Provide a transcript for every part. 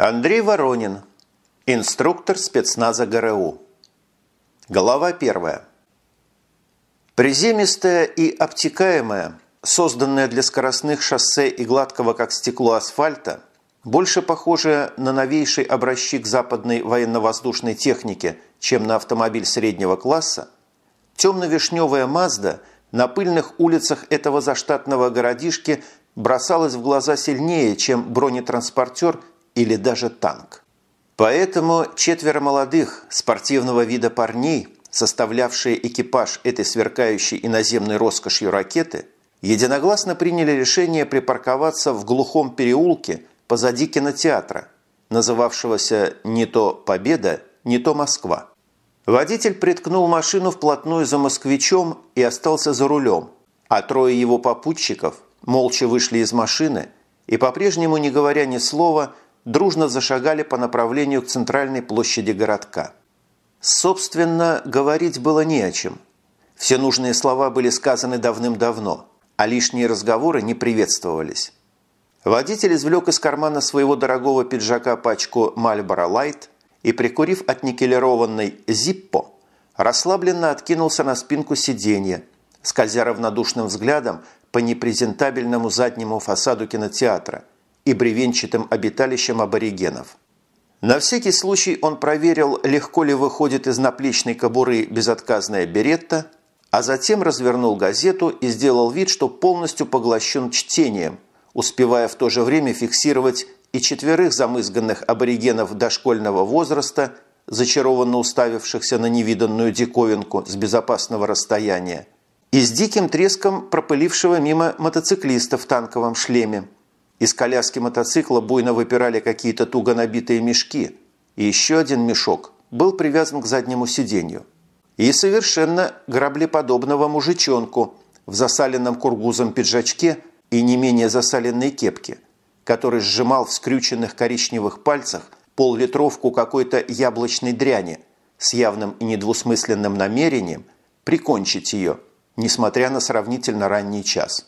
Андрей Воронин, инструктор спецназа ГРУ. Глава первая. Приземистая и обтекаемая, созданная для скоростных шоссе и гладкого как стекло асфальта, больше похожая на новейший образчик западной военно-воздушной техники, чем на автомобиль среднего класса, темно-вишневая «Мазда» на пыльных улицах этого заштатного городишки бросалась в глаза сильнее, чем бронетранспортер или даже танк. Поэтому четверо молодых спортивного вида парней, составлявшие экипаж этой сверкающей иноземной роскошью ракеты, единогласно приняли решение припарковаться в глухом переулке позади кинотеатра, называвшегося не то «Победа», не то «Москва». Водитель приткнул машину вплотную за москвичом и остался за рулем, а трое его попутчиков молча вышли из машины и, по-прежнему не говоря ни слова, дружно зашагали по направлению к центральной площади городка. Собственно, говорить было не о чем. Все нужные слова были сказаны давным-давно, а лишние разговоры не приветствовались. Водитель извлек из кармана своего дорогого пиджака пачку «Мальборо Лайт» и, прикурив от никелированной «Зиппо», расслабленно откинулся на спинку сиденья, скользя равнодушным взглядом по непрезентабельному заднему фасаду кинотеатра – и бревенчатым обиталищем аборигенов. На всякий случай он проверил, легко ли выходит из наплечной кобуры безотказная беретта, а затем развернул газету и сделал вид, что полностью поглощен чтением, успевая в то же время фиксировать и четверых замызганных аборигенов дошкольного возраста, зачарованно уставившихся на невиданную диковинку с безопасного расстояния, и с диким треском пропылившего мимо мотоциклиста в танковом шлеме, из коляски мотоцикла буйно выпирали какие-то туго набитые мешки, и еще один мешок был привязан к заднему сиденью. И совершенно граблеподобного мужичонку в засаленном кургузом пиджачке и не менее засаленной кепке, который сжимал в скрюченных коричневых пальцах пол-литровку какой-то яблочной дряни с явным и недвусмысленным намерением прикончить ее, несмотря на сравнительно ранний час.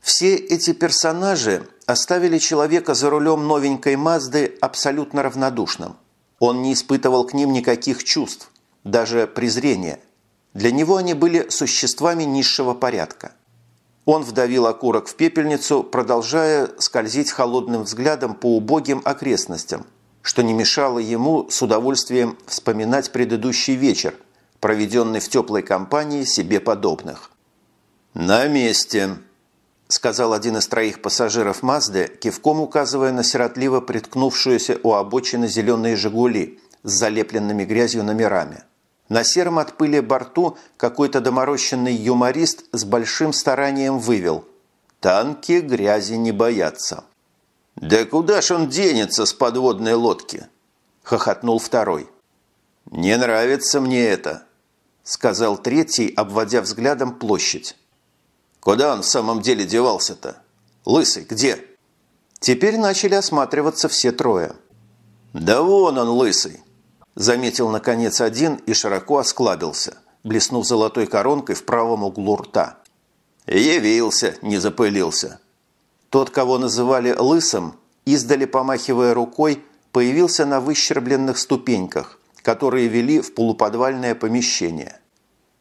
Все эти персонажи оставили человека за рулем новенькой Мазды абсолютно равнодушным. Он не испытывал к ним никаких чувств, даже презрения. Для него они были существами низшего порядка. Он вдавил окурок в пепельницу, продолжая скользить холодным взглядом по убогим окрестностям, что не мешало ему с удовольствием вспоминать предыдущий вечер, проведенный в теплой компании себе подобных. «На месте!» сказал один из троих пассажиров «Мазды», кивком указывая на сиротливо приткнувшуюся у обочины зеленые «Жигули» с залепленными грязью номерами. На сером от пыли борту какой-то доморощенный юморист с большим старанием вывел «Танки грязи не боятся». «Да куда ж он денется с подводной лодки?» – хохотнул второй. «Не нравится мне это», – сказал третий, обводя взглядом площадь. Куда он в самом деле девался-то? Лысый где?» Теперь начали осматриваться все трое. «Да вон он, лысый!» Заметил, наконец, один и широко осклабился, блеснув золотой коронкой в правом углу рта. «Явился, не запылился!» Тот, кого называли «лысым», издали, помахивая рукой, появился на выщербленных ступеньках, которые вели в полуподвальное помещение.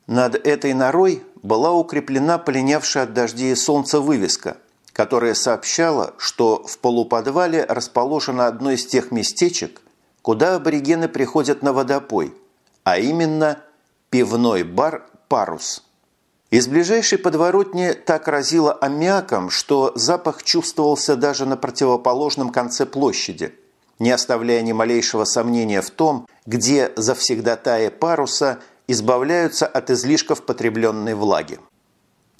Над этой норой была укреплена полинявшая от дождей и солнца вывеска, которая сообщала, что в полуподвале расположено одно из тех местечек, куда аборигены приходят на водопой, а именно пивной бар «Парус». Из ближайшей подворотни так разило аммиаком, что запах чувствовался даже на противоположном конце площади, не оставляя ни малейшего сомнения в том, где завсегдатаи паруса – избавляются от излишков потребленной влаги.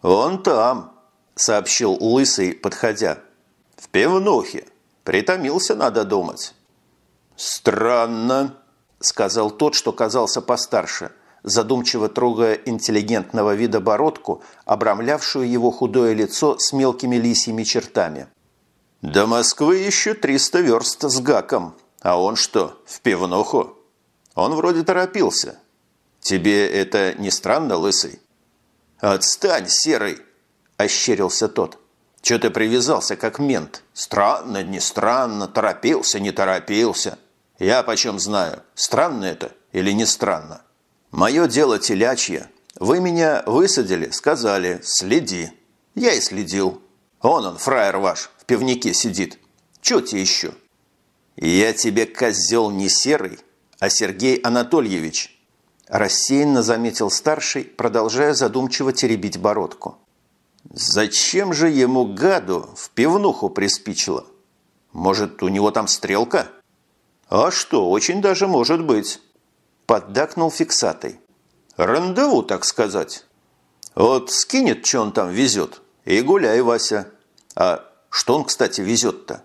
«Он там», – сообщил Лысый, подходя. «В пивнухе. Притомился, надо думать». «Странно», – сказал тот, что казался постарше, задумчиво трогая интеллигентного вида бородку, обрамлявшую его худое лицо с мелкими лисьими чертами. «До Москвы еще 300 верст с гаком. А он что, в пивнуху?» Он вроде торопился, «Тебе это не странно, лысый?» «Отстань, серый!» – ощерился тот. «Че ты привязался, как мент? Странно, не странно, торопился, не торопился. Я почем знаю, странно это или не странно? Мое дело телячье. Вы меня высадили, сказали, следи. Я и следил. Он он, фраер ваш, в пивнике сидит. Че тебе еще?» «Я тебе, козел, не серый, а Сергей Анатольевич», Рассеянно заметил старший, продолжая задумчиво теребить бородку. «Зачем же ему, гаду, в пивнуху приспичило? Может, у него там стрелка?» «А что, очень даже может быть», – поддакнул фиксатой. «Рандеву, так сказать. Вот скинет, что он там везет, и гуляй, Вася. А что он, кстати, везет-то?»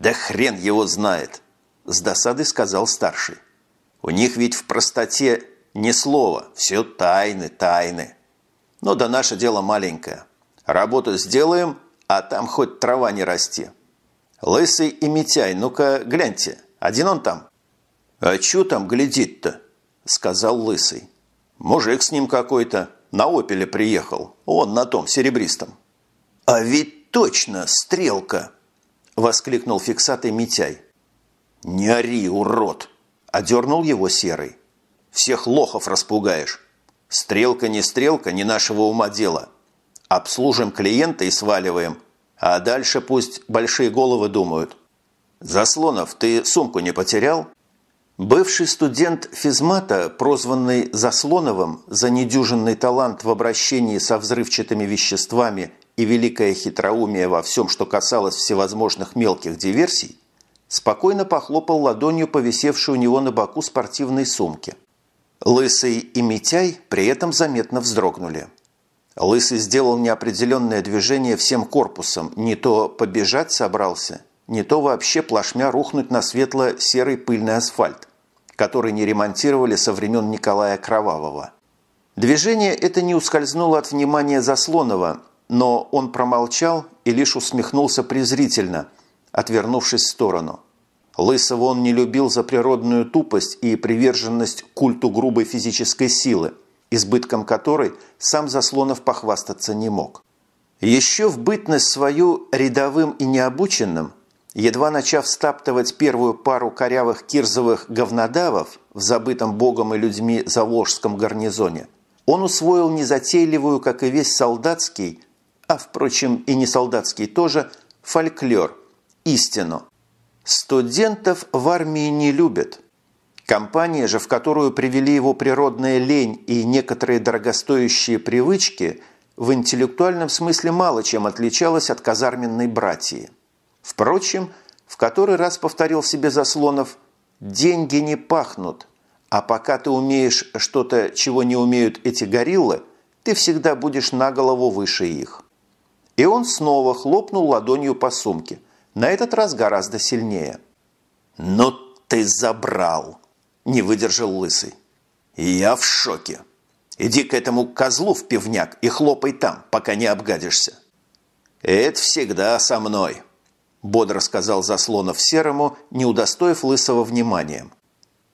«Да хрен его знает», – с досадой сказал старший. «У них ведь в простоте ни слова, все тайны, тайны. Но да наше дело маленькое. Работу сделаем, а там хоть трава не расти. Лысый и Митяй, ну-ка гляньте, один он там. А чё там глядит-то? Сказал Лысый. Мужик с ним какой-то, на «Опеле» приехал, он на том, серебристом. А ведь точно, стрелка! Воскликнул фиксатый Митяй. Не ори, урод! Одернул его Серый всех лохов распугаешь. Стрелка не стрелка, не нашего ума дело. Обслужим клиента и сваливаем. А дальше пусть большие головы думают. Заслонов, ты сумку не потерял? Бывший студент физмата, прозванный Заслоновым за недюжинный талант в обращении со взрывчатыми веществами и великое хитроумие во всем, что касалось всевозможных мелких диверсий, спокойно похлопал ладонью повисевшей у него на боку спортивной сумки. Лысый и Митяй при этом заметно вздрогнули. Лысый сделал неопределенное движение всем корпусом, не то побежать собрался, не то вообще плашмя рухнуть на светло-серый пыльный асфальт, который не ремонтировали со времен Николая Кровавого. Движение это не ускользнуло от внимания Заслонова, но он промолчал и лишь усмехнулся презрительно, отвернувшись в сторону – Лысого он не любил за природную тупость и приверженность культу грубой физической силы, избытком которой сам Заслонов похвастаться не мог. Еще в бытность свою рядовым и необученным, едва начав стаптывать первую пару корявых кирзовых говнодавов в забытом богом и людьми заволжском гарнизоне, он усвоил незатейливую, как и весь солдатский, а, впрочем, и не солдатский тоже, фольклор, истину, Студентов в армии не любят. Компания же, в которую привели его природная лень и некоторые дорогостоящие привычки, в интеллектуальном смысле мало чем отличалась от казарменной братьи. Впрочем, в который раз повторил себе Заслонов «деньги не пахнут, а пока ты умеешь что-то, чего не умеют эти гориллы, ты всегда будешь на голову выше их». И он снова хлопнул ладонью по сумке – на этот раз гораздо сильнее. но ты забрал!» – не выдержал Лысый. «Я в шоке! Иди к этому козлу в пивняк и хлопай там, пока не обгадишься!» «Это всегда со мной!» – бодро сказал Заслонов Серому, не удостоив Лысого вниманием.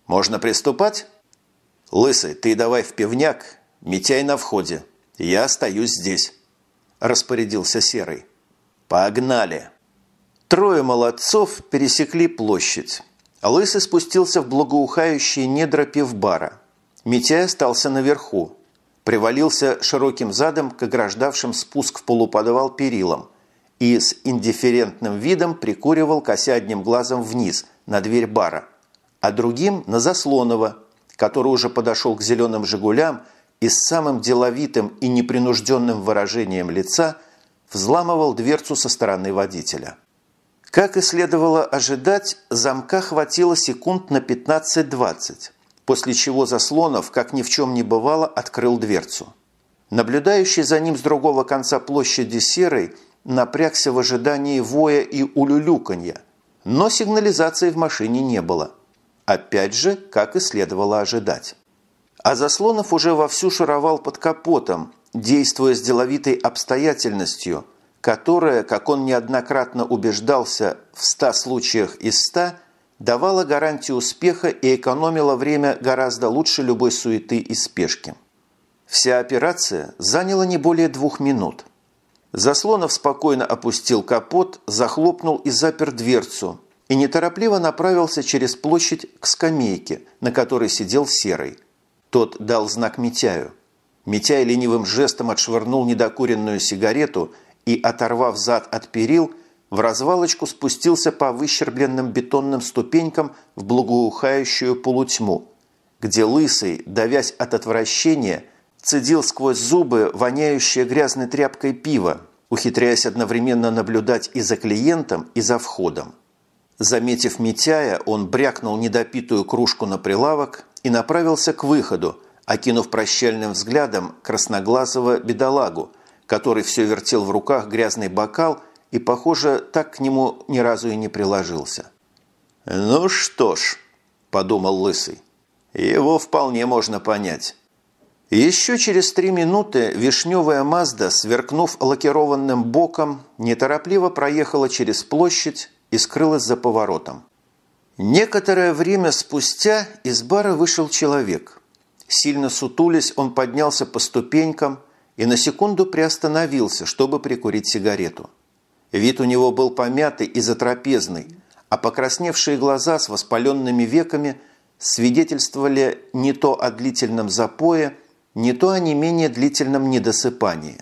«Можно приступать?» «Лысый, ты давай в пивняк, Митяй на входе. Я остаюсь здесь», – распорядился Серый. «Погнали!» Трое молодцов пересекли площадь. Лысый спустился в благоухающие недра пивбара. Митя остался наверху. Привалился широким задом к ограждавшим спуск в полуподвал перилам и с индифферентным видом прикуривал кося одним глазом вниз, на дверь бара, а другим – на Заслонова, который уже подошел к зеленым «Жигулям» и с самым деловитым и непринужденным выражением лица взламывал дверцу со стороны водителя. Как и следовало ожидать, замка хватило секунд на 15-20, после чего Заслонов, как ни в чем не бывало, открыл дверцу. Наблюдающий за ним с другого конца площади Серый напрягся в ожидании воя и улюлюканья, но сигнализации в машине не было. Опять же, как и следовало ожидать. А Заслонов уже вовсю шаровал под капотом, действуя с деловитой обстоятельностью – которая, как он неоднократно убеждался, в 100 случаях из 100 давала гарантию успеха и экономила время гораздо лучше любой суеты и спешки. Вся операция заняла не более двух минут. Заслонов спокойно опустил капот, захлопнул и запер дверцу и неторопливо направился через площадь к скамейке, на которой сидел Серый. Тот дал знак Митяю. Митяй ленивым жестом отшвырнул недокуренную сигарету – и, оторвав зад от перил, в развалочку спустился по выщербленным бетонным ступенькам в благоухающую полутьму, где лысый, давясь от отвращения, цедил сквозь зубы воняющее грязной тряпкой пиво, ухитряясь одновременно наблюдать и за клиентом, и за входом. Заметив Митяя, он брякнул недопитую кружку на прилавок и направился к выходу, окинув прощальным взглядом красноглазого бедолагу – который все вертел в руках грязный бокал и, похоже, так к нему ни разу и не приложился. «Ну что ж», – подумал Лысый, – «его вполне можно понять». Еще через три минуты вишневая Мазда, сверкнув лакированным боком, неторопливо проехала через площадь и скрылась за поворотом. Некоторое время спустя из бара вышел человек. Сильно сутулясь, он поднялся по ступенькам – и на секунду приостановился, чтобы прикурить сигарету. Вид у него был помятый и затрапезный, а покрасневшие глаза с воспаленными веками свидетельствовали не то о длительном запое, не то о не менее длительном недосыпании.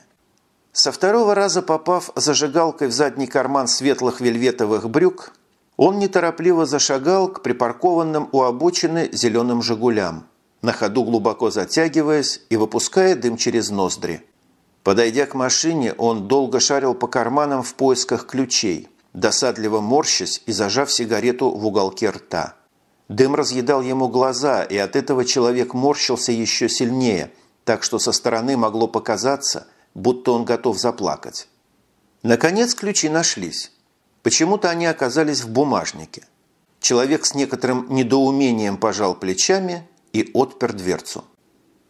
Со второго раза попав зажигалкой в задний карман светлых вельветовых брюк, он неторопливо зашагал к припаркованным у обочины зеленым «Жигулям» на ходу глубоко затягиваясь и выпуская дым через ноздри. Подойдя к машине, он долго шарил по карманам в поисках ключей, досадливо морщась и зажав сигарету в уголке рта. Дым разъедал ему глаза, и от этого человек морщился еще сильнее, так что со стороны могло показаться, будто он готов заплакать. Наконец ключи нашлись. Почему-то они оказались в бумажнике. Человек с некоторым недоумением пожал плечами и отпер дверцу.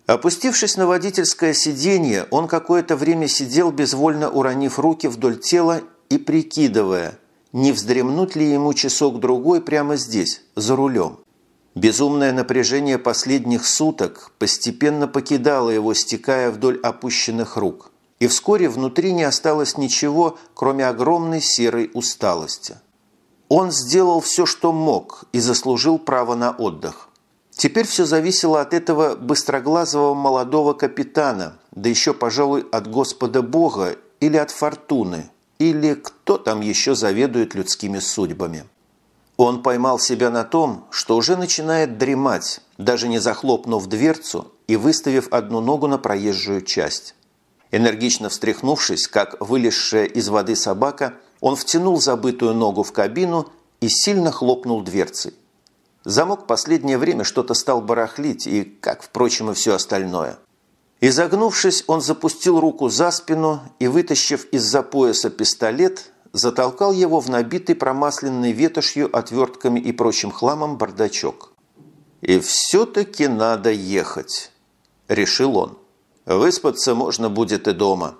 Опустившись на водительское сиденье, он какое-то время сидел, безвольно уронив руки вдоль тела и прикидывая, не вздремнуть ли ему часок-другой прямо здесь, за рулем. Безумное напряжение последних суток постепенно покидало его, стекая вдоль опущенных рук. И вскоре внутри не осталось ничего, кроме огромной серой усталости. Он сделал все, что мог, и заслужил право на отдых. Теперь все зависело от этого быстроглазого молодого капитана, да еще, пожалуй, от Господа Бога или от Фортуны, или кто там еще заведует людскими судьбами. Он поймал себя на том, что уже начинает дремать, даже не захлопнув дверцу и выставив одну ногу на проезжую часть. Энергично встряхнувшись, как вылезшая из воды собака, он втянул забытую ногу в кабину и сильно хлопнул дверцей. Замок последнее время что-то стал барахлить, и, как, впрочем, и все остальное. Изогнувшись, он запустил руку за спину и, вытащив из-за пояса пистолет, затолкал его в набитый промасленной ветошью, отвертками и прочим хламом бардачок. «И все-таки надо ехать», – решил он. «Выспаться можно будет и дома».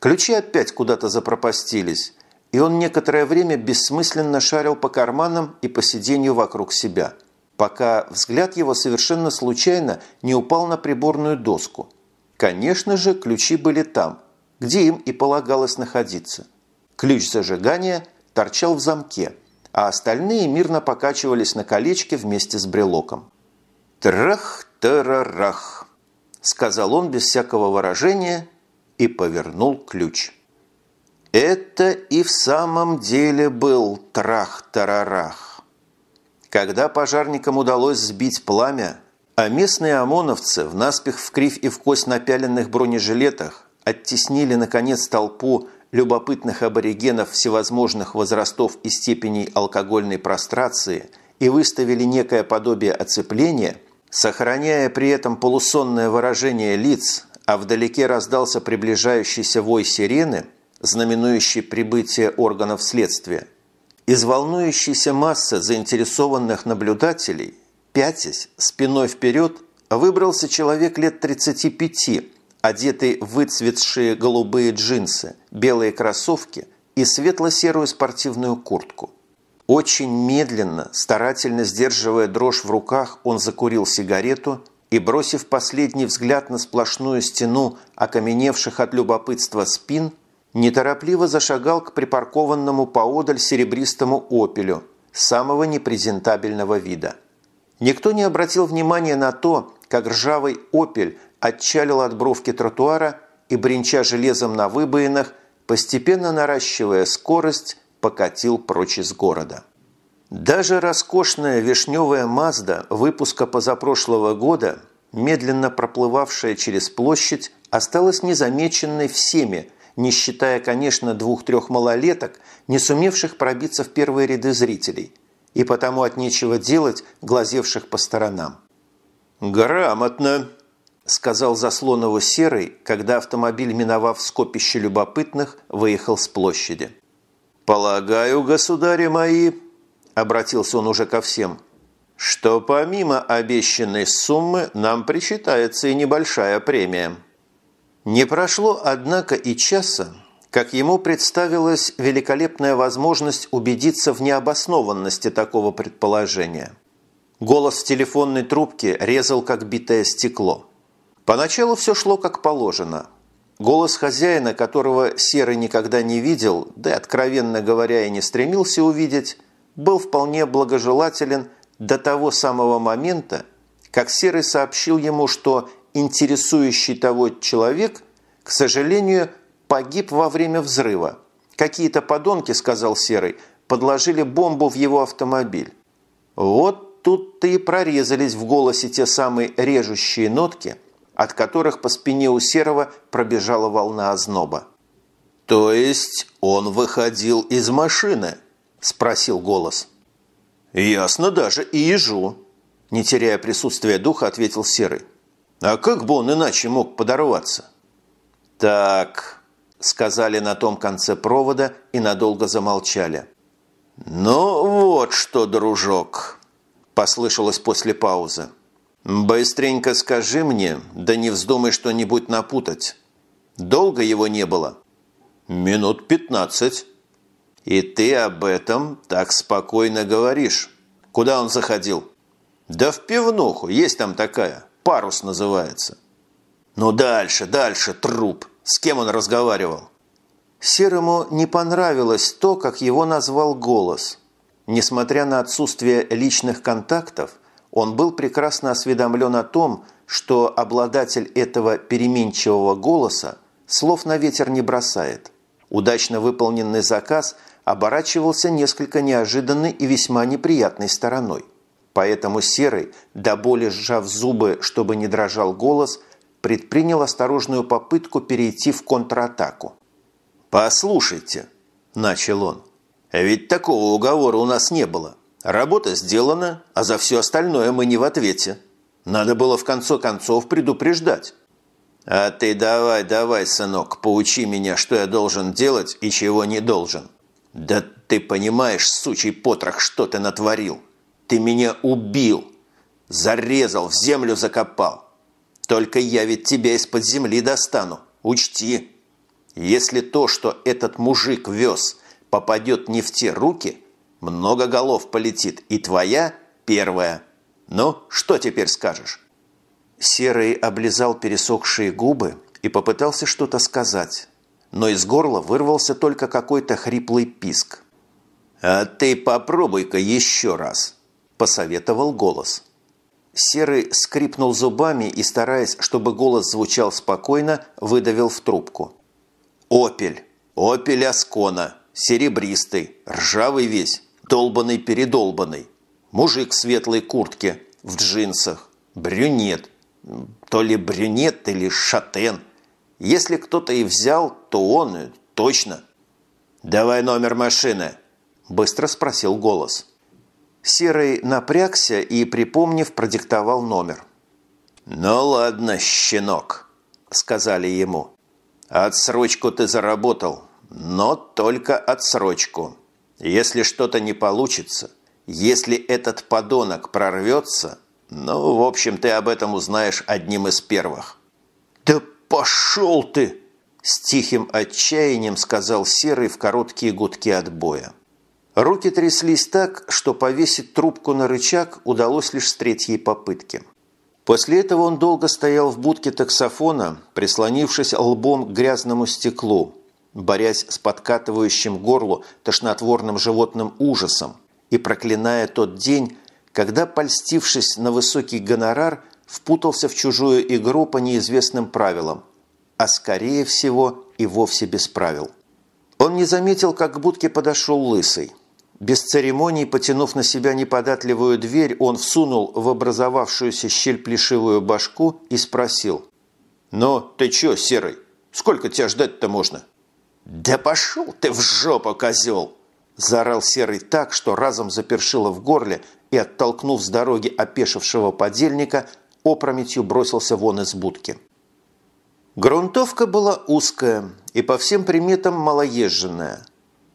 Ключи опять куда-то запропастились, и он некоторое время бессмысленно шарил по карманам и по сиденью вокруг себя, пока взгляд его совершенно случайно не упал на приборную доску. Конечно же, ключи были там, где им и полагалось находиться. Ключ зажигания торчал в замке, а остальные мирно покачивались на колечке вместе с брелоком. «Трах-тарарах», – сказал он без всякого выражения и повернул ключ. Это и в самом деле был трах-тарарах. Когда пожарникам удалось сбить пламя, а местные ОМОНовцы в наспех в кривь и в кость напяленных бронежилетах оттеснили, наконец, толпу любопытных аборигенов всевозможных возрастов и степеней алкогольной прострации и выставили некое подобие оцепления, сохраняя при этом полусонное выражение лиц, а вдалеке раздался приближающийся вой сирены, знаменующий прибытие органов следствия. Из волнующейся массы заинтересованных наблюдателей, пятясь, спиной вперед, выбрался человек лет 35, одетый в выцветшие голубые джинсы, белые кроссовки и светло-серую спортивную куртку. Очень медленно, старательно сдерживая дрожь в руках, он закурил сигарету и, бросив последний взгляд на сплошную стену окаменевших от любопытства спин, неторопливо зашагал к припаркованному поодаль серебристому «Опелю» самого непрезентабельного вида. Никто не обратил внимания на то, как ржавый «Опель» отчалил от бровки тротуара и, бренча железом на выбоинах, постепенно наращивая скорость, покатил прочь из города. Даже роскошная вишневая «Мазда» выпуска позапрошлого года, медленно проплывавшая через площадь, осталась незамеченной всеми – не считая, конечно, двух-трех малолеток, не сумевших пробиться в первые ряды зрителей, и потому от нечего делать, глазевших по сторонам. «Грамотно!» – сказал Заслонову Серый, когда автомобиль, миновав скопище любопытных, выехал с площади. «Полагаю, государи мои», – обратился он уже ко всем, – «что помимо обещанной суммы нам причитается и небольшая премия». Не прошло, однако, и часа, как ему представилась великолепная возможность убедиться в необоснованности такого предположения. Голос в телефонной трубке резал, как битое стекло. Поначалу все шло как положено. Голос хозяина, которого Серый никогда не видел, да и, откровенно говоря, и не стремился увидеть, был вполне благожелателен до того самого момента, как Серый сообщил ему, что интересующий того человек, к сожалению, погиб во время взрыва. Какие-то подонки, сказал Серый, подложили бомбу в его автомобиль. Вот тут-то и прорезались в голосе те самые режущие нотки, от которых по спине у Серого пробежала волна озноба. «То есть он выходил из машины?» – спросил голос. «Ясно даже и ежу», – не теряя присутствия духа, ответил Серый. А как бы он иначе мог подорваться? «Так», – сказали на том конце провода и надолго замолчали. «Ну вот что, дружок», – послышалось после паузы. «Быстренько скажи мне, да не вздумай что-нибудь напутать. Долго его не было?» «Минут пятнадцать». «И ты об этом так спокойно говоришь. Куда он заходил?» «Да в пивнуху, есть там такая». Парус называется. Ну дальше, дальше, труп. С кем он разговаривал? Серому не понравилось то, как его назвал голос. Несмотря на отсутствие личных контактов, он был прекрасно осведомлен о том, что обладатель этого переменчивого голоса слов на ветер не бросает. Удачно выполненный заказ оборачивался несколько неожиданной и весьма неприятной стороной. Поэтому Серый, до боли сжав зубы, чтобы не дрожал голос, предпринял осторожную попытку перейти в контратаку. «Послушайте», – начал он, – «а «ведь такого уговора у нас не было. Работа сделана, а за все остальное мы не в ответе. Надо было в конце концов предупреждать». «А ты давай, давай, сынок, поучи меня, что я должен делать и чего не должен». «Да ты понимаешь, сучий потрох, что ты натворил!» Ты меня убил, зарезал, в землю закопал. Только я ведь тебя из-под земли достану, учти. Если то, что этот мужик вез, попадет не в те руки, много голов полетит, и твоя первая. Ну, что теперь скажешь?» Серый облизал пересохшие губы и попытался что-то сказать, но из горла вырвался только какой-то хриплый писк. «А ты попробуй-ка еще раз!» посоветовал голос. Серый скрипнул зубами и, стараясь, чтобы голос звучал спокойно, выдавил в трубку. «Опель! Опель Аскона! Серебристый, ржавый весь, долбанный-передолбанный. Мужик в светлой куртке, в джинсах, брюнет. То ли брюнет, или шатен. Если кто-то и взял, то он, точно». «Давай номер машины», – быстро спросил голос. Серый напрягся и, припомнив, продиктовал номер. «Ну ладно, щенок», – сказали ему. «Отсрочку ты заработал, но только отсрочку. Если что-то не получится, если этот подонок прорвется, ну, в общем, ты об этом узнаешь одним из первых». «Да пошел ты!» – с тихим отчаянием сказал Серый в короткие гудки отбоя. Руки тряслись так, что повесить трубку на рычаг удалось лишь с третьей попытки. После этого он долго стоял в будке таксофона, прислонившись лбом к грязному стеклу, борясь с подкатывающим горлу тошнотворным животным ужасом и проклиная тот день, когда, польстившись на высокий гонорар, впутался в чужую игру по неизвестным правилам, а скорее всего и вовсе без правил. Он не заметил, как к будке подошел лысый – без церемоний, потянув на себя неподатливую дверь, он всунул в образовавшуюся щель плешивую башку и спросил. «Ну, ты чё, Серый, сколько тебя ждать-то можно?» «Да пошел ты в жопу, козел!» Заорал Серый так, что разом запершило в горле и, оттолкнув с дороги опешившего подельника, опрометью бросился вон из будки. Грунтовка была узкая и по всем приметам малоезженная –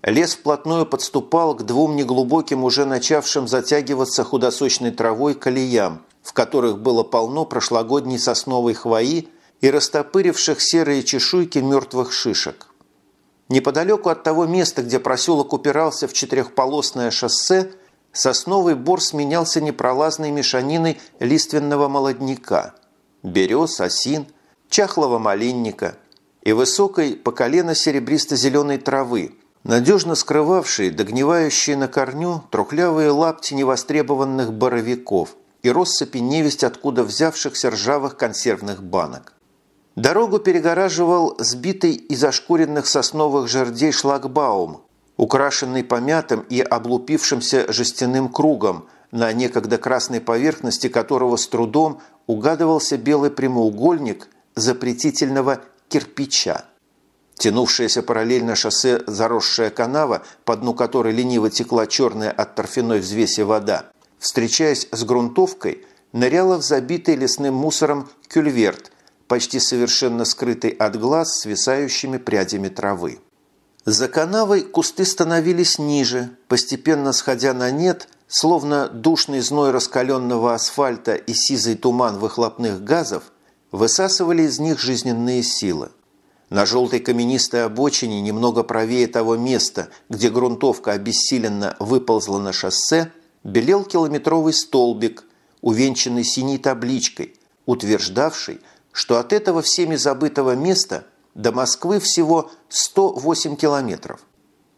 Лес вплотную подступал к двум неглубоким, уже начавшим затягиваться худосочной травой колеям, в которых было полно прошлогодней сосновой хвои и растопыривших серые чешуйки мертвых шишек. Неподалеку от того места, где проселок упирался в четырехполосное шоссе, сосновый бор сменялся непролазной мешаниной лиственного молодняка, берез, осин, чахлого малинника и высокой по колено серебристо-зеленой травы, надежно скрывавшие догнивающие на корню трухлявые лапти невостребованных боровиков и россыпи невесть откуда взявшихся ржавых консервных банок. Дорогу перегораживал сбитый из ошкуренных сосновых жердей шлагбаум, украшенный помятым и облупившимся жестяным кругом, на некогда красной поверхности которого с трудом угадывался белый прямоугольник запретительного кирпича. Тянувшаяся параллельно шоссе заросшая канава, по дну которой лениво текла черная от торфяной взвеси вода, встречаясь с грунтовкой, ныряла в забитый лесным мусором кюльверт, почти совершенно скрытый от глаз свисающими прядями травы. За канавой кусты становились ниже, постепенно сходя на нет, словно душный зной раскаленного асфальта и сизый туман выхлопных газов высасывали из них жизненные силы. На желтой каменистой обочине, немного правее того места, где грунтовка обессиленно выползла на шоссе, белел километровый столбик, увенчанный синей табличкой, утверждавший, что от этого всеми забытого места до Москвы всего 108 километров.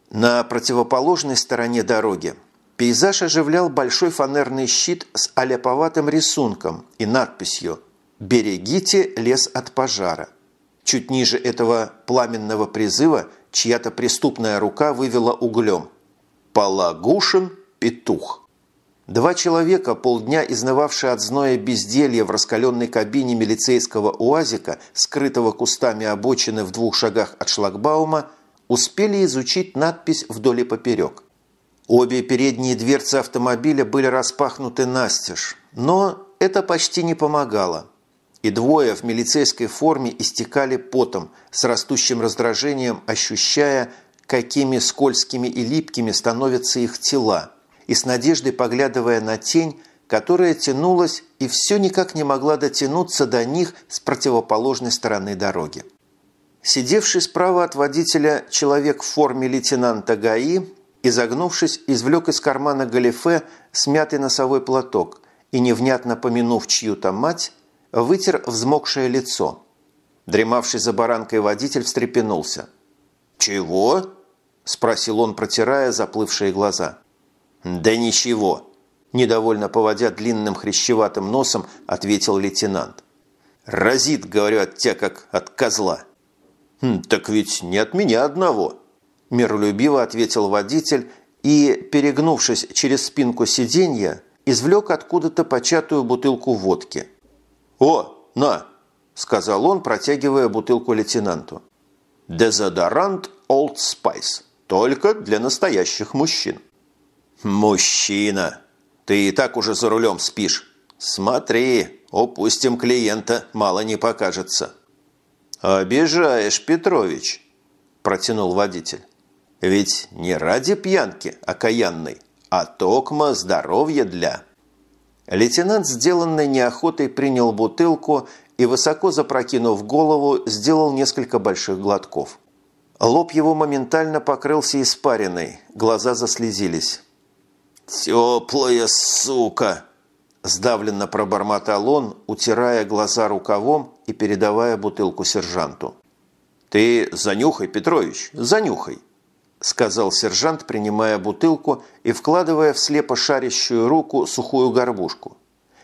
На противоположной стороне дороги пейзаж оживлял большой фанерный щит с аляповатым рисунком и надписью «Берегите лес от пожара». Чуть ниже этого пламенного призыва чья-то преступная рука вывела углем. Палагушин петух. Два человека, полдня изнававшие от зноя безделья в раскаленной кабине милицейского уазика, скрытого кустами обочины в двух шагах от шлагбаума, успели изучить надпись вдоль и поперек. Обе передние дверцы автомобиля были распахнуты настежь, но это почти не помогало – и двое в милицейской форме истекали потом, с растущим раздражением ощущая, какими скользкими и липкими становятся их тела, и с надеждой поглядывая на тень, которая тянулась и все никак не могла дотянуться до них с противоположной стороны дороги. Сидевший справа от водителя человек в форме лейтенанта ГАИ, изогнувшись, извлек из кармана галифе смятый носовой платок и, невнятно помянув чью-то мать, вытер взмокшее лицо. Дремавший за баранкой водитель встрепенулся. «Чего?» – спросил он, протирая заплывшие глаза. «Да ничего!» – недовольно поводя длинным хрящеватым носом, ответил лейтенант. «Разит, говорю, от тебя, как от козла!» «Хм, «Так ведь не от меня одного!» – миролюбиво ответил водитель и, перегнувшись через спинку сиденья, извлек откуда-то початую бутылку водки – «О, на!» – сказал он, протягивая бутылку лейтенанту. «Дезодорант Old Spice. Только для настоящих мужчин». «Мужчина! Ты и так уже за рулем спишь. Смотри, упустим клиента, мало не покажется». «Обижаешь, Петрович», – протянул водитель. «Ведь не ради пьянки окаянной, а токма здоровье для...» Лейтенант, сделанный неохотой, принял бутылку и, высоко запрокинув голову, сделал несколько больших глотков. Лоб его моментально покрылся испариной, глаза заслезились. «Теплая сука!» – сдавленно пробормотал он, утирая глаза рукавом и передавая бутылку сержанту. «Ты занюхай, Петрович, занюхай!» – сказал сержант, принимая бутылку и вкладывая в слепо шарящую руку сухую горбушку.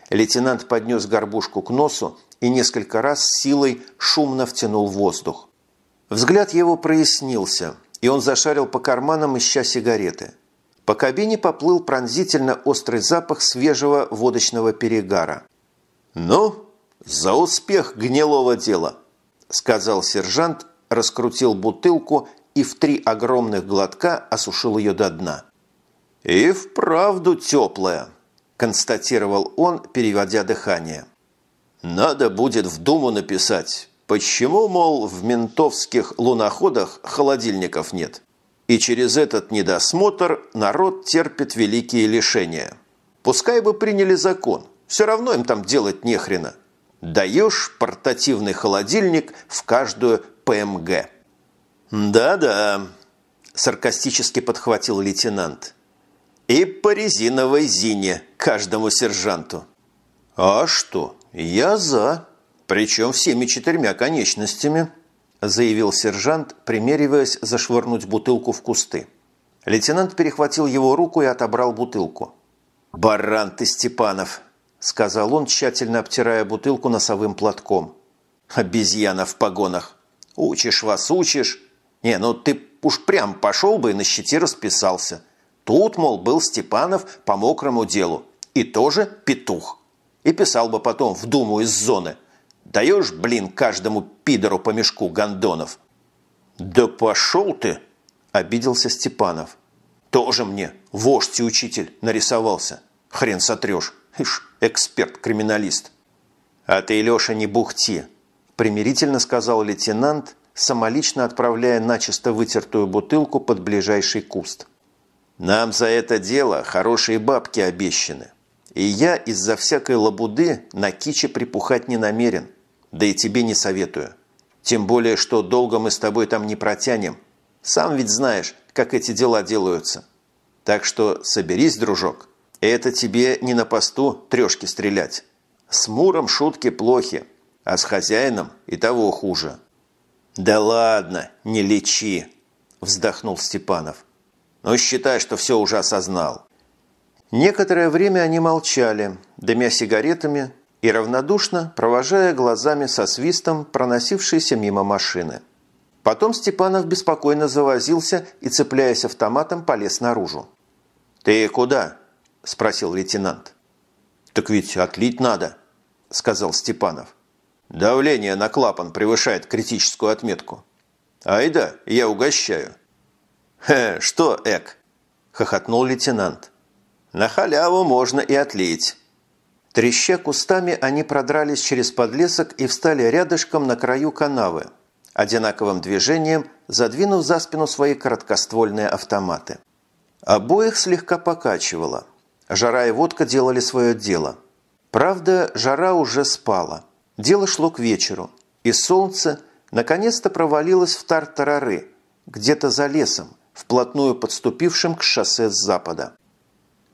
Лейтенант поднес горбушку к носу и несколько раз силой шумно втянул воздух. Взгляд его прояснился, и он зашарил по карманам, ища сигареты. По кабине поплыл пронзительно острый запах свежего водочного перегара. «Ну, за успех гнилого дела!» – сказал сержант, раскрутил бутылку и в три огромных глотка осушил ее до дна. «И вправду теплая», – констатировал он, переводя дыхание. «Надо будет в Думу написать, почему, мол, в ментовских луноходах холодильников нет, и через этот недосмотр народ терпит великие лишения. Пускай бы приняли закон, все равно им там делать нехрена. Даешь портативный холодильник в каждую ПМГ». «Да-да», – саркастически подхватил лейтенант. «И по резиновой зине каждому сержанту». «А что? Я за. Причем всеми четырьмя конечностями», – заявил сержант, примериваясь зашвырнуть бутылку в кусты. Лейтенант перехватил его руку и отобрал бутылку. «Баран ты, Степанов!» – сказал он, тщательно обтирая бутылку носовым платком. «Обезьяна в погонах! Учишь вас, учишь, не, ну ты уж прям пошел бы и на щите расписался. Тут, мол, был Степанов по мокрому делу. И тоже петух. И писал бы потом в Думу из зоны. Даешь, блин, каждому пидору по мешку гондонов. Да пошел ты, обиделся Степанов. Тоже мне вождь и учитель нарисовался. Хрен сотрешь. Ишь, эксперт-криминалист. А ты, Леша, не бухти, примирительно сказал лейтенант самолично отправляя начисто вытертую бутылку под ближайший куст. «Нам за это дело хорошие бабки обещаны. И я из-за всякой лабуды на киче припухать не намерен. Да и тебе не советую. Тем более, что долго мы с тобой там не протянем. Сам ведь знаешь, как эти дела делаются. Так что соберись, дружок. Это тебе не на посту трешки стрелять. С Муром шутки плохи, а с хозяином и того хуже». «Да ладно, не лечи!» – вздохнул Степанов. «Ну, считай, что все уже осознал». Некоторое время они молчали, дымя сигаретами и равнодушно провожая глазами со свистом проносившиеся мимо машины. Потом Степанов беспокойно завозился и, цепляясь автоматом, полез наружу. «Ты куда?» – спросил лейтенант. «Так ведь отлить надо», – сказал Степанов. Давление на клапан превышает критическую отметку. Айда, я угощаю. Хе, что, Эк? Хохотнул лейтенант. На халяву можно и отлить. Треща кустами, они продрались через подлесок и встали рядышком на краю канавы, одинаковым движением задвинув за спину свои короткоствольные автоматы. Обоих слегка покачивало. Жара и водка делали свое дело. Правда, жара уже спала – Дело шло к вечеру, и солнце наконец-то провалилось в Тартарары, где-то за лесом, вплотную подступившим к шоссе с запада.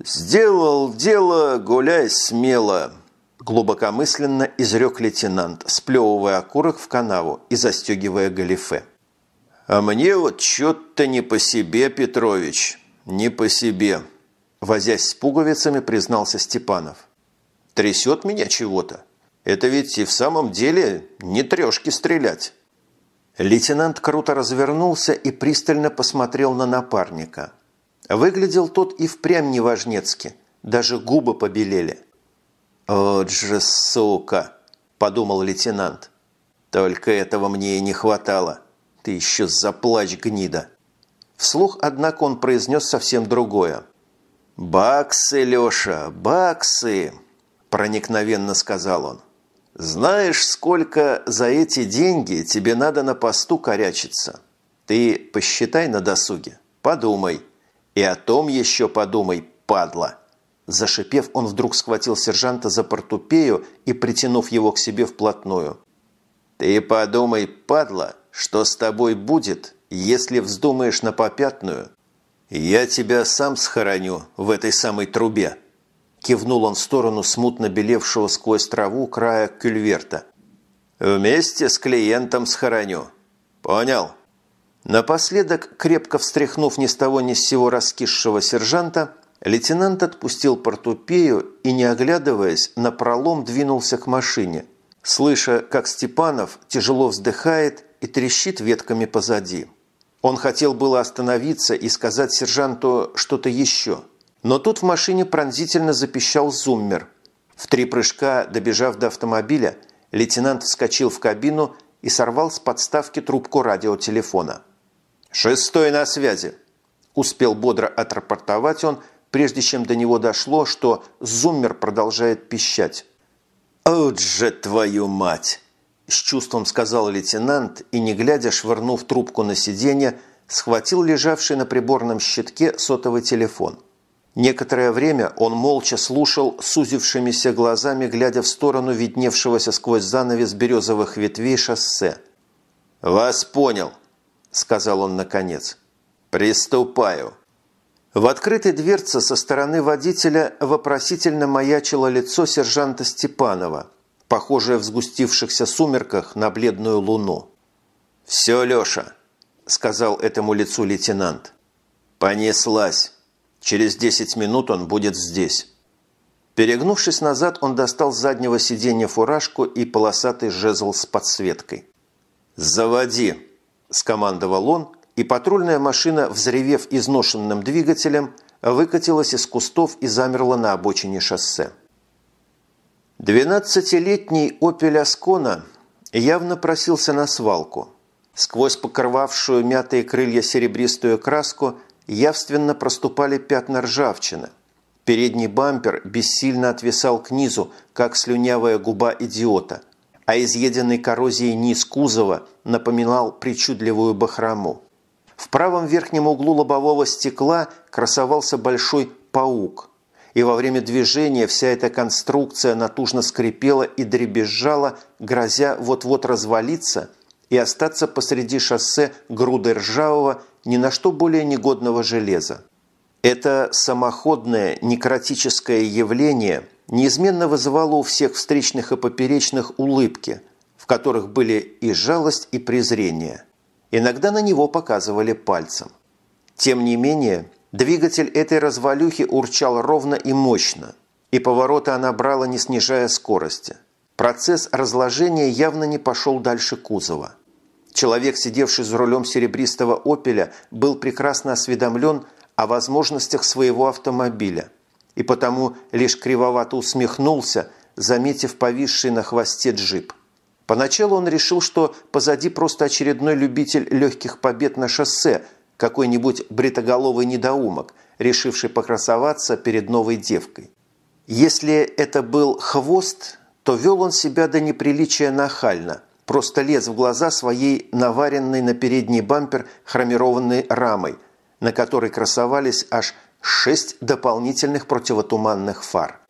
«Сделал дело, гуляй смело!» Глубокомысленно изрек лейтенант, сплевывая окурок в канаву и застегивая галифе. «А мне вот чё-то не по себе, Петрович, не по себе», – возясь с пуговицами, признался Степанов. «Трясет меня чего-то. Это ведь и в самом деле не трешки стрелять. Лейтенант круто развернулся и пристально посмотрел на напарника. Выглядел тот и впрямь неважнецки, даже губы побелели. «Вот же сука!» – подумал лейтенант. «Только этого мне и не хватало. Ты еще заплачь, гнида!» Вслух, однако, он произнес совсем другое. «Баксы, Леша, баксы!» – проникновенно сказал он. Знаешь, сколько за эти деньги тебе надо на посту корячиться? Ты посчитай на досуге, подумай. И о том еще подумай, падла. Зашипев, он вдруг схватил сержанта за портупею и притянув его к себе вплотную. «Ты подумай, падла, что с тобой будет, если вздумаешь на попятную? Я тебя сам схороню в этой самой трубе». Кивнул он в сторону смутно белевшего сквозь траву края кюльверта. «Вместе с клиентом схороню. Понял?» Напоследок, крепко встряхнув ни с того ни с сего раскисшего сержанта, лейтенант отпустил портупею и, не оглядываясь, на пролом двинулся к машине, слыша, как Степанов тяжело вздыхает и трещит ветками позади. Он хотел было остановиться и сказать сержанту что-то еще – но тут в машине пронзительно запищал зуммер. В три прыжка, добежав до автомобиля, лейтенант вскочил в кабину и сорвал с подставки трубку радиотелефона. «Шестой на связи!» Успел бодро отрапортовать он, прежде чем до него дошло, что зуммер продолжает пищать. «От же твою мать!» С чувством сказал лейтенант и, не глядя, швырнув трубку на сиденье, схватил лежавший на приборном щитке сотовый телефон – Некоторое время он молча слушал, сузившимися глазами, глядя в сторону видневшегося сквозь занавес березовых ветвей шоссе. «Вас понял», – сказал он наконец. «Приступаю». В открытой дверце со стороны водителя вопросительно маячило лицо сержанта Степанова, похожее в сгустившихся сумерках на бледную луну. «Все, Леша», – сказал этому лицу лейтенант. «Понеслась». Через 10 минут он будет здесь. Перегнувшись назад, он достал с заднего сиденья фуражку и полосатый жезл с подсветкой. «Заводи!» – скомандовал он, и патрульная машина, взревев изношенным двигателем, выкатилась из кустов и замерла на обочине шоссе. Двенадцатилетний «Опель Аскона» явно просился на свалку. Сквозь покрывавшую мятые крылья серебристую краску явственно проступали пятна ржавчины. Передний бампер бессильно отвисал к низу, как слюнявая губа идиота, а изъеденный коррозией низ кузова напоминал причудливую бахрому. В правом верхнем углу лобового стекла красовался большой паук, и во время движения вся эта конструкция натужно скрипела и дребезжала, грозя вот-вот развалиться и остаться посреди шоссе груды ржавого ни на что более негодного железа. Это самоходное некротическое явление неизменно вызывало у всех встречных и поперечных улыбки, в которых были и жалость, и презрение. Иногда на него показывали пальцем. Тем не менее, двигатель этой развалюхи урчал ровно и мощно, и повороты она брала, не снижая скорости. Процесс разложения явно не пошел дальше кузова – Человек, сидевший за рулем серебристого «Опеля», был прекрасно осведомлен о возможностях своего автомобиля и потому лишь кривовато усмехнулся, заметив повисший на хвосте джип. Поначалу он решил, что позади просто очередной любитель легких побед на шоссе, какой-нибудь бритоголовый недоумок, решивший покрасоваться перед новой девкой. Если это был хвост, то вел он себя до неприличия нахально – просто лез в глаза своей наваренной на передний бампер хромированной рамой, на которой красовались аж шесть дополнительных противотуманных фар.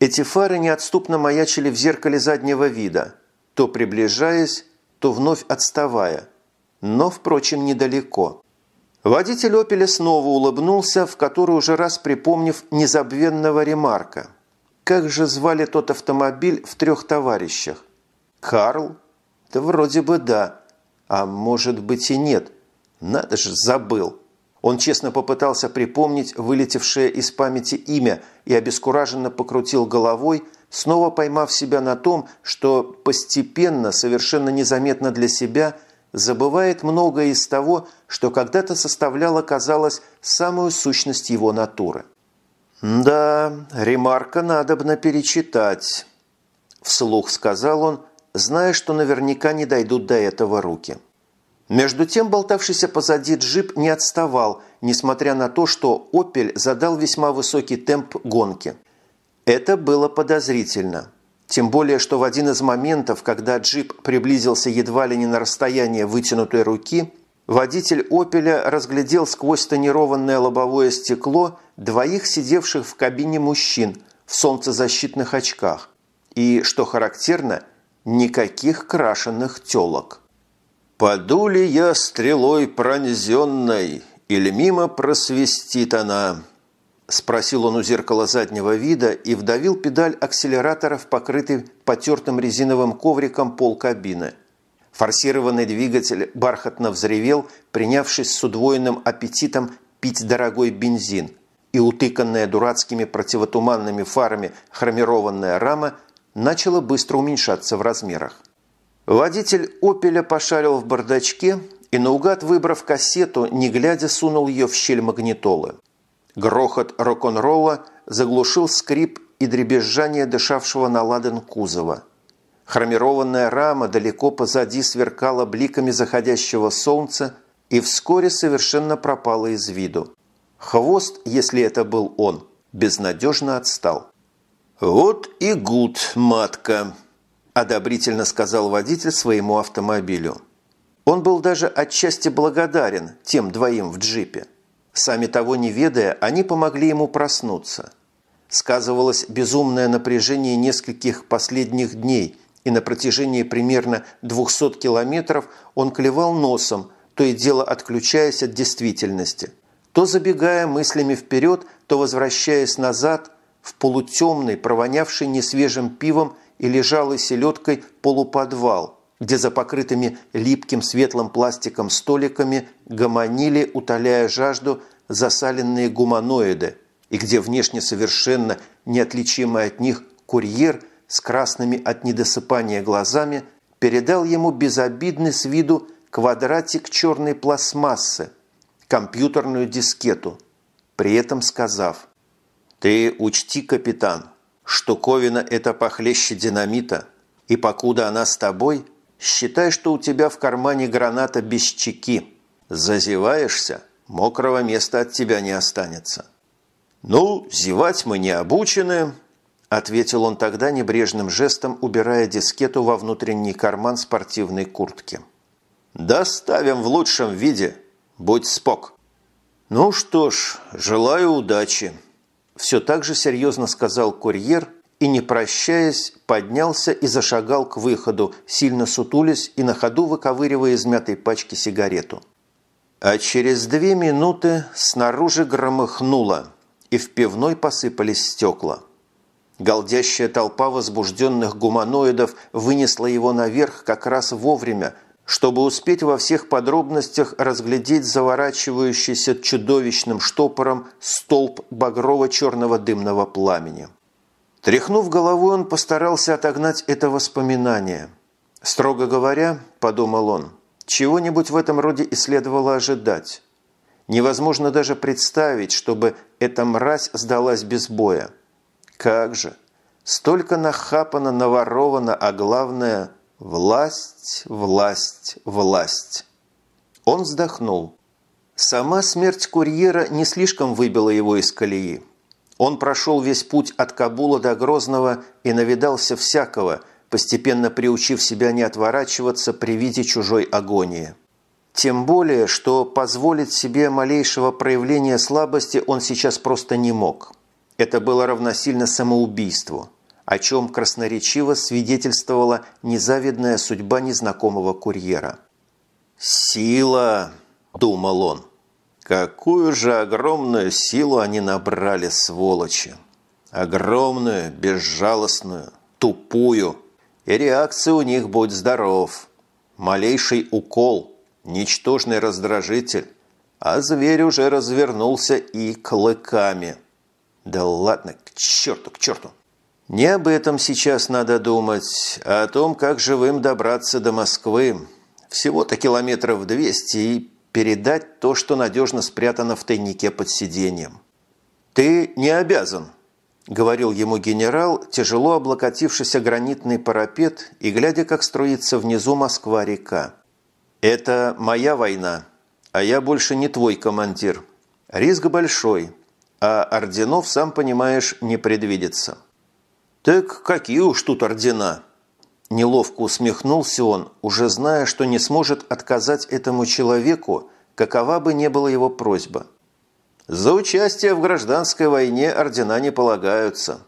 Эти фары неотступно маячили в зеркале заднего вида, то приближаясь, то вновь отставая, но, впрочем, недалеко. Водитель «Опеля» снова улыбнулся, в который уже раз припомнив незабвенного ремарка. Как же звали тот автомобиль в трех товарищах? Карл, да вроде бы да. А может быть и нет. Надо же, забыл. Он честно попытался припомнить вылетевшее из памяти имя и обескураженно покрутил головой, снова поймав себя на том, что постепенно, совершенно незаметно для себя, забывает многое из того, что когда-то составляло, казалось, самую сущность его натуры. «Да, ремарка надобно перечитать», – вслух сказал он, зная, что наверняка не дойдут до этого руки. Между тем болтавшийся позади джип не отставал, несмотря на то, что «Опель» задал весьма высокий темп гонки. Это было подозрительно. Тем более, что в один из моментов, когда джип приблизился едва ли не на расстояние вытянутой руки, водитель «Опеля» разглядел сквозь тонированное лобовое стекло двоих сидевших в кабине мужчин в солнцезащитных очках и, что характерно, Никаких крашенных телок. Подули я стрелой пронзенной, или мимо просвистит она?» Спросил он у зеркала заднего вида и вдавил педаль акселератора в покрытый потертым резиновым ковриком пол кабины. Форсированный двигатель бархатно взревел, принявшись с удвоенным аппетитом пить дорогой бензин, и утыканная дурацкими противотуманными фарами хромированная рама начало быстро уменьшаться в размерах. Водитель «Опеля» пошарил в бардачке и наугад, выбрав кассету, не глядя, сунул ее в щель магнитолы. Грохот рок-н-ролла заглушил скрип и дребезжание дышавшего на ладан кузова. Хромированная рама далеко позади сверкала бликами заходящего солнца и вскоре совершенно пропала из виду. Хвост, если это был он, безнадежно отстал. «Вот и гуд, матка», – одобрительно сказал водитель своему автомобилю. Он был даже отчасти благодарен тем двоим в джипе. Сами того не ведая, они помогли ему проснуться. Сказывалось безумное напряжение нескольких последних дней, и на протяжении примерно 200 километров он клевал носом, то и дело отключаясь от действительности. То забегая мыслями вперед, то возвращаясь назад, в полутемный, провонявший несвежим пивом и лежалой селедкой полуподвал, где за покрытыми липким светлым пластиком столиками гомонили, утоляя жажду, засаленные гуманоиды, и где внешне совершенно неотличимый от них курьер с красными от недосыпания глазами передал ему безобидный с виду квадратик черной пластмассы, компьютерную дискету, при этом сказав – «Ты учти, капитан, штуковина это похлеще динамита, и покуда она с тобой, считай, что у тебя в кармане граната без чеки. Зазеваешься, мокрого места от тебя не останется». «Ну, зевать мы не обучены», – ответил он тогда небрежным жестом, убирая дискету во внутренний карман спортивной куртки. «Доставим в лучшем виде. Будь спок». «Ну что ж, желаю удачи» все так же серьезно сказал курьер и, не прощаясь, поднялся и зашагал к выходу, сильно сутулясь и на ходу выковыривая из мятой пачки сигарету. А через две минуты снаружи громыхнуло, и в пивной посыпались стекла. Голдящая толпа возбужденных гуманоидов вынесла его наверх как раз вовремя, чтобы успеть во всех подробностях разглядеть заворачивающийся чудовищным штопором столб багрово-черного дымного пламени. Тряхнув головой, он постарался отогнать это воспоминание. Строго говоря, подумал он, чего-нибудь в этом роде и следовало ожидать. Невозможно даже представить, чтобы эта мразь сдалась без боя. Как же! Столько нахапано, наворовано, а главное – Власть, власть, власть. Он вздохнул. Сама смерть курьера не слишком выбила его из колеи. Он прошел весь путь от Кабула до Грозного и навидался всякого, постепенно приучив себя не отворачиваться при виде чужой агонии. Тем более, что позволить себе малейшего проявления слабости он сейчас просто не мог. Это было равносильно самоубийству о чем красноречиво свидетельствовала незавидная судьба незнакомого курьера. «Сила!» – думал он. «Какую же огромную силу они набрали, сволочи! Огромную, безжалостную, тупую! И реакция у них будет здоров! Малейший укол, ничтожный раздражитель, а зверь уже развернулся и клыками. Да ладно, к черту, к черту!» Не об этом сейчас надо думать, а о том, как живым добраться до Москвы. Всего-то километров 200 и передать то, что надежно спрятано в тайнике под сиденьем. «Ты не обязан», – говорил ему генерал, тяжело облокотившийся гранитный парапет и глядя, как струится внизу Москва-река. «Это моя война, а я больше не твой командир. Риск большой, а орденов, сам понимаешь, не предвидится». «Так какие уж тут ордена!» Неловко усмехнулся он, уже зная, что не сможет отказать этому человеку, какова бы ни была его просьба. «За участие в гражданской войне ордена не полагаются»,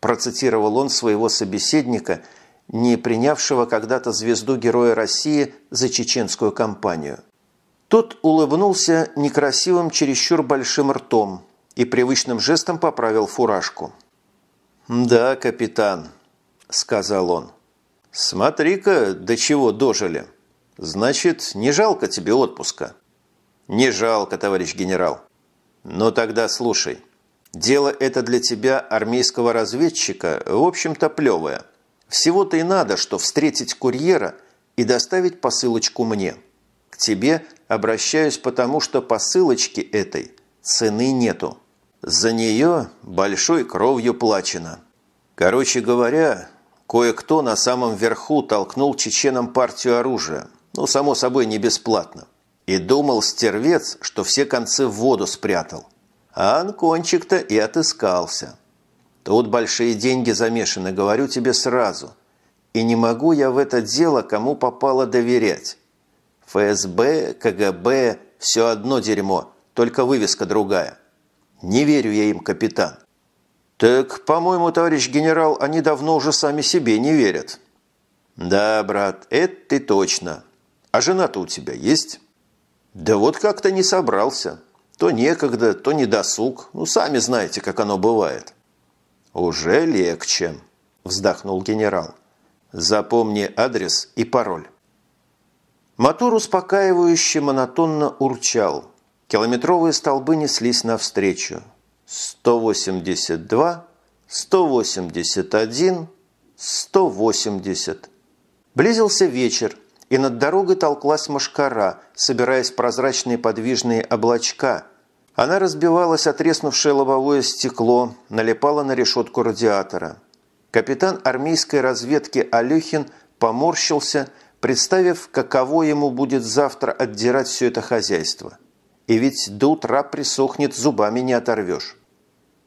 процитировал он своего собеседника, не принявшего когда-то звезду Героя России за чеченскую кампанию. Тот улыбнулся некрасивым чересчур большим ртом и привычным жестом поправил фуражку. «Да, капитан», – сказал он. «Смотри-ка, до чего дожили. Значит, не жалко тебе отпуска?» «Не жалко, товарищ генерал». Но тогда слушай. Дело это для тебя, армейского разведчика, в общем-то плевое. Всего-то и надо, что встретить курьера и доставить посылочку мне. К тебе обращаюсь потому, что посылочки этой цены нету. За нее большой кровью плачено. Короче говоря, кое-кто на самом верху толкнул чеченам партию оружия. Ну, само собой, не бесплатно. И думал стервец, что все концы в воду спрятал. А Анкончик-то и отыскался. Тут большие деньги замешаны, говорю тебе сразу. И не могу я в это дело кому попало доверять. ФСБ, КГБ – все одно дерьмо, только вывеска другая. Не верю я им, капитан. Так, по-моему, товарищ генерал, они давно уже сами себе не верят. Да, брат, это ты точно. А жена-то у тебя есть? Да вот как-то не собрался. То некогда, то не недосуг. Ну, сами знаете, как оно бывает. Уже легче, вздохнул генерал. Запомни адрес и пароль. Мотор успокаивающе монотонно урчал – Километровые столбы неслись навстречу. 182, 181, 180. Близился вечер, и над дорогой толклась мошкара, собираясь прозрачные подвижные облачка. Она разбивалась отреснувшее лобовое стекло, налипала на решетку радиатора. Капитан армейской разведки Алехин поморщился, представив, каково ему будет завтра отдирать все это хозяйство и ведь до утра присохнет, зубами не оторвешь.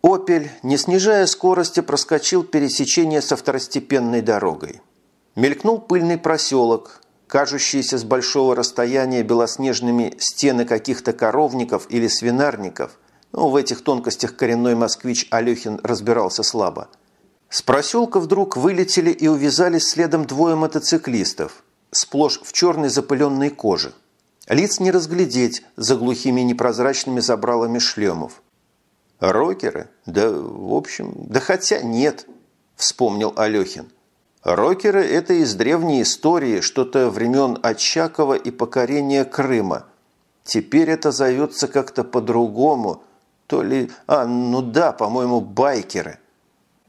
«Опель», не снижая скорости, проскочил пересечение со второстепенной дорогой. Мелькнул пыльный проселок, кажущийся с большого расстояния белоснежными стены каких-то коровников или свинарников. Ну, в этих тонкостях коренной москвич Алехин разбирался слабо. С проселка вдруг вылетели и увязались следом двое мотоциклистов, сплошь в черной запыленной коже – Лиц не разглядеть за глухими непрозрачными забралами шлемов. Рокеры? Да, в общем, да хотя нет, вспомнил Алехин. Рокеры – это из древней истории, что-то времен Очакова и покорения Крыма. Теперь это зовется как-то по-другому. То ли... А, ну да, по-моему, байкеры.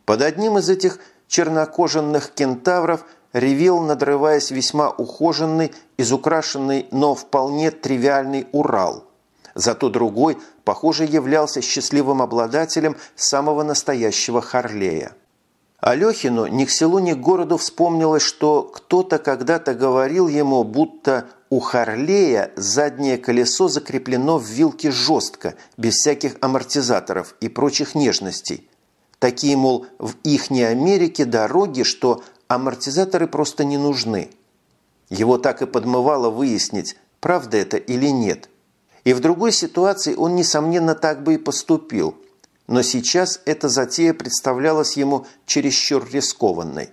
Под одним из этих чернокоженных кентавров ревел, надрываясь весьма ухоженный из изукрашенный, но вполне тривиальный Урал. Зато другой, похоже, являлся счастливым обладателем самого настоящего Харлея. Алехину ни к селу, ни к городу вспомнилось, что кто-то когда-то говорил ему, будто у Харлея заднее колесо закреплено в вилке жестко, без всяких амортизаторов и прочих нежностей. Такие, мол, в ихней Америке дороги, что амортизаторы просто не нужны – его так и подмывало выяснить, правда это или нет. И в другой ситуации он, несомненно, так бы и поступил. Но сейчас эта затея представлялась ему чересчур рискованной.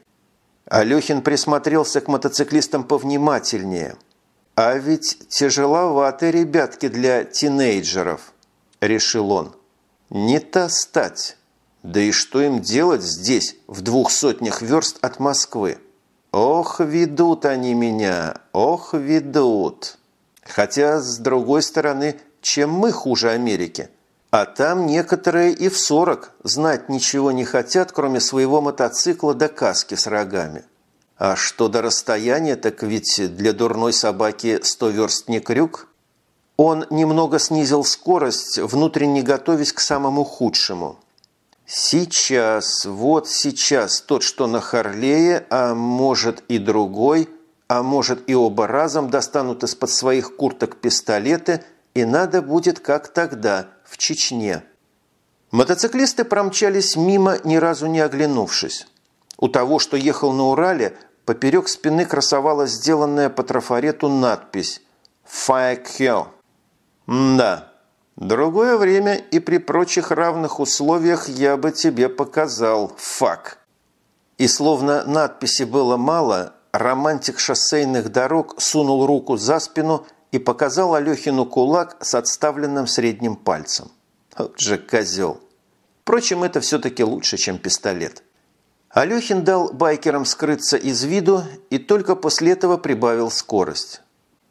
Алехин присмотрелся к мотоциклистам повнимательнее. «А ведь тяжеловаты ребятки для тинейджеров», – решил он. «Не та стать. Да и что им делать здесь, в двух сотнях верст от Москвы?» Ох, ведут они меня, ох, ведут. Хотя, с другой стороны, чем мы хуже Америки? А там некоторые и в сорок, знать ничего не хотят, кроме своего мотоцикла до да каски с рогами. А что до расстояния, так ведь для дурной собаки сто верст не крюк. Он немного снизил скорость, внутренне готовясь к самому худшему – Сейчас, вот сейчас, тот, что на Харлее, а может и другой, а может и оба разом достанут из-под своих курток пистолеты, и надо будет как тогда, в Чечне. Мотоциклисты промчались мимо, ни разу не оглянувшись. У того, что ехал на Урале, поперек спины красовалась сделанная по трафарету надпись «Файк Хелл». Да. Другое время и при прочих равных условиях я бы тебе показал факт. И словно надписи было мало, романтик шоссейных дорог сунул руку за спину и показал Алехину кулак с отставленным средним пальцем. Вот же козел. Впрочем, это все-таки лучше, чем пистолет. Алехин дал байкерам скрыться из виду и только после этого прибавил скорость.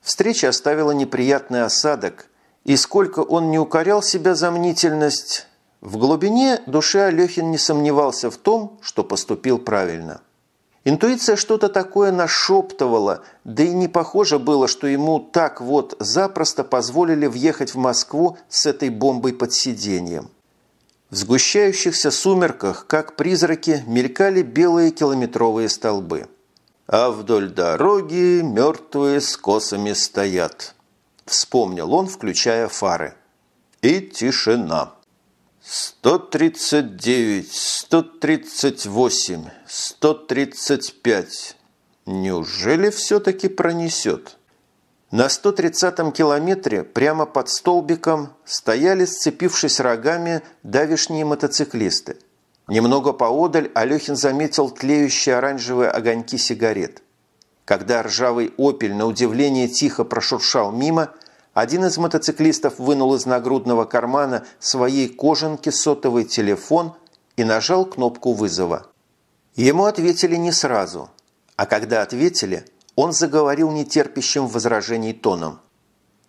Встреча оставила неприятный осадок – и сколько он не укорял себя за мнительность, в глубине души Алехин не сомневался в том, что поступил правильно. Интуиция что-то такое нашептывала, да и не похоже было, что ему так вот запросто позволили въехать в Москву с этой бомбой под сиденьем. В сгущающихся сумерках, как призраки, мелькали белые километровые столбы. А вдоль дороги мертвые с косами стоят. Вспомнил он, включая фары. И тишина. 139, 138, 135. Неужели все-таки пронесет? На 130-м километре прямо под столбиком стояли, сцепившись рогами, давишние мотоциклисты. Немного поодаль Алехин заметил тлеющие оранжевые огоньки сигарет. Когда ржавый «Опель» на удивление тихо прошуршал мимо, один из мотоциклистов вынул из нагрудного кармана своей кожанки сотовый телефон и нажал кнопку вызова. Ему ответили не сразу, а когда ответили, он заговорил нетерпящим возражений тоном.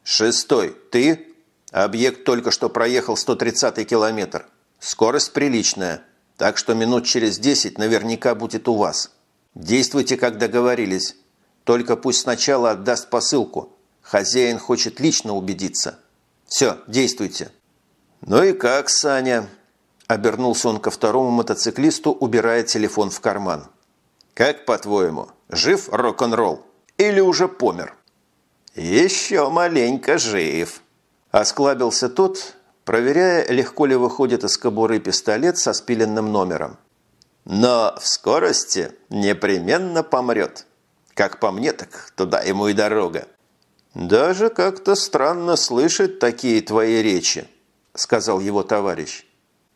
«Шестой, ты? Объект только что проехал 130-й километр. Скорость приличная, так что минут через 10 наверняка будет у вас. Действуйте, как договорились». Только пусть сначала отдаст посылку. Хозяин хочет лично убедиться. Все, действуйте». «Ну и как, Саня?» Обернулся он ко второму мотоциклисту, убирая телефон в карман. «Как, по-твоему, жив рок-н-ролл? Или уже помер?» «Еще маленько жив», – осклабился тот, проверяя, легко ли выходит из кобуры пистолет со спиленным номером. «Но в скорости непременно помрет». Как по мне, так туда ему и дорога. «Даже как-то странно слышать такие твои речи», – сказал его товарищ.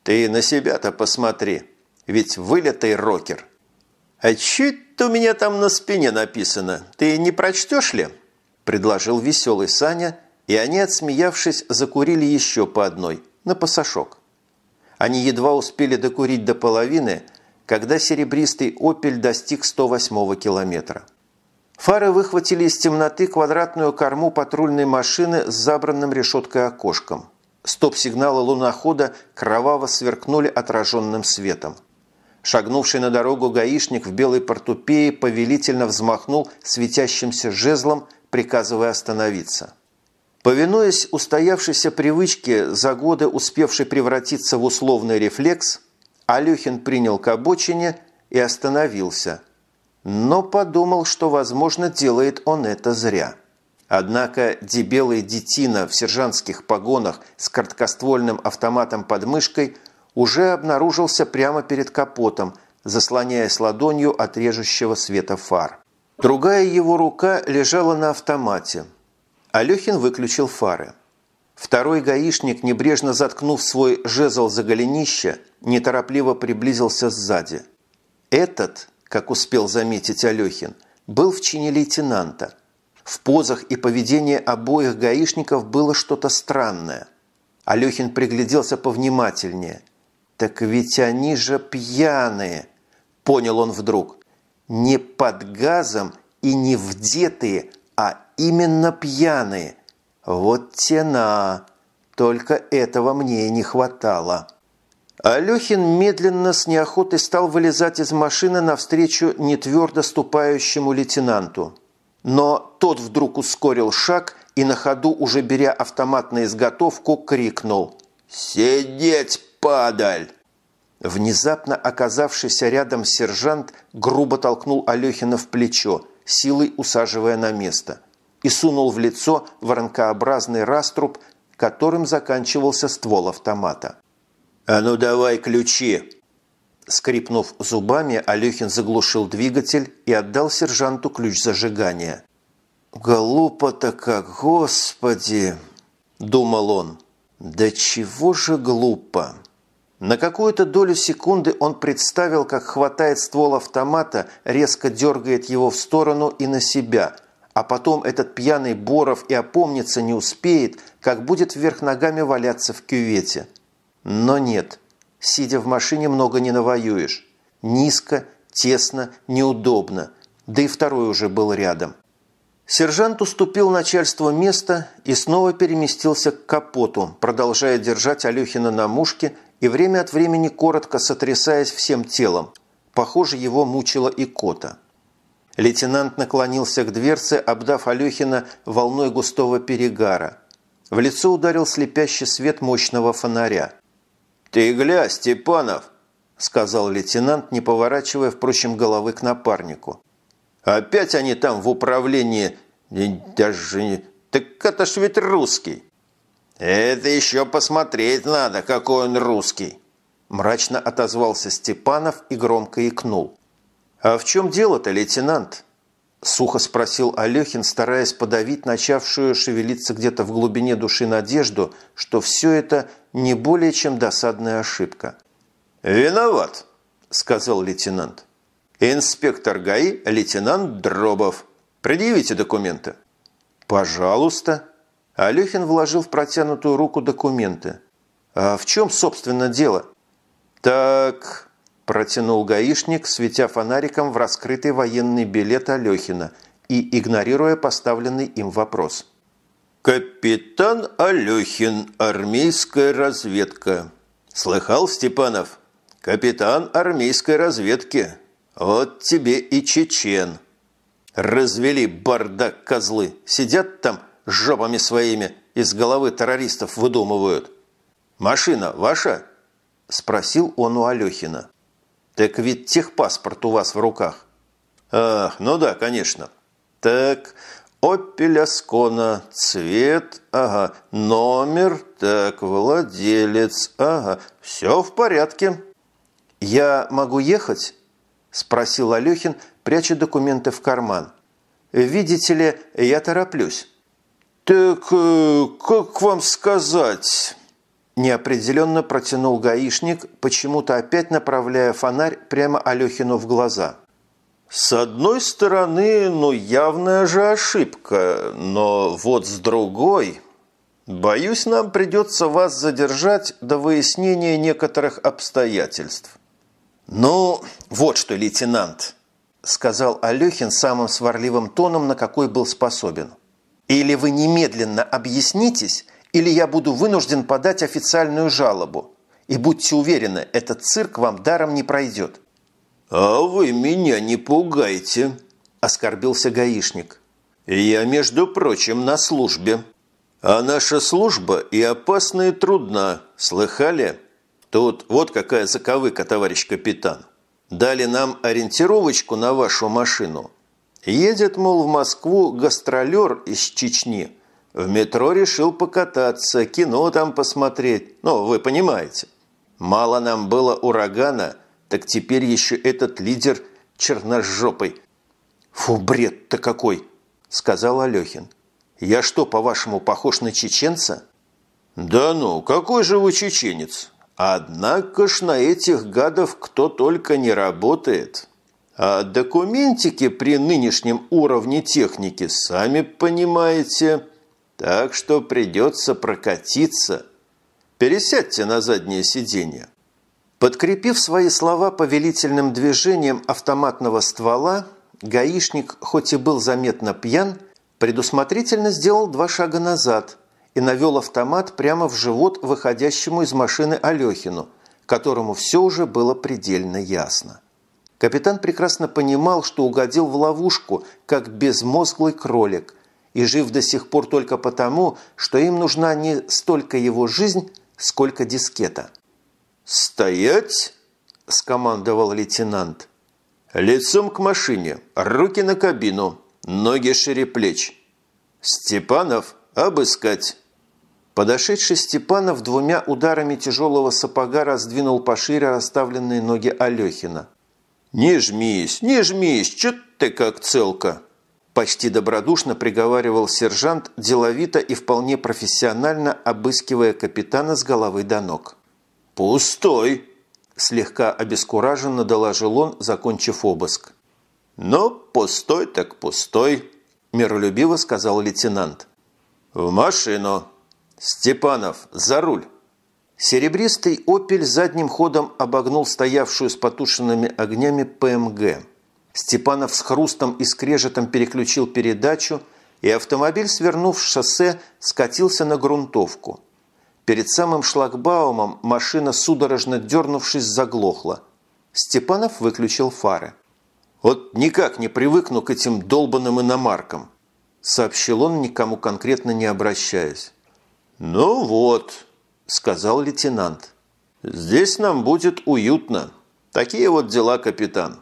«Ты на себя-то посмотри, ведь вылитый рокер». «А чё это у меня там на спине написано? Ты не прочтёшь ли?» – предложил веселый Саня, и они, отсмеявшись, закурили ещё по одной, на пасашок. Они едва успели докурить до половины, когда серебристый «Опель» достиг 108 километра. Фары выхватили из темноты квадратную корму патрульной машины с забранным решеткой окошком. Стоп-сигналы лунохода кроваво сверкнули отраженным светом. Шагнувший на дорогу гаишник в белой портупее повелительно взмахнул светящимся жезлом, приказывая остановиться. Повинуясь устоявшейся привычке, за годы успевшей превратиться в условный рефлекс, Алехин принял к обочине и остановился – но подумал, что, возможно, делает он это зря. Однако дебелый детина в сержантских погонах с короткоствольным автоматом под мышкой уже обнаружился прямо перед капотом, заслоняясь ладонью от режущего света фар. Другая его рука лежала на автомате. Алехин выключил фары. Второй гаишник, небрежно заткнув свой жезл за голенище, неторопливо приблизился сзади. Этот как успел заметить Алехин, был в чине лейтенанта. В позах и поведении обоих гаишников было что-то странное. Алехин пригляделся повнимательнее. «Так ведь они же пьяные!» – понял он вдруг. «Не под газом и не вдетые, а именно пьяные. Вот тена! Только этого мне и не хватало». Алехин медленно с неохотой стал вылезать из машины навстречу нетвердо ступающему лейтенанту. Но тот вдруг ускорил шаг и на ходу, уже беря автомат на изготовку, крикнул «Сидеть, падаль!». Внезапно оказавшийся рядом сержант грубо толкнул Алехина в плечо, силой усаживая на место, и сунул в лицо воронкообразный раструб, которым заканчивался ствол автомата. «А ну давай ключи!» Скрипнув зубами, Алехин заглушил двигатель и отдал сержанту ключ зажигания. «Глупо-то как, господи!» – думал он. «Да чего же глупо!» На какую-то долю секунды он представил, как хватает ствол автомата, резко дергает его в сторону и на себя, а потом этот пьяный Боров и опомниться не успеет, как будет вверх ногами валяться в кювете – но нет. Сидя в машине, много не навоюешь. Низко, тесно, неудобно. Да и второй уже был рядом. Сержант уступил начальству место и снова переместился к капоту, продолжая держать Алехина на мушке и время от времени коротко сотрясаясь всем телом. Похоже, его мучила кота. Лейтенант наклонился к дверце, обдав Алехина волной густого перегара. В лицо ударил слепящий свет мощного фонаря. «Ты гля, Степанов!» – сказал лейтенант, не поворачивая, впрочем, головы к напарнику. «Опять они там в управлении... даже не... Так это ж ведь русский!» «Это еще посмотреть надо, какой он русский!» Мрачно отозвался Степанов и громко икнул. «А в чем дело-то, лейтенант?» – сухо спросил Алехин, стараясь подавить начавшую шевелиться где-то в глубине души надежду, что все это не более чем досадная ошибка. «Виноват», – сказал лейтенант. «Инспектор ГАИ, лейтенант Дробов. Предъявите документы». «Пожалуйста». Алехин вложил в протянутую руку документы. «А в чем, собственно, дело?» «Так...» Протянул гаишник, светя фонариком в раскрытый военный билет Алехина и игнорируя поставленный им вопрос. «Капитан Алехин, армейская разведка». «Слыхал, Степанов? Капитан армейской разведки. Вот тебе и чечен». Развели бардак козлы. Сидят там жопами своими, из головы террористов выдумывают. «Машина ваша?» – спросил он у Алехина. Так ведь техпаспорт у вас в руках. А, ну да, конечно. Так, Opel Ascona, цвет, ага, номер, так, владелец, ага, все в порядке. Я могу ехать? Спросил Алехин, пряча документы в карман. Видите ли, я тороплюсь. Так, э, как вам сказать... Неопределенно протянул гаишник, почему-то опять направляя фонарь прямо Алехину в глаза. «С одной стороны, ну явная же ошибка, но вот с другой...» «Боюсь, нам придется вас задержать до выяснения некоторых обстоятельств». «Ну, вот что, лейтенант», – сказал Алехин самым сварливым тоном, на какой был способен. «Или вы немедленно объяснитесь, или я буду вынужден подать официальную жалобу. И будьте уверены, этот цирк вам даром не пройдет». «А вы меня не пугайте», – оскорбился гаишник. «Я, между прочим, на службе. А наша служба и опасна, и трудна, слыхали? Тут вот какая заковыка, товарищ капитан. Дали нам ориентировочку на вашу машину. Едет, мол, в Москву гастролер из Чечни – в метро решил покататься, кино там посмотреть. Ну, вы понимаете. Мало нам было урагана, так теперь еще этот лидер черножопый. «Фу, бред-то какой!» – сказал Алехин. «Я что, по-вашему, похож на чеченца?» «Да ну, какой же вы чеченец? Однако ж на этих гадов кто только не работает. А документики при нынешнем уровне техники, сами понимаете...» Так что придется прокатиться. Пересядьте на заднее сиденье. Подкрепив свои слова повелительным движением автоматного ствола, гаишник, хоть и был заметно пьян, предусмотрительно сделал два шага назад и навел автомат прямо в живот выходящему из машины Алехину, которому все уже было предельно ясно. Капитан прекрасно понимал, что угодил в ловушку, как безмозглый кролик, и жив до сих пор только потому, что им нужна не столько его жизнь, сколько дискета. «Стоять!» – скомандовал лейтенант. «Лицом к машине, руки на кабину, ноги шире плеч. Степанов обыскать!» Подошедший Степанов двумя ударами тяжелого сапога раздвинул пошире расставленные ноги Алехина. «Не жмись, не жмись, чё ты как целка!» Почти добродушно приговаривал сержант, деловито и вполне профессионально обыскивая капитана с головы до ног. «Пустой!» – слегка обескураженно доложил он, закончив обыск. «Но пустой так пустой!» – миролюбиво сказал лейтенант. «В машину! Степанов, за руль!» Серебристый «Опель» задним ходом обогнул стоявшую с потушенными огнями ПМГ – Степанов с хрустом и скрежетом переключил передачу, и автомобиль, свернув шоссе, скатился на грунтовку. Перед самым шлагбаумом машина, судорожно дернувшись, заглохла. Степанов выключил фары. «Вот никак не привыкну к этим долбанным иномаркам», сообщил он, никому конкретно не обращаясь. «Ну вот», сказал лейтенант. «Здесь нам будет уютно. Такие вот дела, капитан».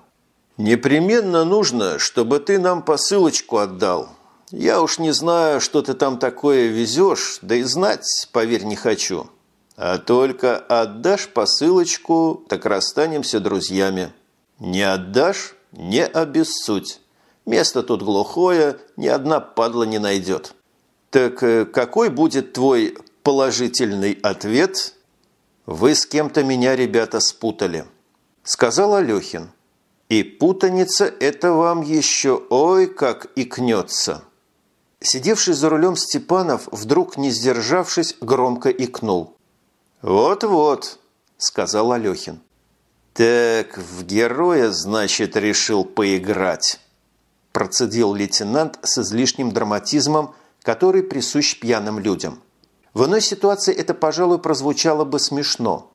«Непременно нужно, чтобы ты нам посылочку отдал. Я уж не знаю, что ты там такое везешь, да и знать, поверь, не хочу. А только отдашь посылочку, так расстанемся друзьями. Не отдашь – не обессудь. Место тут глухое, ни одна падла не найдет». «Так э, какой будет твой положительный ответ?» «Вы с кем-то меня, ребята, спутали», – сказал Алехин. И путаница это вам еще ой как икнется. Сидевший за рулем Степанов, вдруг не сдержавшись, громко икнул. «Вот-вот», – сказал Алехин. «Так, в героя, значит, решил поиграть», – процедил лейтенант с излишним драматизмом, который присущ пьяным людям. В иной ситуации это, пожалуй, прозвучало бы смешно.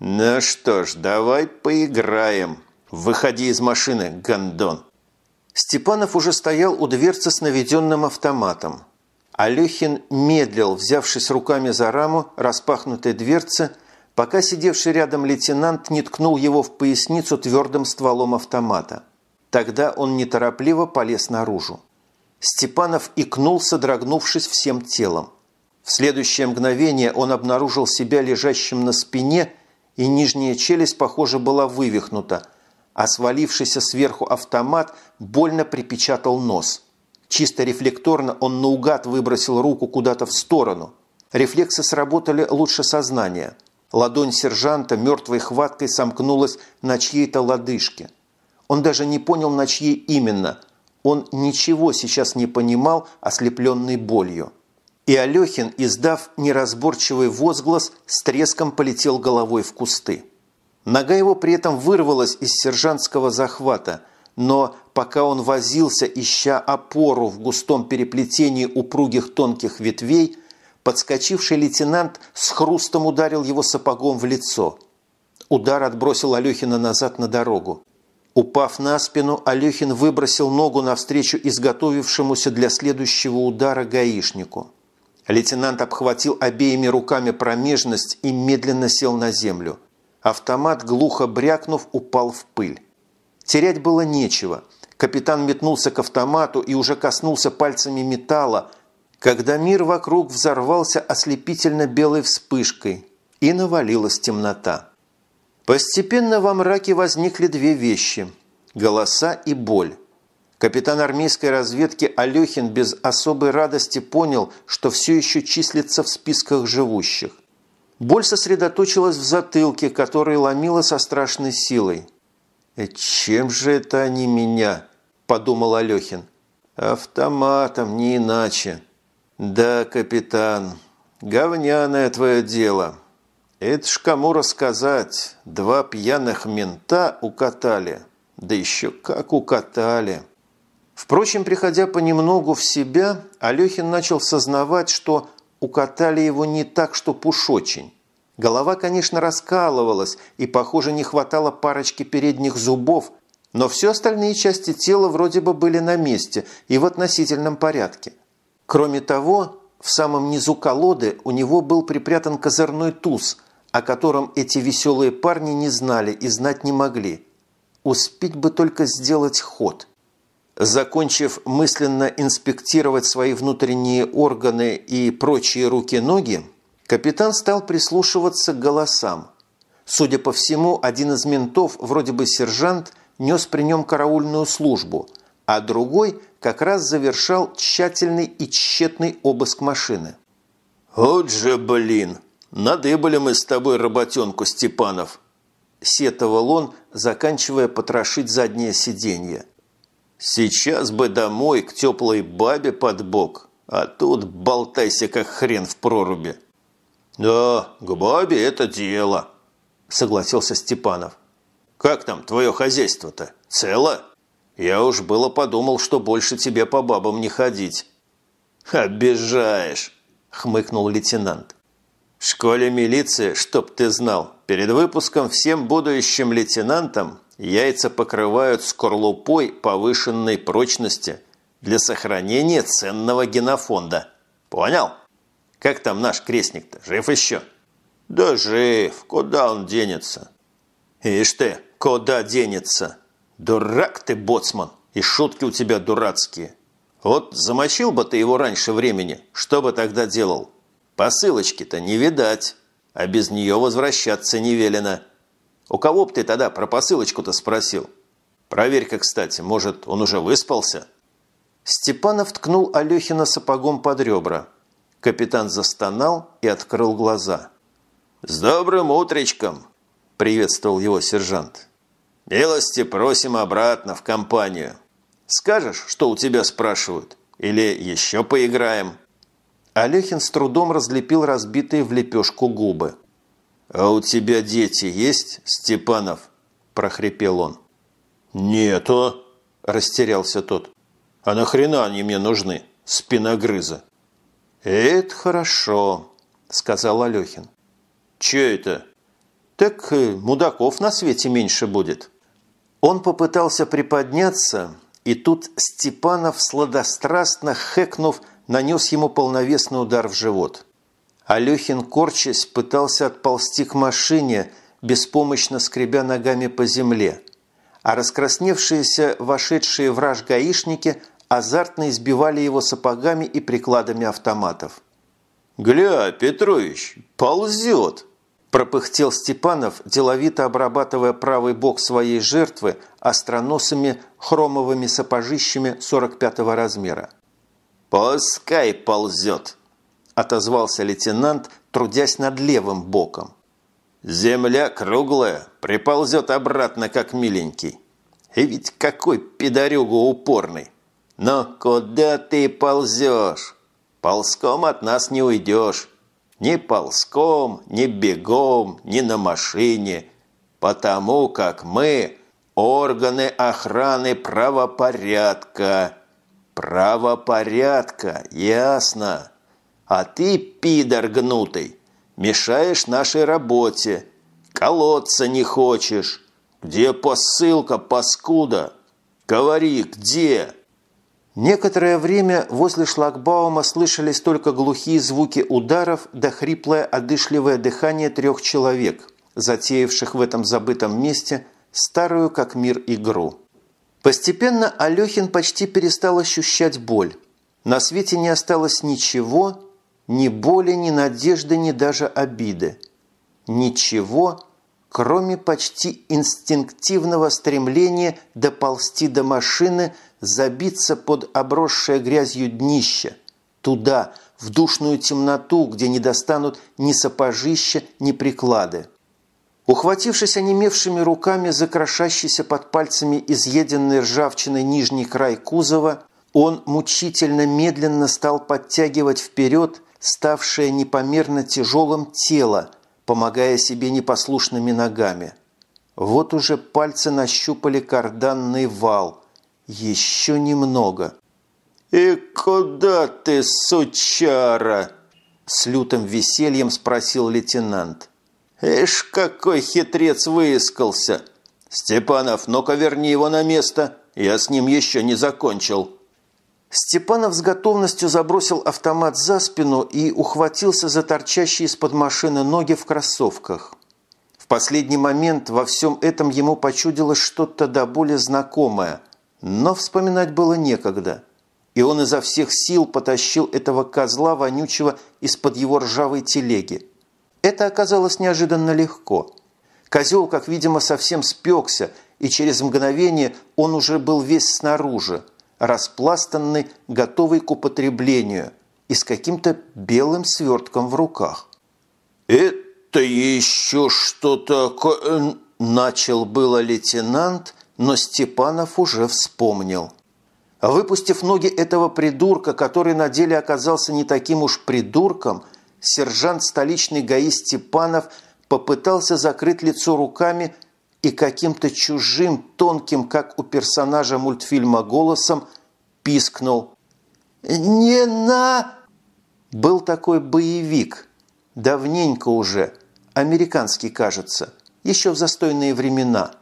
«Ну что ж, давай поиграем», – «Выходи из машины, гандон!» Степанов уже стоял у дверцы с наведенным автоматом. Алехин медлил, взявшись руками за раму распахнутой дверцы, пока сидевший рядом лейтенант не ткнул его в поясницу твердым стволом автомата. Тогда он неторопливо полез наружу. Степанов икнул, содрогнувшись всем телом. В следующее мгновение он обнаружил себя лежащим на спине, и нижняя челюсть, похоже, была вывихнута – а свалившийся сверху автомат больно припечатал нос. Чисто рефлекторно он наугад выбросил руку куда-то в сторону. Рефлексы сработали лучше сознания. Ладонь сержанта мертвой хваткой сомкнулась на чьей-то лодыжке. Он даже не понял, на чьей именно. Он ничего сейчас не понимал, ослепленный болью. И Алехин, издав неразборчивый возглас, с треском полетел головой в кусты. Нога его при этом вырвалась из сержантского захвата, но пока он возился, ища опору в густом переплетении упругих тонких ветвей, подскочивший лейтенант с хрустом ударил его сапогом в лицо. Удар отбросил Алехина назад на дорогу. Упав на спину, Алехин выбросил ногу навстречу изготовившемуся для следующего удара гаишнику. Лейтенант обхватил обеими руками промежность и медленно сел на землю – Автомат, глухо брякнув, упал в пыль. Терять было нечего. Капитан метнулся к автомату и уже коснулся пальцами металла, когда мир вокруг взорвался ослепительно белой вспышкой и навалилась темнота. Постепенно во мраке возникли две вещи – голоса и боль. Капитан армейской разведки Алехин без особой радости понял, что все еще числится в списках живущих. Боль сосредоточилась в затылке, который ломила со страшной силой. «Э, «Чем же это они меня?» – подумал Алехин. «Автоматом, не иначе». «Да, капитан, говняное твое дело. Это ж кому рассказать, два пьяных мента укатали. Да еще как укатали». Впрочем, приходя понемногу в себя, Алехин начал сознавать, что Укатали его не так, что уж очень. Голова, конечно, раскалывалась, и, похоже, не хватало парочки передних зубов, но все остальные части тела вроде бы были на месте и в относительном порядке. Кроме того, в самом низу колоды у него был припрятан козырной туз, о котором эти веселые парни не знали и знать не могли. Успеть бы только сделать ход. Закончив мысленно инспектировать свои внутренние органы и прочие руки-ноги, капитан стал прислушиваться к голосам. Судя по всему, один из ментов, вроде бы сержант, нес при нем караульную службу, а другой как раз завершал тщательный и тщетный обыск машины. «Вот же блин! Надыбали мы с тобой работенку, Степанов!» Сетовал он, заканчивая потрошить заднее сиденье – Сейчас бы домой к теплой бабе под бок, а тут болтайся как хрен в проруби. «Да, к бабе это дело», – согласился Степанов. «Как там твое хозяйство-то? Цело?» «Я уж было подумал, что больше тебе по бабам не ходить». «Обижаешь», – хмыкнул лейтенант. «В школе милиции, чтоб ты знал, перед выпуском всем будущим лейтенантам яйца покрывают скорлупой повышенной прочности для сохранения ценного генофонда. Понял? Как там наш крестник-то? Жив еще? Да жив. Куда он денется? Ишь ты, куда денется? Дурак ты, боцман. И шутки у тебя дурацкие. Вот замочил бы ты его раньше времени, что бы тогда делал? Посылочки-то не видать, а без нее возвращаться не велено. У кого б ты тогда про посылочку-то спросил? Проверь-ка, кстати, может, он уже выспался?» Степанов ткнул Алехина сапогом под ребра. Капитан застонал и открыл глаза. «С добрым утречком!» – приветствовал его сержант. «Милости просим обратно в компанию. Скажешь, что у тебя спрашивают? Или еще поиграем?» Алехин с трудом разлепил разбитые в лепешку губы. «А у тебя дети есть, Степанов?» – прохрипел он. «Нету», – растерялся тот. «А нахрена они мне нужны, спиногрызы?» «Это хорошо», – сказал Алехин. «Че это?» «Так э, мудаков на свете меньше будет». Он попытался приподняться, и тут Степанов, сладострастно хекнув, нанес ему полновесный удар в живот – Алехин, корчась, пытался отползти к машине, беспомощно скребя ногами по земле. А раскрасневшиеся, вошедшие враж гаишники азартно избивали его сапогами и прикладами автоматов. «Гля, Петрович, ползет!» Пропыхтел Степанов, деловито обрабатывая правый бок своей жертвы остроносыми хромовыми сапожищами 45-го размера. «Пускай ползет!» отозвался лейтенант, трудясь над левым боком. «Земля круглая, приползет обратно, как миленький. И ведь какой пидорюга упорный! Но куда ты ползешь? Ползком от нас не уйдешь. Ни ползком, ни бегом, ни на машине. Потому как мы – органы охраны правопорядка. Правопорядка, ясно?» А ты, пидор гнутый, мешаешь нашей работе. колодца не хочешь. Где посылка, паскуда? Говори, где?» Некоторое время возле шлагбаума слышались только глухие звуки ударов да хриплое одышливое дыхание трех человек, затеявших в этом забытом месте старую как мир игру. Постепенно Алехин почти перестал ощущать боль. На свете не осталось ничего, ни боли, ни надежды, ни даже обиды. Ничего, кроме почти инстинктивного стремления доползти до машины, забиться под обросшее грязью днище, туда, в душную темноту, где не достанут ни сапожища, ни приклады. Ухватившись онемевшими руками за крошащийся под пальцами изъеденный ржавчиной нижний край кузова, он мучительно медленно стал подтягивать вперед ставшее непомерно тяжелым тело, помогая себе непослушными ногами. Вот уже пальцы нащупали карданный вал. Еще немного. «И куда ты, сучара?» С лютым весельем спросил лейтенант. «Эш, какой хитрец выискался!» «Степанов, ну-ка верни его на место, я с ним еще не закончил». Степанов с готовностью забросил автомат за спину и ухватился за торчащие из-под машины ноги в кроссовках. В последний момент во всем этом ему почудилось что-то до боли знакомое, но вспоминать было некогда. И он изо всех сил потащил этого козла вонючего из-под его ржавой телеги. Это оказалось неожиданно легко. Козел, как видимо, совсем спекся, и через мгновение он уже был весь снаружи – распластанный, готовый к употреблению, и с каким-то белым свертком в руках. «Это еще что такое?» – начал было лейтенант, но Степанов уже вспомнил. Выпустив ноги этого придурка, который на деле оказался не таким уж придурком, сержант столичный ГАИ Степанов попытался закрыть лицо руками – и каким-то чужим, тонким, как у персонажа мультфильма, голосом пискнул. «Не на...» Был такой боевик, давненько уже, американский, кажется, еще в застойные времена.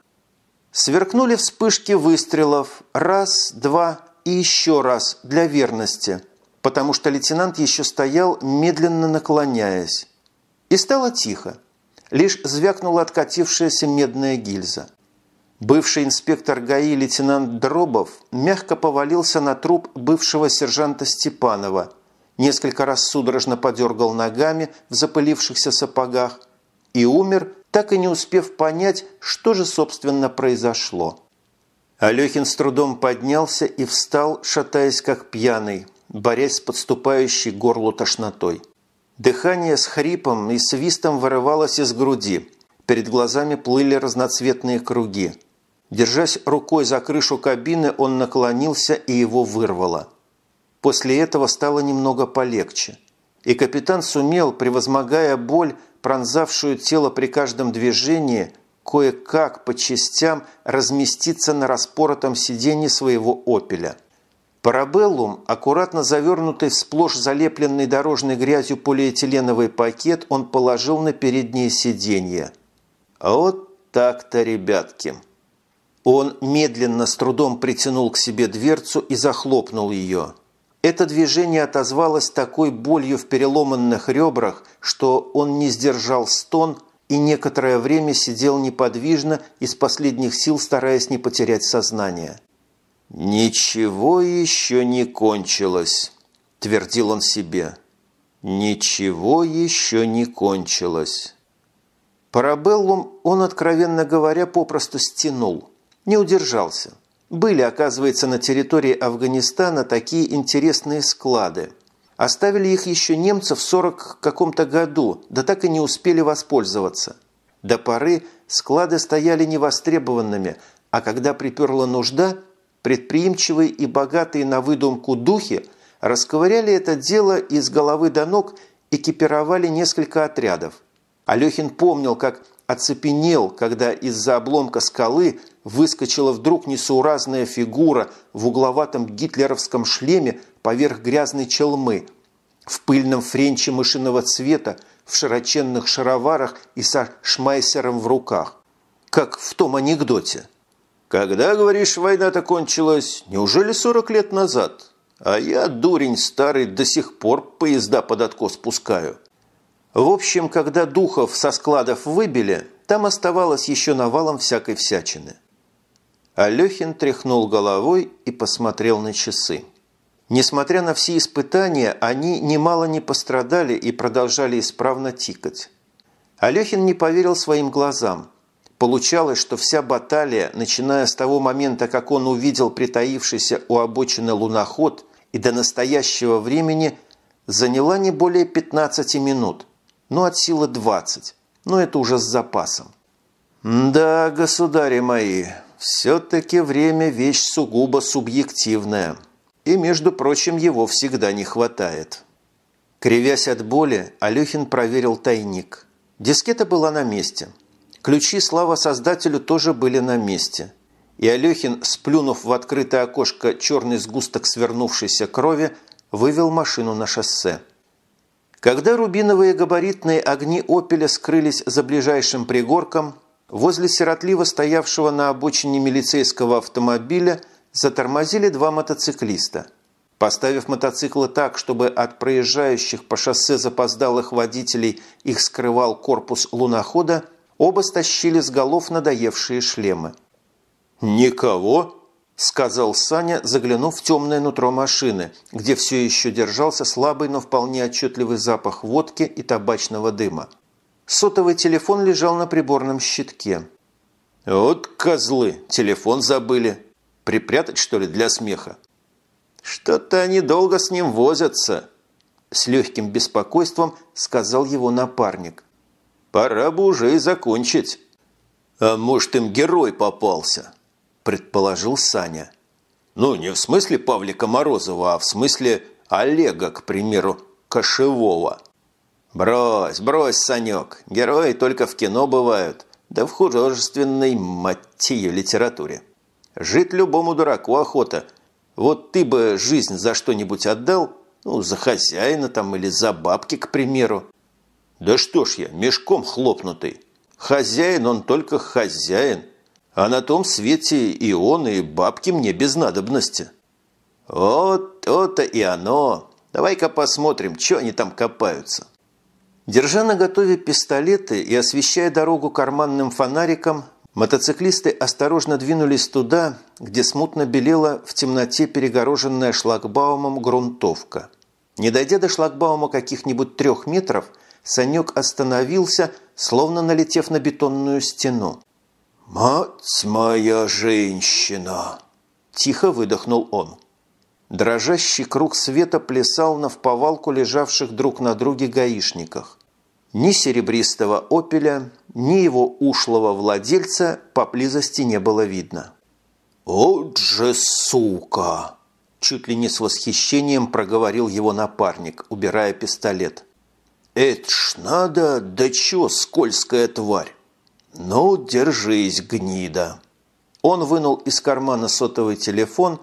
Сверкнули вспышки выстрелов, раз, два и еще раз, для верности, потому что лейтенант еще стоял, медленно наклоняясь. И стало тихо. Лишь звякнула откатившаяся медная гильза. Бывший инспектор ГАИ лейтенант Дробов мягко повалился на труп бывшего сержанта Степанова, несколько раз судорожно подергал ногами в запылившихся сапогах и умер, так и не успев понять, что же, собственно, произошло. Алехин с трудом поднялся и встал, шатаясь как пьяный, борясь с подступающей горло тошнотой. Дыхание с хрипом и свистом вырывалось из груди. Перед глазами плыли разноцветные круги. Держась рукой за крышу кабины, он наклонился и его вырвало. После этого стало немного полегче. И капитан сумел, превозмогая боль, пронзавшую тело при каждом движении, кое-как по частям разместиться на распоротом сиденье своего «Опеля». Парабеллум, аккуратно завернутый в сплошь залепленный дорожной грязью полиэтиленовый пакет, он положил на переднее сиденье. Вот так-то, ребятки. Он медленно, с трудом притянул к себе дверцу и захлопнул ее. Это движение отозвалось такой болью в переломанных ребрах, что он не сдержал стон и некоторое время сидел неподвижно, из последних сил стараясь не потерять сознание. – «Ничего еще не кончилось», – твердил он себе. «Ничего еще не кончилось». Парабеллум он, откровенно говоря, попросту стянул, не удержался. Были, оказывается, на территории Афганистана такие интересные склады. Оставили их еще немцы в 40 каком-то году, да так и не успели воспользоваться. До поры склады стояли невостребованными, а когда приперла нужда, Предприимчивые и богатые на выдумку духи расковыряли это дело из головы до ног, экипировали несколько отрядов. Алехин помнил, как оцепенел, когда из-за обломка скалы выскочила вдруг несуразная фигура в угловатом гитлеровском шлеме поверх грязной челмы, в пыльном френче мышиного цвета, в широченных шароварах и со шмайсером в руках. Как в том анекдоте. «Когда, говоришь, война-то кончилась? Неужели 40 лет назад? А я, дурень старый, до сих пор поезда под откос пускаю». В общем, когда духов со складов выбили, там оставалось еще навалом всякой всячины. Алехин тряхнул головой и посмотрел на часы. Несмотря на все испытания, они немало не пострадали и продолжали исправно тикать. Алехин не поверил своим глазам – Получалось, что вся баталия, начиная с того момента, как он увидел притаившийся у обочины луноход и до настоящего времени, заняла не более 15 минут, но ну, от силы 20, но это уже с запасом. «Да, государи мои, все-таки время – вещь сугубо субъективная, и, между прочим, его всегда не хватает». Кривясь от боли, Алехин проверил тайник. Дискета была на месте – Ключи, слава создателю, тоже были на месте. И Алехин, сплюнув в открытое окошко черный сгусток свернувшейся крови, вывел машину на шоссе. Когда рубиновые габаритные огни «Опеля» скрылись за ближайшим пригорком, возле сиротливо стоявшего на обочине милицейского автомобиля затормозили два мотоциклиста. Поставив мотоциклы так, чтобы от проезжающих по шоссе запоздалых водителей их скрывал корпус лунохода, Оба стащили с голов надоевшие шлемы. «Никого?» – сказал Саня, заглянув в темное нутро машины, где все еще держался слабый, но вполне отчетливый запах водки и табачного дыма. Сотовый телефон лежал на приборном щитке. «Вот козлы! Телефон забыли! Припрятать, что ли, для смеха?» «Что-то они долго с ним возятся!» С легким беспокойством сказал его напарник. Пора бы уже и закончить. А может, им герой попался, предположил Саня. Ну, не в смысле Павлика Морозова, а в смысле Олега, к примеру, Кошевого. Брось, брось, Санек, герои только в кино бывают, да в художественной, мать литературе. Жить любому дураку охота. Вот ты бы жизнь за что-нибудь отдал, ну, за хозяина там или за бабки, к примеру. Да что ж я, мешком хлопнутый. Хозяин он только хозяин. А на том свете и он, и бабки мне без надобности. Вот то-то и оно. Давай-ка посмотрим, что они там копаются. Держа на готове пистолеты и освещая дорогу карманным фонариком, мотоциклисты осторожно двинулись туда, где смутно белела в темноте перегороженная шлагбаумом грунтовка. Не дойдя до шлагбаума каких-нибудь трех метров – Санек остановился, словно налетев на бетонную стену. «Мать моя женщина!» – тихо выдохнул он. Дрожащий круг света плясал на вповалку лежавших друг на друге гаишниках. Ни серебристого опеля, ни его ушлого владельца поблизости не было видно. «От же сука!» – чуть ли не с восхищением проговорил его напарник, убирая пистолет. Это ж надо, да чё скользкая тварь! Ну, держись, гнида!» Он вынул из кармана сотовый телефон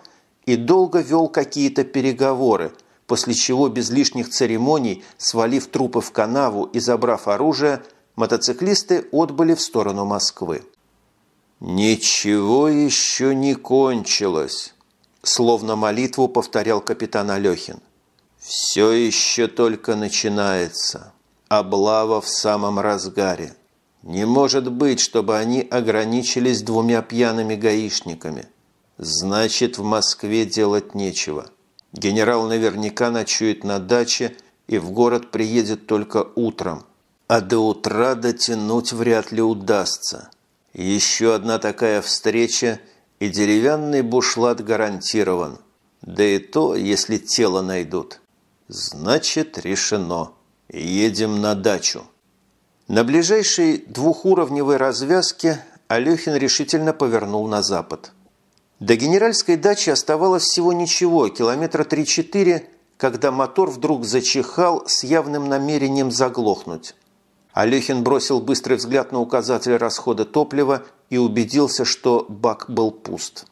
и долго вел какие-то переговоры, после чего без лишних церемоний, свалив трупы в канаву и забрав оружие, мотоциклисты отбыли в сторону Москвы. «Ничего еще не кончилось», – словно молитву повторял капитан Алехин. Все еще только начинается. Облава в самом разгаре. Не может быть, чтобы они ограничились двумя пьяными гаишниками. Значит, в Москве делать нечего. Генерал наверняка ночует на даче и в город приедет только утром. А до утра дотянуть вряд ли удастся. Еще одна такая встреча, и деревянный бушлат гарантирован. Да и то, если тело найдут. Значит, решено. Едем на дачу. На ближайшей двухуровневой развязке Алехин решительно повернул на запад. До генеральской дачи оставалось всего ничего, километра 3-4, когда мотор вдруг зачихал с явным намерением заглохнуть. Алехин бросил быстрый взгляд на указатель расхода топлива и убедился, что бак был пуст.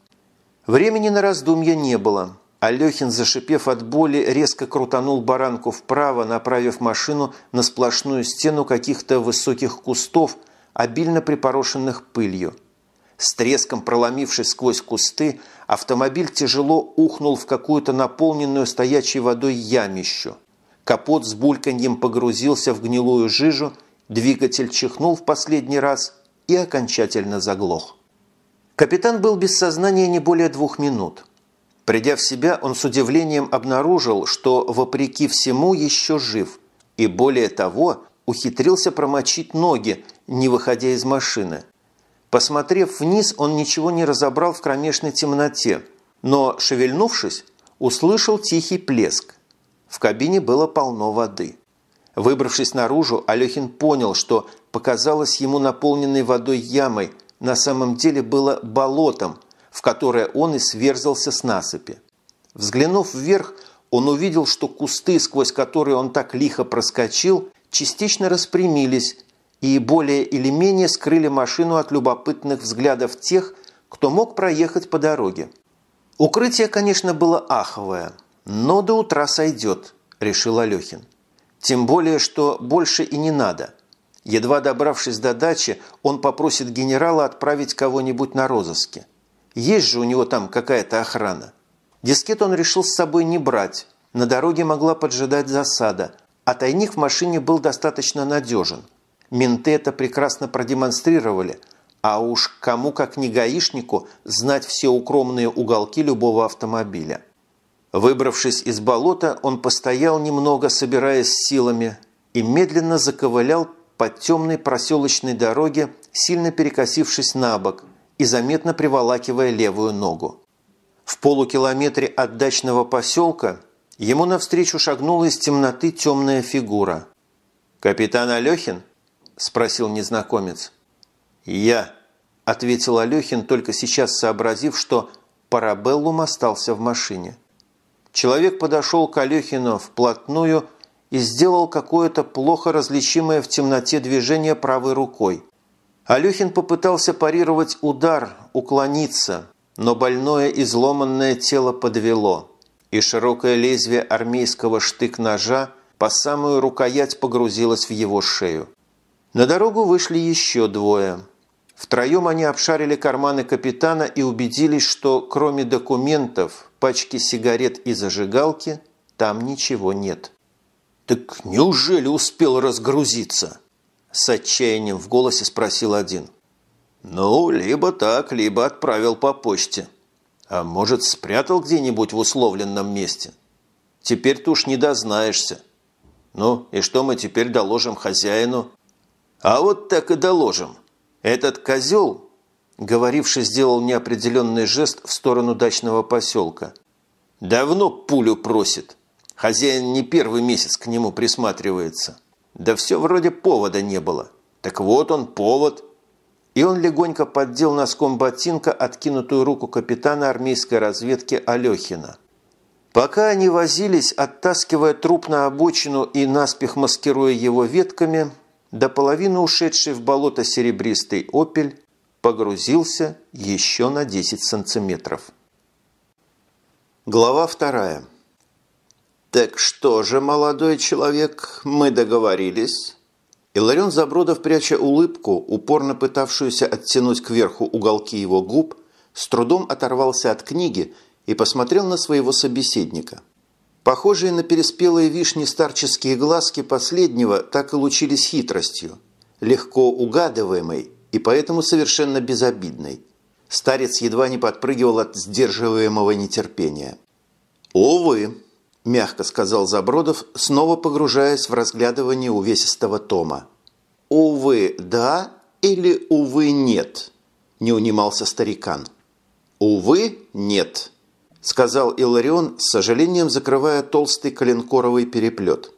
Времени на раздумья не было – Алехин, зашипев от боли, резко крутанул баранку вправо, направив машину на сплошную стену каких-то высоких кустов, обильно припорошенных пылью. С треском проломившись сквозь кусты, автомобиль тяжело ухнул в какую-то наполненную стоячей водой ямищу. Капот с бульканьем погрузился в гнилую жижу, двигатель чихнул в последний раз и окончательно заглох. Капитан был без сознания не более двух минут – Придя в себя, он с удивлением обнаружил, что, вопреки всему, еще жив, и более того, ухитрился промочить ноги, не выходя из машины. Посмотрев вниз, он ничего не разобрал в кромешной темноте, но, шевельнувшись, услышал тихий плеск. В кабине было полно воды. Выбравшись наружу, Алехин понял, что показалось ему наполненной водой ямой, на самом деле было болотом – в которое он и сверзался с насыпи. Взглянув вверх, он увидел, что кусты, сквозь которые он так лихо проскочил, частично распрямились и более или менее скрыли машину от любопытных взглядов тех, кто мог проехать по дороге. Укрытие, конечно, было аховое, но до утра сойдет, решил Алехин. Тем более, что больше и не надо. Едва добравшись до дачи, он попросит генерала отправить кого-нибудь на розыске. Есть же у него там какая-то охрана. Дискет он решил с собой не брать. На дороге могла поджидать засада, а тайник в машине был достаточно надежен. Менты это прекрасно продемонстрировали, а уж кому как не гаишнику знать все укромные уголки любого автомобиля. Выбравшись из болота, он постоял немного, собираясь силами, и медленно заковылял по темной проселочной дороге, сильно перекосившись на бок – и заметно приволакивая левую ногу. В полукилометре от дачного поселка ему навстречу шагнула из темноты темная фигура. «Капитан Алехин?» – спросил незнакомец. «Я», – ответил Алехин, только сейчас сообразив, что Парабеллум остался в машине. Человек подошел к Алехину вплотную и сделал какое-то плохо различимое в темноте движение правой рукой, Алехин попытался парировать удар, уклониться, но больное изломанное тело подвело, и широкое лезвие армейского штык-ножа по самую рукоять погрузилось в его шею. На дорогу вышли еще двое. Втроем они обшарили карманы капитана и убедились, что кроме документов, пачки сигарет и зажигалки, там ничего нет. «Так неужели успел разгрузиться?» С отчаянием в голосе спросил один. «Ну, либо так, либо отправил по почте. А может, спрятал где-нибудь в условленном месте? Теперь ты уж не дознаешься. Ну, и что мы теперь доложим хозяину?» «А вот так и доложим. Этот козел, говоривший, сделал неопределенный жест в сторону дачного поселка. Давно пулю просит. Хозяин не первый месяц к нему присматривается». Да все вроде повода не было. Так вот он, повод. И он легонько поддел носком ботинка откинутую руку капитана армейской разведки Алехина. Пока они возились, оттаскивая труп на обочину и наспех маскируя его ветками, до половины ушедший в болото серебристый «Опель» погрузился еще на 10 сантиметров. Глава вторая. «Так что же, молодой человек, мы договорились?» Иларион Забродов, пряча улыбку, упорно пытавшуюся оттянуть кверху уголки его губ, с трудом оторвался от книги и посмотрел на своего собеседника. Похожие на переспелые вишни старческие глазки последнего так и лучились хитростью, легко угадываемой и поэтому совершенно безобидной. Старец едва не подпрыгивал от сдерживаемого нетерпения. «Увы!» – мягко сказал Забродов, снова погружаясь в разглядывание увесистого тома. «Увы, да или увы, нет?» – не унимался старикан. «Увы, нет», – сказал Иларион, с сожалением закрывая толстый коленкоровый переплет.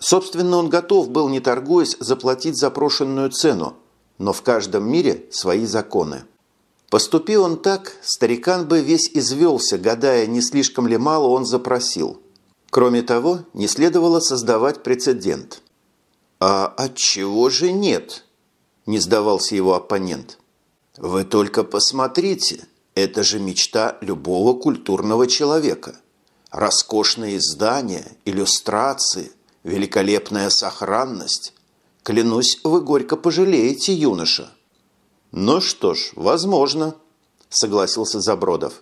Собственно, он готов был, не торгуясь, заплатить запрошенную цену, но в каждом мире свои законы. Поступи он так, старикан бы весь извелся, гадая, не слишком ли мало он запросил. Кроме того, не следовало создавать прецедент. «А отчего же нет?» – не сдавался его оппонент. «Вы только посмотрите, это же мечта любого культурного человека. Роскошные здания, иллюстрации, великолепная сохранность. Клянусь, вы горько пожалеете, юноша». «Ну что ж, возможно», – согласился Забродов.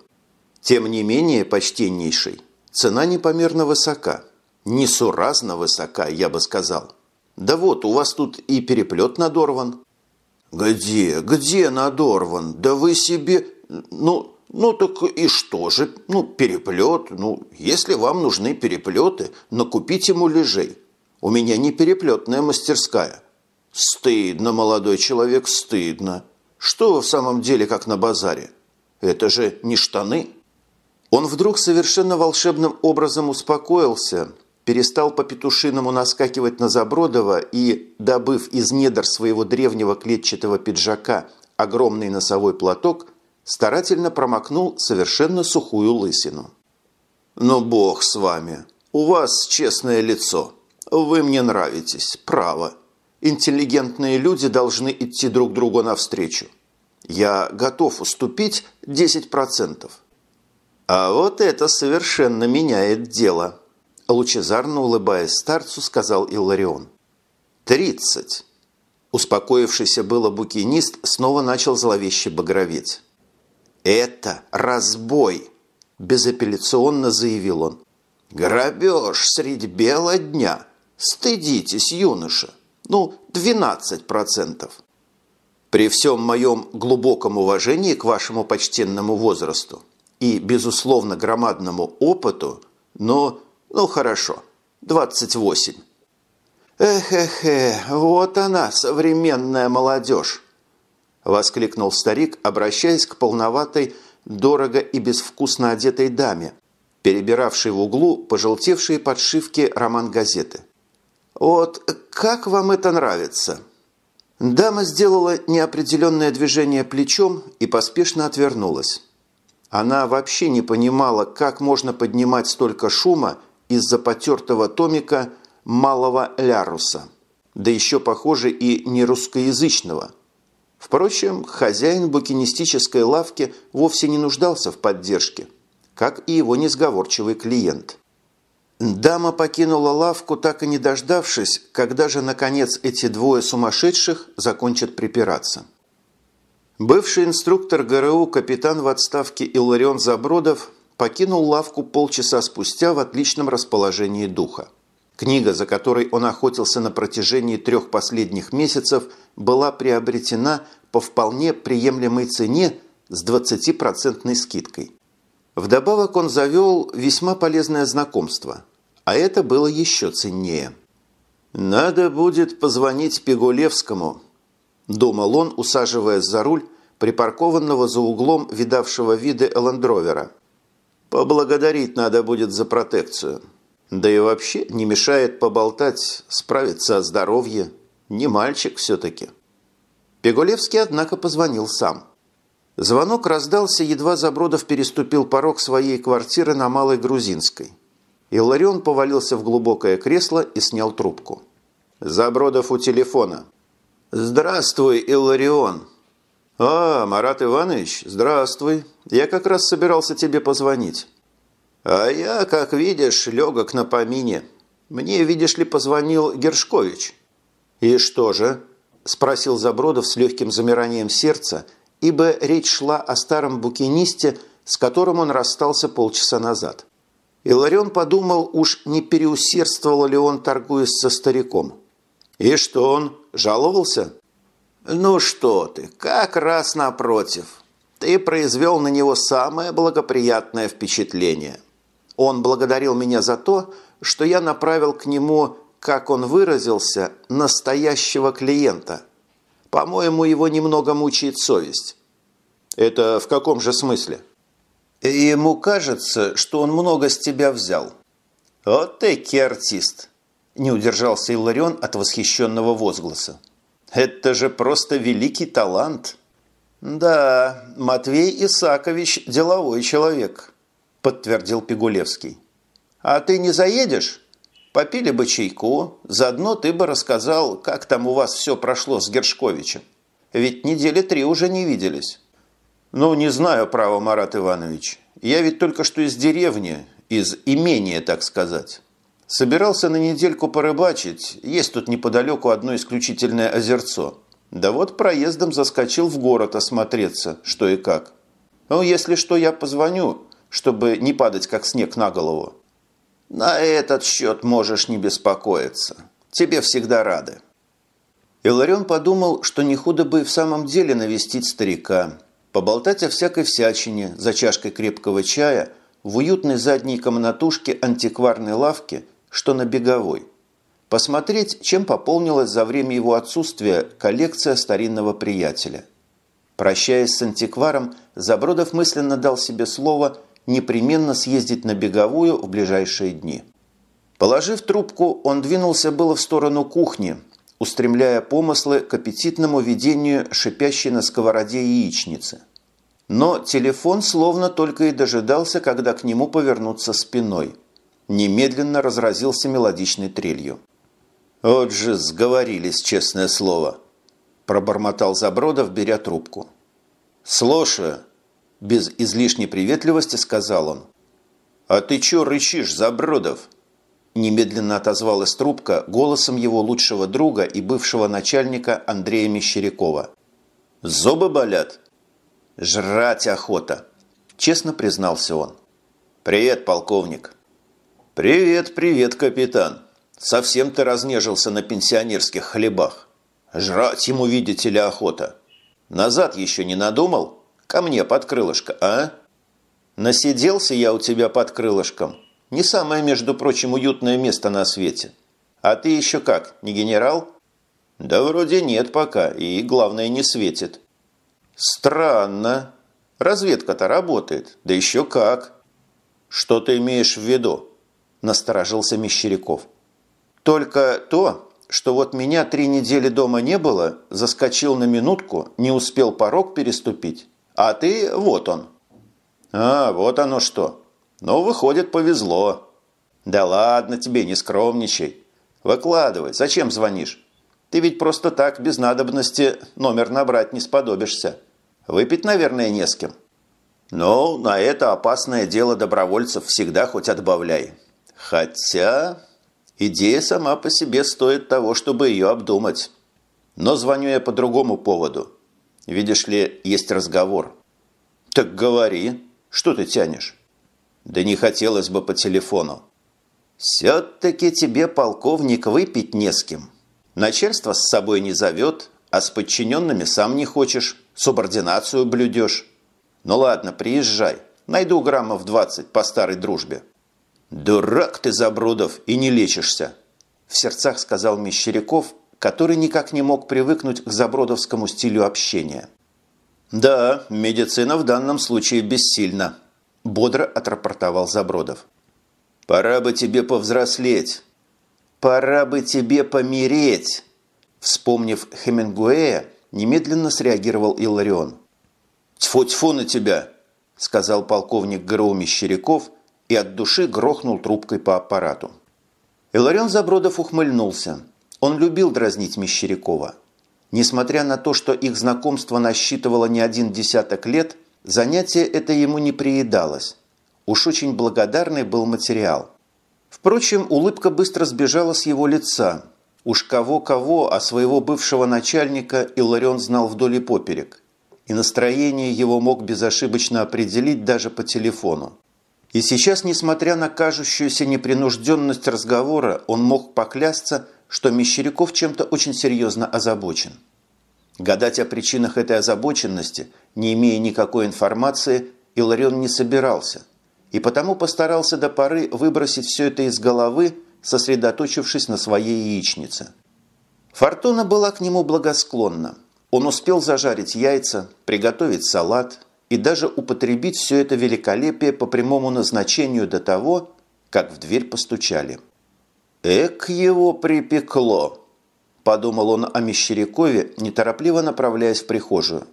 «Тем не менее, почтеннейший, Цена непомерно высока. Несуразно высока, я бы сказал. Да вот, у вас тут и переплет надорван. Где, где надорван? Да вы себе... Ну, ну так и что же? Ну, переплет. Ну, если вам нужны переплеты, накупите муляжей. У меня не переплетная мастерская. Стыдно, молодой человек, стыдно. Что в самом деле, как на базаре? Это же не штаны. Он вдруг совершенно волшебным образом успокоился, перестал по-петушиному наскакивать на Забродова и, добыв из недр своего древнего клетчатого пиджака огромный носовой платок, старательно промокнул совершенно сухую лысину. Но «Ну, бог с вами! У вас честное лицо. Вы мне нравитесь, право. Интеллигентные люди должны идти друг другу навстречу. Я готов уступить 10%. «А вот это совершенно меняет дело», – лучезарно улыбаясь старцу, сказал Илларион. «Тридцать». Успокоившийся было букинист снова начал зловеще багроветь. «Это разбой!» – безапелляционно заявил он. «Грабеж средь бела дня! Стыдитесь, юноша! Ну, двенадцать процентов. «При всем моем глубоком уважении к вашему почтенному возрасту, и, безусловно, громадному опыту, но, ну хорошо, 28. эх эх эх, вот она, современная молодежь!» – воскликнул старик, обращаясь к полноватой, дорого и безвкусно одетой даме, перебиравшей в углу пожелтевшие подшивки роман-газеты. «Вот как вам это нравится?» Дама сделала неопределенное движение плечом и поспешно отвернулась. Она вообще не понимала, как можно поднимать столько шума из-за потертого томика малого ляруса, да еще, похоже, и не русскоязычного. Впрочем, хозяин букинистической лавки вовсе не нуждался в поддержке, как и его несговорчивый клиент. Дама покинула лавку, так и не дождавшись, когда же, наконец, эти двое сумасшедших закончат припираться. Бывший инструктор ГРУ капитан в отставке Илларион Забродов покинул лавку полчаса спустя в отличном расположении духа. Книга, за которой он охотился на протяжении трех последних месяцев, была приобретена по вполне приемлемой цене с 20% скидкой. Вдобавок он завел весьма полезное знакомство, а это было еще ценнее. «Надо будет позвонить Пигулевскому», Думал он, усаживаясь за руль, припаркованного за углом видавшего виды Эландровера. Поблагодарить надо будет за протекцию. Да и вообще не мешает поболтать, справиться о здоровье. Не мальчик все-таки. Пегулевский, однако, позвонил сам. Звонок раздался, едва Забродов переступил порог своей квартиры на Малой Грузинской. Илларион повалился в глубокое кресло и снял трубку. «Забродов у телефона», «Здравствуй, Илларион!» «А, Марат Иванович, здравствуй. Я как раз собирался тебе позвонить». «А я, как видишь, легок на помине. Мне, видишь ли, позвонил Гершкович». «И что же?» – спросил Забродов с легким замиранием сердца, ибо речь шла о старом букинисте, с которым он расстался полчаса назад. Иларион подумал, уж не переусердствовал ли он, торгуясь со стариком – «И что он? Жаловался?» «Ну что ты, как раз напротив. Ты произвел на него самое благоприятное впечатление. Он благодарил меня за то, что я направил к нему, как он выразился, настоящего клиента. По-моему, его немного мучает совесть». «Это в каком же смысле?» «Ему кажется, что он много с тебя взял». «Вот ты артист!» Не удержался Иларион от восхищенного возгласа. «Это же просто великий талант!» «Да, Матвей Исакович – деловой человек», – подтвердил Пигулевский. «А ты не заедешь? Попили бы чайку, заодно ты бы рассказал, как там у вас все прошло с Гершковичем. Ведь недели три уже не виделись». «Ну, не знаю, право, Марат Иванович. Я ведь только что из деревни, из имения, так сказать. Собирался на недельку порыбачить, есть тут неподалеку одно исключительное озерцо. Да вот проездом заскочил в город осмотреться, что и как. Ну, если что, я позвоню, чтобы не падать как снег на голову. На этот счет можешь не беспокоиться. Тебе всегда рады. Иларион подумал, что не худо бы и в самом деле навестить старика. Поболтать о всякой всячине за чашкой крепкого чая в уютной задней комнатушке антикварной лавки – что на беговой. Посмотреть, чем пополнилась за время его отсутствия коллекция старинного приятеля. Прощаясь с антикваром, Забродов мысленно дал себе слово непременно съездить на беговую в ближайшие дни. Положив трубку, он двинулся было в сторону кухни, устремляя помыслы к аппетитному видению шипящей на сковороде яичницы. Но телефон словно только и дожидался, когда к нему повернуться спиной – немедленно разразился мелодичной трелью. «От же сговорились, честное слово!» – пробормотал Забродов, беря трубку. «Слушаю!» – без излишней приветливости сказал он. «А ты чё рычишь, Забродов?» Немедленно отозвалась трубка голосом его лучшего друга и бывшего начальника Андрея Мещерякова. «Зубы болят?» «Жрать охота!» – честно признался он. «Привет, полковник!» «Привет, привет, капитан. Совсем ты разнежился на пенсионерских хлебах. Жрать ему, видите ли, охота. Назад еще не надумал? Ко мне под крылышко, а?» «Насиделся я у тебя под крылышком. Не самое, между прочим, уютное место на свете. А ты еще как, не генерал?» «Да вроде нет пока, и, главное, не светит». «Странно. Разведка-то работает. Да еще как». «Что ты имеешь в виду?» – насторожился Мещеряков. «Только то, что вот меня три недели дома не было, заскочил на минутку, не успел порог переступить, а ты – вот он». «А, вот оно что. Ну, выходит, повезло». «Да ладно тебе, не скромничай. Выкладывай, зачем звонишь? Ты ведь просто так, без надобности, номер набрать не сподобишься. Выпить, наверное, не с кем». «Ну, на это опасное дело добровольцев всегда хоть отбавляй. Хотя идея сама по себе стоит того, чтобы ее обдумать. Но звоню я по другому поводу. Видишь ли, есть разговор. Так говори. Что ты тянешь? Да не хотелось бы по телефону. Все-таки тебе, полковник, выпить не с кем. Начальство с собой не зовет, а с подчиненными сам не хочешь, субординацию блюдешь. Ну ладно, приезжай. Найду граммов 20 по старой дружбе. «Дурак ты, Забродов, и не лечишься!» В сердцах сказал Мещеряков, который никак не мог привыкнуть к забродовскому стилю общения. «Да, медицина в данном случае бессильна», – бодро отрапортовал Забродов. «Пора бы тебе повзрослеть». «Пора бы тебе помереть», – вспомнив Хемингуэя, немедленно среагировал Иларион. «Тьфу-тьфу на тебя», – сказал полковник ГРУ Мещеряков – и от души грохнул трубкой по аппарату. Иларион Забродов ухмыльнулся. Он любил дразнить Мещерякова. Несмотря на то, что их знакомство насчитывало не один десяток лет, занятие это ему не приедалось. Уж очень благодарный был материал. Впрочем, улыбка быстро сбежала с его лица. Уж кого-кого, а своего бывшего начальника Иларион знал вдоль и поперек. И настроение его мог безошибочно определить даже по телефону. И сейчас, несмотря на кажущуюся непринужденность разговора, он мог поклясться, что Мещеряков чем-то очень серьезно озабочен. Гадать о причинах этой озабоченности, не имея никакой информации, Иларион не собирался, и потому постарался до поры выбросить все это из головы, сосредоточившись на своей яичнице. Фортуна была к нему благосклонна. Он успел зажарить яйца, приготовить салат – и даже употребить все это великолепие по прямому назначению до того, как в дверь постучали. «Эк его припекло!» – подумал он о Мещерякове, неторопливо направляясь в прихожую.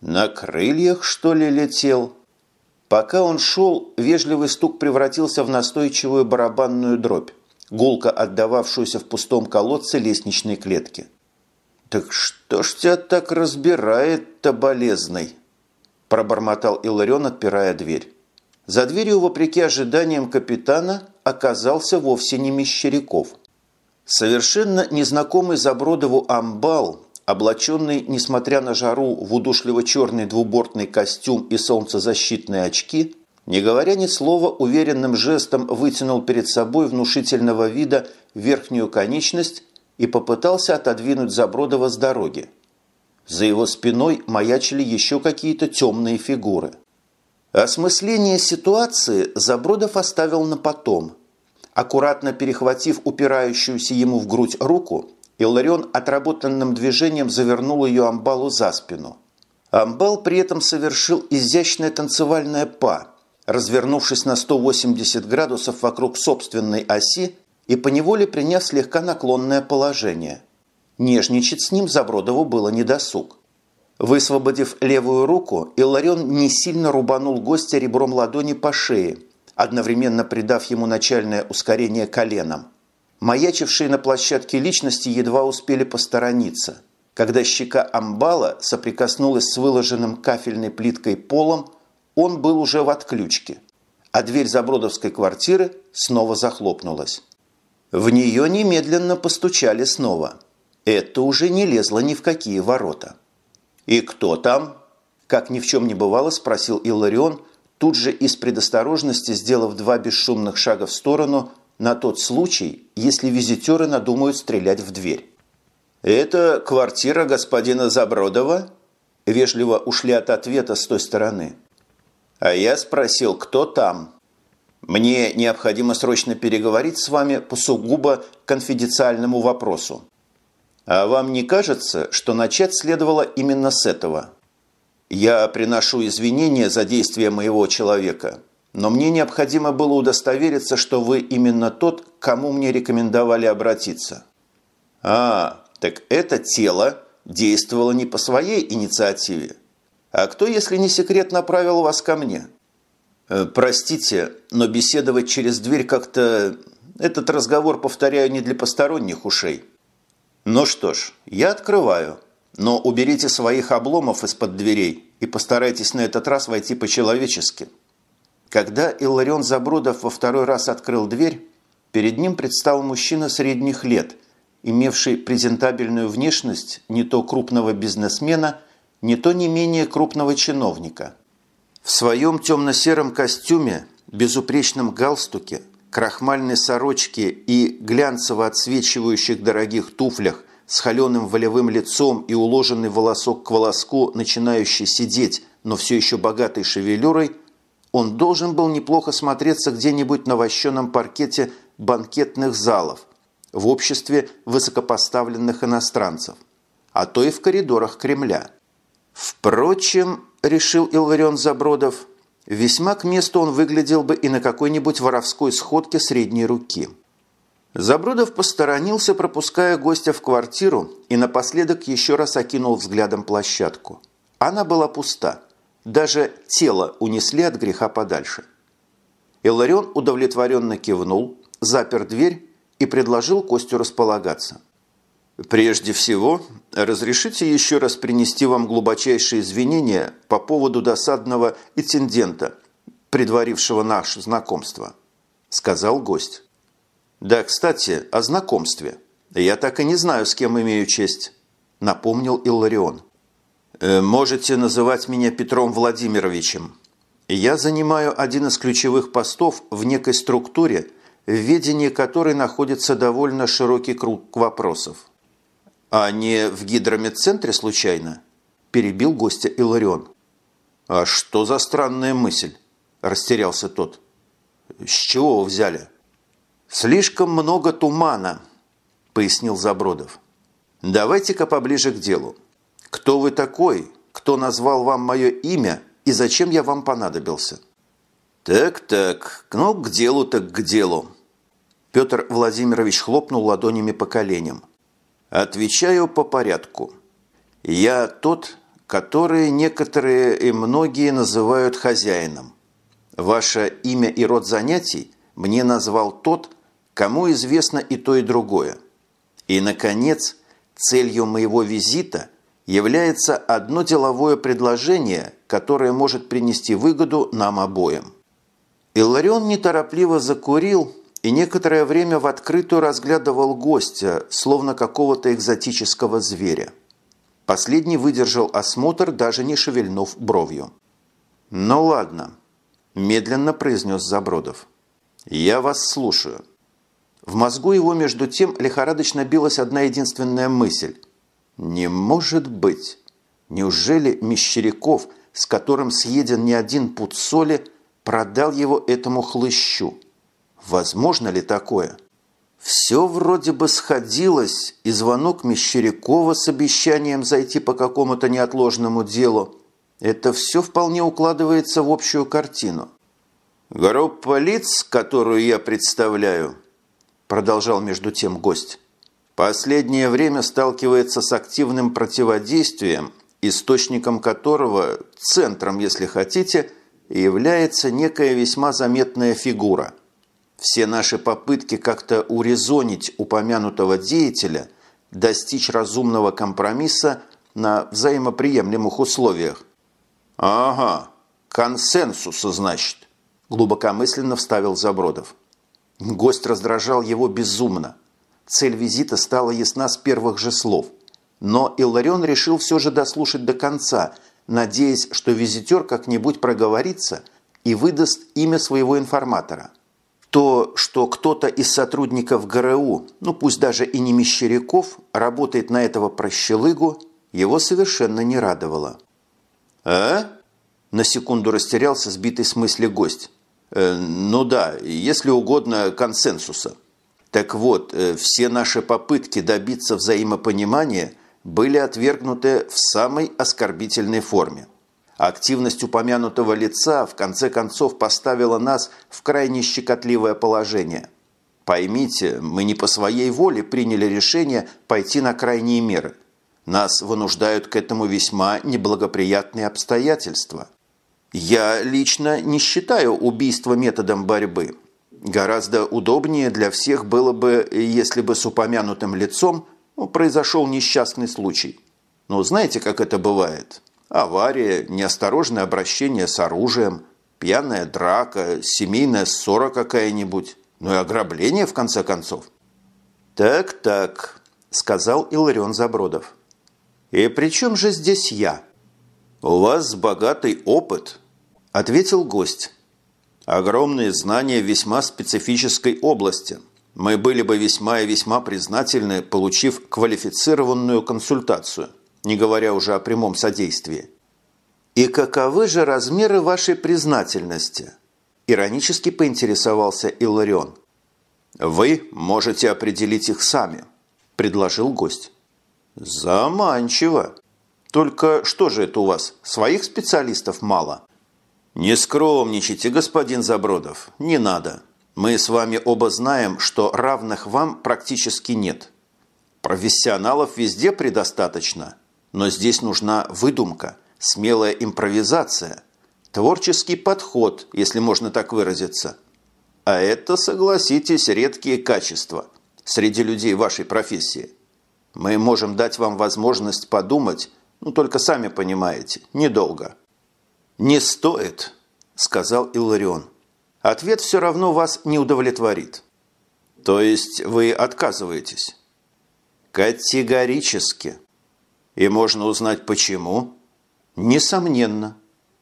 «На крыльях, что ли, летел?» Пока он шел, вежливый стук превратился в настойчивую барабанную дробь, гулко отдававшуюся в пустом колодце лестничной клетки. «Так что ж тебя так разбирает-то, болезный?» пробормотал Иларион, отпирая дверь. За дверью, вопреки ожиданиям капитана, оказался вовсе не Мещеряков. Совершенно незнакомый Забродову амбал, облаченный, несмотря на жару, в удушливо-черный двубортный костюм и солнцезащитные очки, не говоря ни слова, уверенным жестом вытянул перед собой внушительного вида верхнюю конечность и попытался отодвинуть Забродова с дороги. За его спиной маячили еще какие-то темные фигуры. Осмысление ситуации Забродов оставил на потом. Аккуратно перехватив упирающуюся ему в грудь руку, Иларион отработанным движением завернул ее амбалу за спину. Амбал при этом совершил изящное танцевальное па, развернувшись на 180 градусов вокруг собственной оси и поневоле приняв слегка наклонное положение – Нежничать с ним Забродову было недосуг. Высвободив левую руку, Илларион не сильно рубанул гостя ребром ладони по шее, одновременно придав ему начальное ускорение коленом. Маячившие на площадке личности едва успели посторониться, когда щека амбала соприкоснулась с выложенным кафельной плиткой полом, он был уже в отключке, а дверь Забродовской квартиры снова захлопнулась. В нее немедленно постучали снова – это уже не лезло ни в какие ворота. «И кто там?» Как ни в чем не бывало, спросил Илларион, тут же из предосторожности сделав два бесшумных шага в сторону на тот случай, если визитеры надумают стрелять в дверь. «Это квартира господина Забродова?» Вежливо ушли от ответа с той стороны. А я спросил, кто там? Мне необходимо срочно переговорить с вами по сугубо конфиденциальному вопросу. А вам не кажется, что начать следовало именно с этого? Я приношу извинения за действия моего человека, но мне необходимо было удостовериться, что вы именно тот, к кому мне рекомендовали обратиться. А, так это тело действовало не по своей инициативе. А кто, если не секрет, направил вас ко мне? Э, простите, но беседовать через дверь как-то... Этот разговор повторяю не для посторонних ушей. Ну что ж, я открываю. Но уберите своих обломов из-под дверей и постарайтесь на этот раз войти по-человечески. Когда Илларион Забродов во второй раз открыл дверь, перед ним предстал мужчина средних лет, имевший презентабельную внешность не то крупного бизнесмена, не то не менее крупного чиновника. В своем темно-сером костюме, безупречном галстуке, крахмальной сорочке и глянцево отсвечивающих дорогих туфлях с холеным волевым лицом и уложенный волосок к волоску, начинающий сидеть, но все еще богатой шевелюрой, он должен был неплохо смотреться где-нибудь на вощеном паркете банкетных залов в обществе высокопоставленных иностранцев, а то и в коридорах Кремля. Впрочем, решил Илларион Забродов – Весьма к месту он выглядел бы и на какой-нибудь воровской сходке средней руки. Забродов посторонился, пропуская гостя в квартиру, и напоследок еще раз окинул взглядом площадку. Она была пуста. Даже тело унесли от греха подальше. Иларион удовлетворенно кивнул, запер дверь и предложил Костю располагаться. Прежде всего, разрешите еще раз принести вам глубочайшие извинения по поводу досадного инцидента, предварившего наше знакомство», – сказал гость. «Да, кстати, о знакомстве. Я так и не знаю, с кем имею честь», – напомнил Илларион. «Э, «Можете называть меня Петром Владимировичем. Я занимаю один из ключевых постов в некой структуре, в ведении которой находится довольно широкий круг вопросов. «А не в гидромедцентре случайно?» – перебил гостя Иларион. «А что за странная мысль?» – растерялся тот. «С чего вы взяли?» «Слишком много тумана», – пояснил Забродов. «Давайте-ка поближе к делу. Кто вы такой? Кто назвал вам мое имя и зачем я вам понадобился?» «Так-так, ну к делу так к делу». Петр Владимирович хлопнул ладонями по коленям. Отвечаю по порядку. Я тот, который некоторые и многие называют хозяином. Ваше имя и род занятий мне назвал тот, кому известно и то, и другое. И, наконец, целью моего визита является одно деловое предложение, которое может принести выгоду нам обоим. Илларион неторопливо закурил, и некоторое время в открытую разглядывал гостя, словно какого-то экзотического зверя. Последний выдержал осмотр, даже не шевельнув бровью. «Ну ладно», – медленно произнес Забродов. «Я вас слушаю». В мозгу его между тем лихорадочно билась одна единственная мысль. «Не может быть! Неужели Мещеряков, с которым съеден не один пуд соли, продал его этому хлыщу?» Возможно ли такое? Все вроде бы сходилось, и звонок Мещерякова с обещанием зайти по какому-то неотложному делу. Это все вполне укладывается в общую картину. «Группа лиц, которую я представляю», – продолжал между тем гость, – «последнее время сталкивается с активным противодействием, источником которого, центром, если хотите, является некая весьма заметная фигура – все наши попытки как-то урезонить упомянутого деятеля, достичь разумного компромисса на взаимоприемлемых условиях. «Ага, консенсуса, значит», – глубокомысленно вставил Забродов. Гость раздражал его безумно. Цель визита стала ясна с первых же слов. Но Илларион решил все же дослушать до конца, надеясь, что визитер как-нибудь проговорится и выдаст имя своего информатора – то, что кто-то из сотрудников ГРУ, ну пусть даже и не Мещеряков, работает на этого прощелыгу, его совершенно не радовало. «А?» – на секунду растерялся сбитый с мысли гость. Э, «Ну да, если угодно, консенсуса». Так вот, э, все наши попытки добиться взаимопонимания были отвергнуты в самой оскорбительной форме. Активность упомянутого лица в конце концов поставила нас в крайне щекотливое положение. Поймите, мы не по своей воле приняли решение пойти на крайние меры. Нас вынуждают к этому весьма неблагоприятные обстоятельства. Я лично не считаю убийство методом борьбы. Гораздо удобнее для всех было бы, если бы с упомянутым лицом ну, произошел несчастный случай. Но знаете, как это бывает? Авария, неосторожное обращение с оружием, пьяная драка, семейная ссора какая-нибудь, ну и ограбление, в конце концов. «Так-так», – сказал Иларион Забродов. «И при чем же здесь я?» «У вас богатый опыт», – ответил гость. «Огромные знания весьма специфической области. Мы были бы весьма и весьма признательны, получив квалифицированную консультацию» не говоря уже о прямом содействии. «И каковы же размеры вашей признательности?» Иронически поинтересовался Илларион. «Вы можете определить их сами», – предложил гость. «Заманчиво. Только что же это у вас, своих специалистов мало?» «Не скромничайте, господин Забродов, не надо. Мы с вами оба знаем, что равных вам практически нет. Профессионалов везде предостаточно, но здесь нужна выдумка, смелая импровизация, творческий подход, если можно так выразиться. А это, согласитесь, редкие качества среди людей вашей профессии. Мы можем дать вам возможность подумать, ну только сами понимаете, недолго. «Не стоит», – сказал Илларион. «Ответ все равно вас не удовлетворит». «То есть вы отказываетесь?» «Категорически», и можно узнать почему? Несомненно.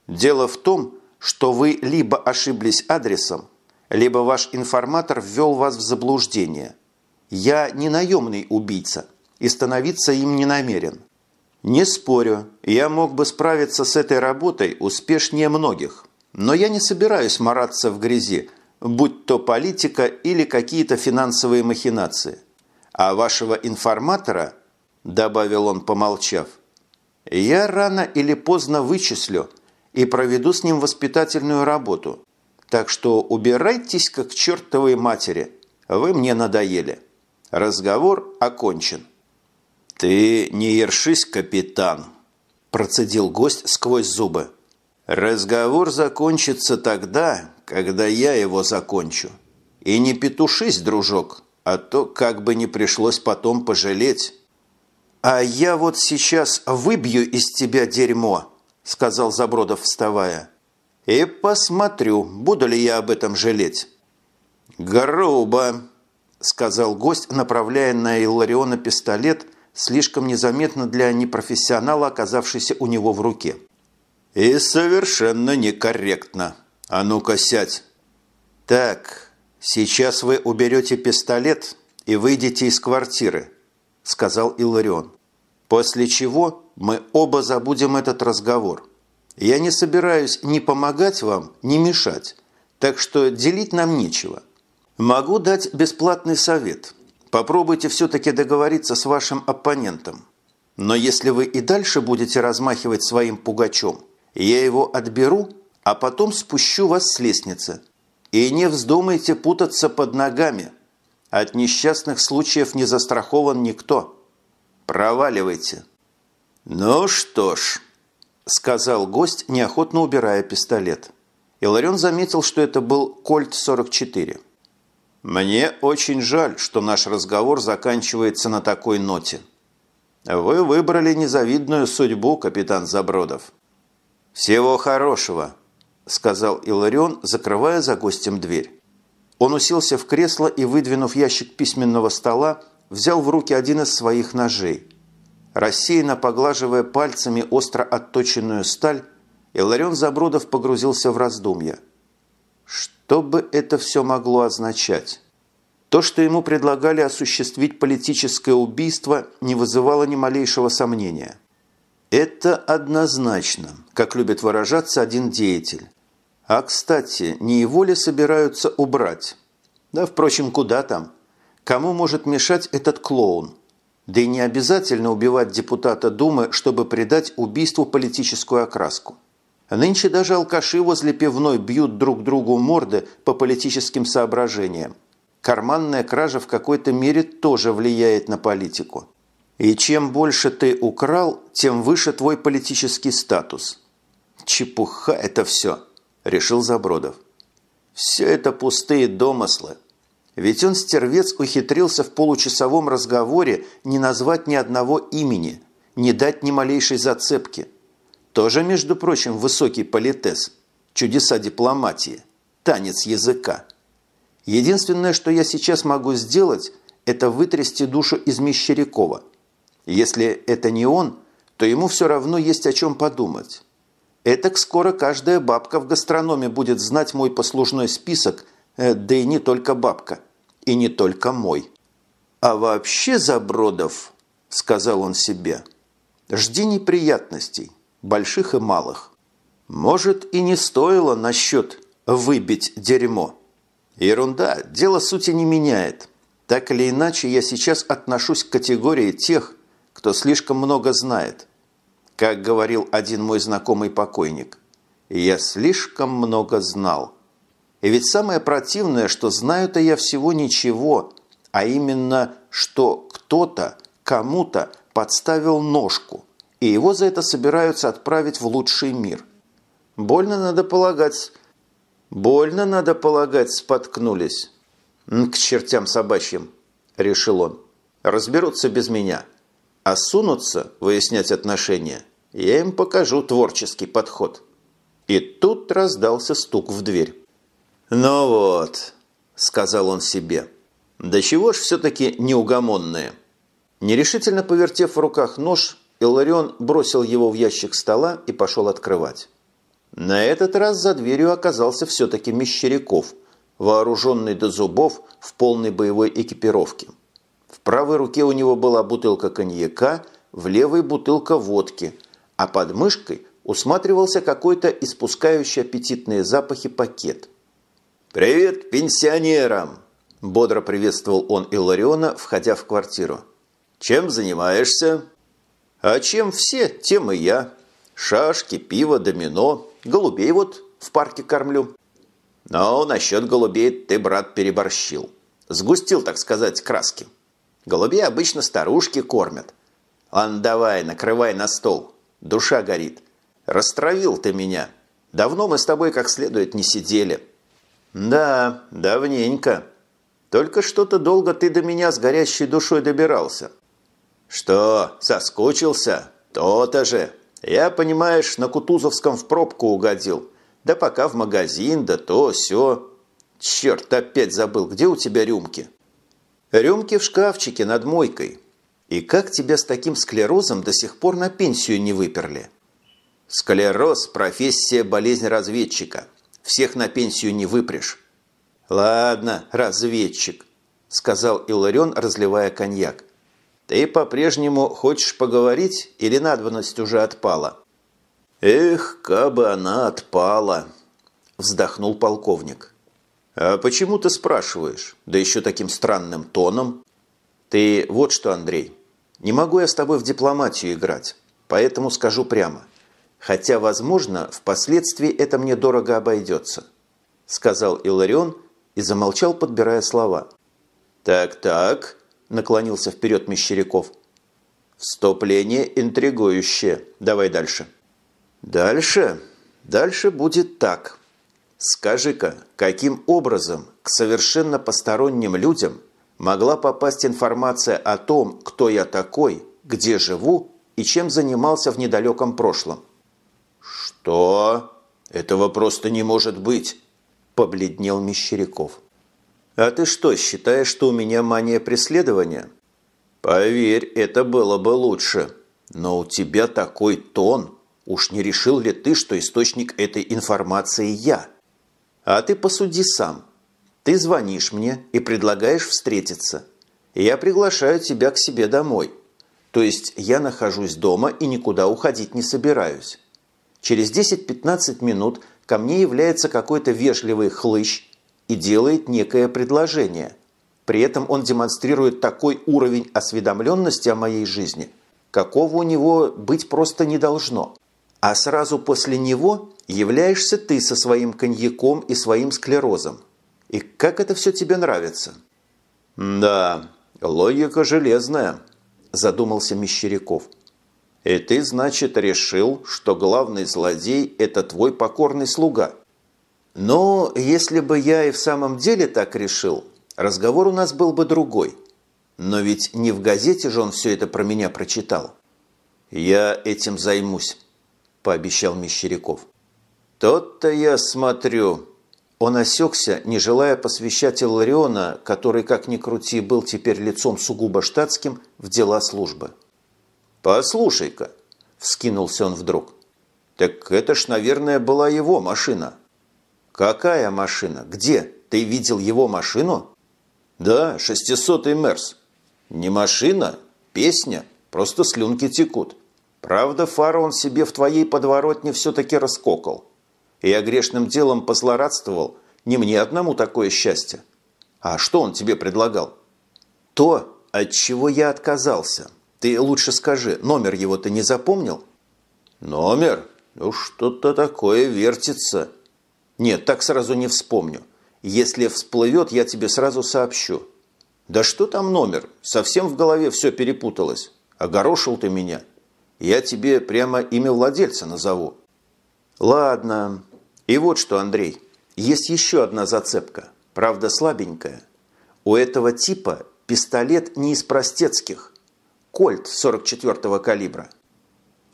Дело в том, что вы либо ошиблись адресом, либо ваш информатор ввел вас в заблуждение. Я не наемный убийца и становиться им не намерен. Не спорю, я мог бы справиться с этой работой успешнее многих, но я не собираюсь мараться в грязи, будь то политика или какие-то финансовые махинации. А вашего информатора добавил он, помолчав. «Я рано или поздно вычислю и проведу с ним воспитательную работу. Так что убирайтесь как к чертовой матери. Вы мне надоели. Разговор окончен». «Ты не ершись, капитан», – процедил гость сквозь зубы. «Разговор закончится тогда, когда я его закончу. И не петушись, дружок, а то как бы не пришлось потом пожалеть». «А я вот сейчас выбью из тебя дерьмо», – сказал Забродов, вставая. «И посмотрю, буду ли я об этом жалеть». «Грубо», – сказал гость, направляя на Иллариона пистолет, слишком незаметно для непрофессионала, оказавшийся у него в руке. «И совершенно некорректно. А ну-ка, сядь». «Так, сейчас вы уберете пистолет и выйдете из квартиры», сказал Иларион. «После чего мы оба забудем этот разговор. Я не собираюсь ни помогать вам, ни мешать, так что делить нам нечего. Могу дать бесплатный совет. Попробуйте все-таки договориться с вашим оппонентом. Но если вы и дальше будете размахивать своим пугачом, я его отберу, а потом спущу вас с лестницы. И не вздумайте путаться под ногами, от несчастных случаев не застрахован никто. Проваливайте. Ну что ж, сказал гость, неохотно убирая пистолет. Иларион заметил, что это был Кольт 44. Мне очень жаль, что наш разговор заканчивается на такой ноте. Вы выбрали незавидную судьбу, капитан Забродов. Всего хорошего, сказал Иларион, закрывая за гостем дверь. Он уселся в кресло и, выдвинув ящик письменного стола, взял в руки один из своих ножей. Рассеянно поглаживая пальцами остро отточенную сталь, Иларион Забродов погрузился в раздумья. Что бы это все могло означать? То, что ему предлагали осуществить политическое убийство, не вызывало ни малейшего сомнения. Это однозначно, как любит выражаться один деятель. А, кстати, не его ли собираются убрать? Да, впрочем, куда там? Кому может мешать этот клоун? Да и не обязательно убивать депутата Думы, чтобы придать убийству политическую окраску. Нынче даже алкаши возле пивной бьют друг другу морды по политическим соображениям. Карманная кража в какой-то мере тоже влияет на политику. И чем больше ты украл, тем выше твой политический статус. Чепуха это все решил Забродов. «Все это пустые домыслы. Ведь он, стервец, ухитрился в получасовом разговоре не назвать ни одного имени, не дать ни малейшей зацепки. Тоже, между прочим, высокий политес, чудеса дипломатии, танец языка. Единственное, что я сейчас могу сделать, это вытрясти душу из Мещерякова. Если это не он, то ему все равно есть о чем подумать. Этак скоро каждая бабка в гастрономе будет знать мой послужной список, э, да и не только бабка, и не только мой. «А вообще, Забродов, – сказал он себе, – жди неприятностей, больших и малых. Может, и не стоило насчет «выбить дерьмо». Ерунда, дело сути не меняет. Так или иначе, я сейчас отношусь к категории тех, кто слишком много знает – как говорил один мой знакомый покойник, «Я слишком много знал». И ведь самое противное, что знаю-то я всего ничего, а именно, что кто-то, кому-то подставил ножку, и его за это собираются отправить в лучший мир. Больно, надо полагать, больно, надо полагать, споткнулись. «К чертям собачьим», – решил он, – «разберутся без меня». А сунутся выяснять отношения я им покажу творческий подход». И тут раздался стук в дверь. «Ну вот», – сказал он себе, – «да чего ж все-таки неугомонные?» Нерешительно повертев в руках нож, Илларион бросил его в ящик стола и пошел открывать. На этот раз за дверью оказался все-таки Мещеряков, вооруженный до зубов в полной боевой экипировке. В правой руке у него была бутылка коньяка, в левой – бутылка водки – а под мышкой усматривался какой-то испускающий аппетитные запахи пакет. «Привет пенсионерам!» – бодро приветствовал он Илариона, входя в квартиру. «Чем занимаешься?» «А чем все, тем и я. Шашки, пиво, домино, голубей вот в парке кормлю». «Но насчет голубей ты, брат, переборщил. Сгустил, так сказать, краски. Голубей обычно старушки кормят. Ан, давай, накрывай на стол, Душа горит. Растравил ты меня. Давно мы с тобой как следует не сидели. Да, давненько. Только что-то долго ты до меня с горящей душой добирался. Что, соскучился? То-то же. Я, понимаешь, на Кутузовском в пробку угодил. Да пока в магазин, да то, сё. Черт, опять забыл, где у тебя рюмки? Рюмки в шкафчике над мойкой. И как тебя с таким склерозом до сих пор на пенсию не выперли? Склероз – профессия болезнь разведчика. Всех на пенсию не выпрешь. Ладно, разведчик, – сказал Иларион, разливая коньяк. Ты по-прежнему хочешь поговорить или надобность уже отпала? Эх, кабы она отпала, – вздохнул полковник. А почему ты спрашиваешь? Да еще таким странным тоном. Ты вот что, Андрей, не могу я с тобой в дипломатию играть, поэтому скажу прямо. Хотя, возможно, впоследствии это мне дорого обойдется», – сказал Иларион и замолчал, подбирая слова. «Так-так», – наклонился вперед Мещеряков. «Вступление интригующее. Давай дальше». «Дальше? Дальше будет так. Скажи-ка, каким образом к совершенно посторонним людям – могла попасть информация о том, кто я такой, где живу и чем занимался в недалеком прошлом. «Что? Этого просто не может быть!» – побледнел Мещеряков. «А ты что, считаешь, что у меня мания преследования?» «Поверь, это было бы лучше. Но у тебя такой тон. Уж не решил ли ты, что источник этой информации я?» «А ты посуди сам. Ты звонишь мне и предлагаешь встретиться. Я приглашаю тебя к себе домой. То есть я нахожусь дома и никуда уходить не собираюсь. Через 10-15 минут ко мне является какой-то вежливый хлыщ и делает некое предложение. При этом он демонстрирует такой уровень осведомленности о моей жизни, какого у него быть просто не должно. А сразу после него являешься ты со своим коньяком и своим склерозом. И как это все тебе нравится?» «Да, логика железная», – задумался Мещеряков. «И ты, значит, решил, что главный злодей – это твой покорный слуга?» «Но если бы я и в самом деле так решил, разговор у нас был бы другой. Но ведь не в газете же он все это про меня прочитал». «Я этим займусь», – пообещал Мещеряков. «Тот-то я смотрю, он осекся, не желая посвящать Иллариона, который, как ни крути, был теперь лицом сугубо штатским, в дела службы. «Послушай-ка», – вскинулся он вдруг, – «так это ж, наверное, была его машина». «Какая машина? Где? Ты видел его машину?» «Да, шестисотый Мерс. Не машина, песня, просто слюнки текут. Правда, фару он себе в твоей подворотне все-таки раскокал. И я грешным делом позлорадствовал. Не мне одному такое счастье. А что он тебе предлагал? То, от чего я отказался. Ты лучше скажи, номер его ты не запомнил? Номер? Ну, что-то такое вертится. Нет, так сразу не вспомню. Если всплывет, я тебе сразу сообщу. Да что там номер? Совсем в голове все перепуталось. Огорошил ты меня. Я тебе прямо имя владельца назову. Ладно, и вот что, Андрей, есть еще одна зацепка, правда слабенькая. У этого типа пистолет не из простецких. Кольт 44-го калибра.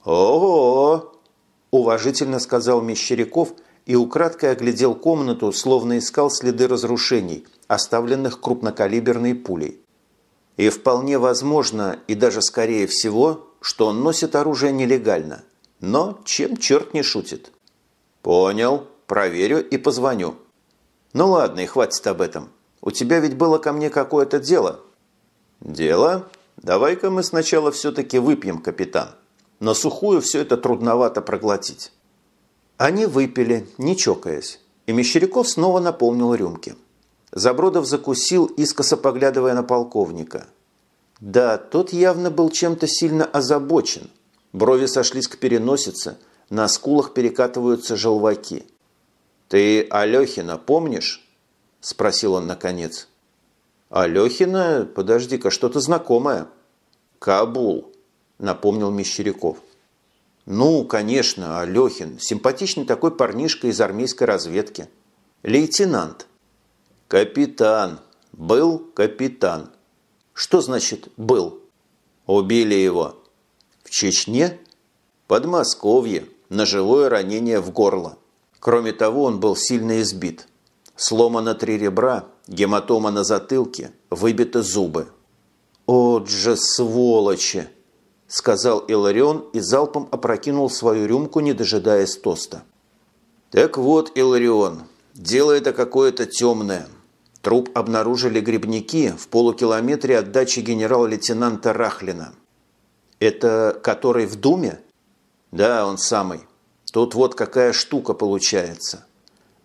«Ого!» – уважительно сказал Мещеряков и украдкой оглядел комнату, словно искал следы разрушений, оставленных крупнокалиберной пулей. И вполне возможно, и даже скорее всего, что он носит оружие нелегально. Но чем черт не шутит? «Понял. Проверю и позвоню». «Ну ладно, и хватит об этом. У тебя ведь было ко мне какое-то дело». «Дело? Давай-ка мы сначала все-таки выпьем, капитан. На сухую все это трудновато проглотить». Они выпили, не чокаясь, и Мещеряков снова наполнил рюмки. Забродов закусил, искоса поглядывая на полковника. Да, тот явно был чем-то сильно озабочен. Брови сошлись к переносице – на скулах перекатываются желваки. «Ты Алехина помнишь?» – спросил он наконец. «Алехина? Подожди-ка, что-то знакомое». «Кабул», – напомнил Мещеряков. «Ну, конечно, Алехин. Симпатичный такой парнишка из армейской разведки. Лейтенант». «Капитан. Был капитан». «Что значит «был»?» «Убили его». «В Чечне?» «Подмосковье» ножевое ранение в горло. Кроме того, он был сильно избит. Сломано три ребра, гематома на затылке, выбиты зубы. «От же сволочи!» – сказал Иларион и залпом опрокинул свою рюмку, не дожидаясь тоста. «Так вот, Иларион, дело это какое-то темное. Труп обнаружили грибники в полукилометре от дачи генерал-лейтенанта Рахлина. Это который в Думе?» Да, он самый. Тут вот какая штука получается.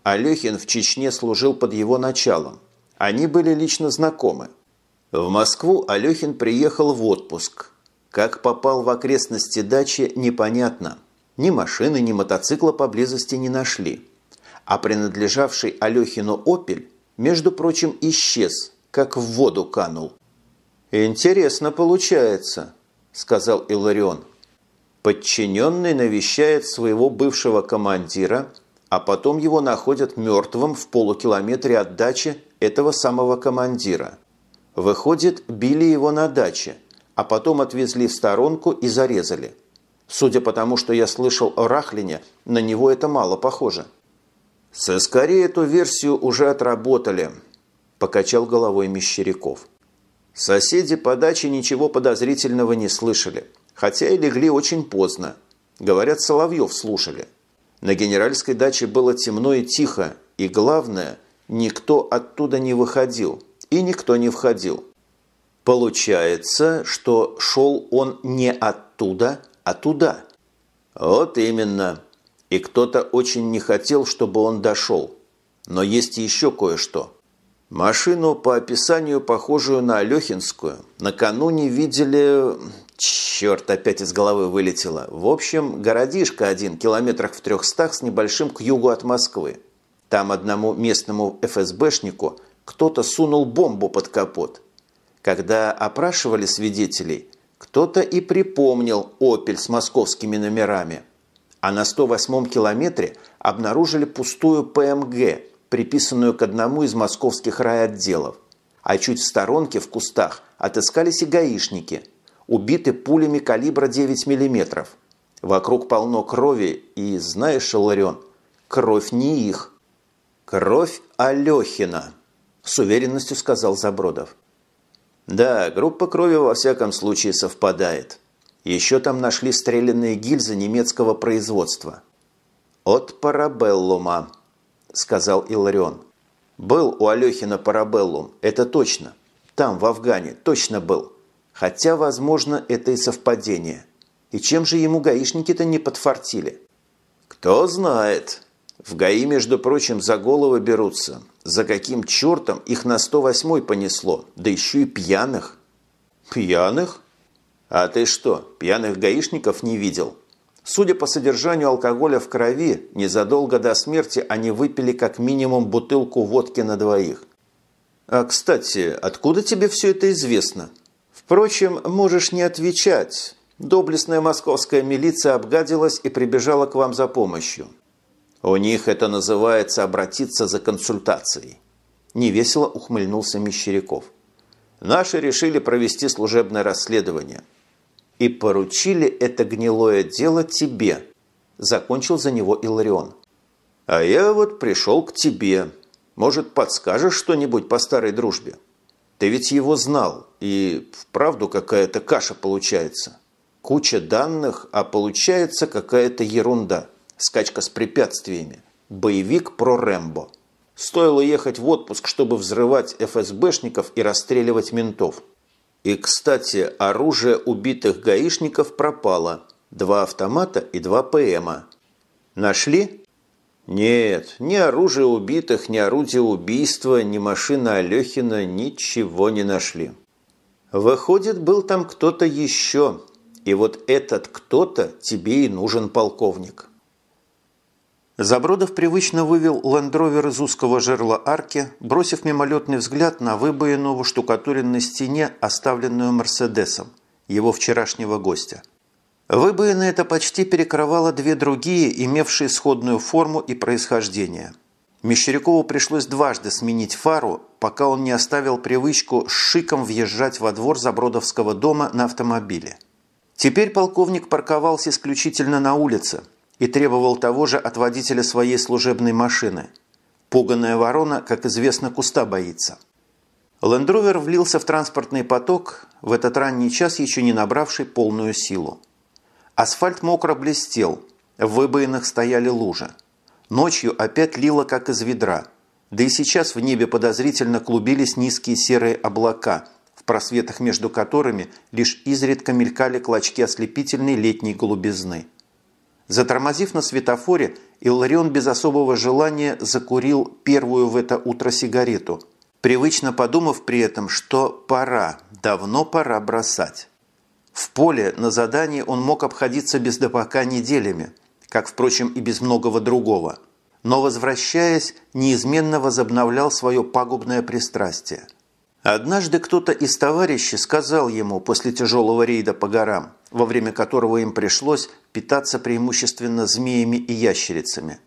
Алехин в Чечне служил под его началом. Они были лично знакомы. В Москву Алехин приехал в отпуск. Как попал в окрестности дачи, непонятно. Ни машины, ни мотоцикла поблизости не нашли. А принадлежавший Алехину «Опель», между прочим, исчез, как в воду канул. «Интересно получается», – сказал Иларион. Подчиненный навещает своего бывшего командира, а потом его находят мертвым в полукилометре от дачи этого самого командира. Выходит, били его на даче, а потом отвезли в сторонку и зарезали. Судя по тому, что я слышал о Рахлине, на него это мало похоже. «Соскорее эту версию уже отработали», – покачал головой Мещеряков. «Соседи по даче ничего подозрительного не слышали. Хотя и легли очень поздно. Говорят, Соловьев слушали. На генеральской даче было темно и тихо, и главное, никто оттуда не выходил, и никто не входил. Получается, что шел он не оттуда, а туда. Вот именно. И кто-то очень не хотел, чтобы он дошел. Но есть еще кое-что. Машину, по описанию похожую на Алехинскую, накануне видели Черт, опять из головы вылетело. В общем, городишко один, километрах в трехстах с небольшим к югу от Москвы. Там одному местному ФСБшнику кто-то сунул бомбу под капот. Когда опрашивали свидетелей, кто-то и припомнил «Опель» с московскими номерами. А на 108-м километре обнаружили пустую ПМГ, эм приписанную к одному из московских райотделов. А чуть в сторонке, в кустах, отыскались и гаишники – убиты пулями калибра 9 мм. Вокруг полно крови, и, знаешь, Ларион, кровь не их. Кровь Алехина, с уверенностью сказал Забродов. Да, группа крови во всяком случае совпадает. Еще там нашли стрелянные гильзы немецкого производства. От парабеллума, сказал Иларион. Был у Алехина парабеллум, это точно. Там, в Афгане, точно был. Хотя, возможно, это и совпадение. И чем же ему гаишники-то не подфартили? Кто знает. В ГАИ, между прочим, за головы берутся. За каким чертом их на 108-й понесло? Да еще и пьяных. Пьяных? А ты что, пьяных гаишников не видел? Судя по содержанию алкоголя в крови, незадолго до смерти они выпили как минимум бутылку водки на двоих. А, кстати, откуда тебе все это известно? Впрочем, можешь не отвечать. Доблестная московская милиция обгадилась и прибежала к вам за помощью. У них это называется обратиться за консультацией. Невесело ухмыльнулся Мещеряков. Наши решили провести служебное расследование. И поручили это гнилое дело тебе. Закончил за него Иларион. А я вот пришел к тебе. Может, подскажешь что-нибудь по старой дружбе? Ты ведь его знал, и вправду какая-то каша получается. Куча данных, а получается какая-то ерунда. Скачка с препятствиями. Боевик про Рэмбо. Стоило ехать в отпуск, чтобы взрывать ФСБшников и расстреливать ментов. И, кстати, оружие убитых гаишников пропало. Два автомата и два ПМа. Эм Нашли? Нет, ни оружия убитых, ни орудия убийства, ни машина Алехина ничего не нашли. Выходит, был там кто-то еще, и вот этот кто-то тебе и нужен, полковник. Забродов привычно вывел ландровер из узкого жерла арки, бросив мимолетный взгляд на выбоину в штукатуренной стене, оставленную Мерседесом, его вчерашнего гостя – Выбоина это почти перекрывала две другие, имевшие сходную форму и происхождение. Мещерякову пришлось дважды сменить фару, пока он не оставил привычку с шиком въезжать во двор Забродовского дома на автомобиле. Теперь полковник парковался исключительно на улице и требовал того же от водителя своей служебной машины. Пуганная ворона, как известно, куста боится. Лендровер влился в транспортный поток, в этот ранний час еще не набравший полную силу. Асфальт мокро блестел, в выбоинах стояли лужи. Ночью опять лило, как из ведра. Да и сейчас в небе подозрительно клубились низкие серые облака, в просветах между которыми лишь изредка мелькали клочки ослепительной летней голубизны. Затормозив на светофоре, Илларион без особого желания закурил первую в это утро сигарету, привычно подумав при этом, что пора, давно пора бросать. В поле на задании он мог обходиться без допока неделями, как, впрочем, и без многого другого. Но, возвращаясь, неизменно возобновлял свое пагубное пристрастие. Однажды кто-то из товарищей сказал ему после тяжелого рейда по горам, во время которого им пришлось питаться преимущественно змеями и ящерицами.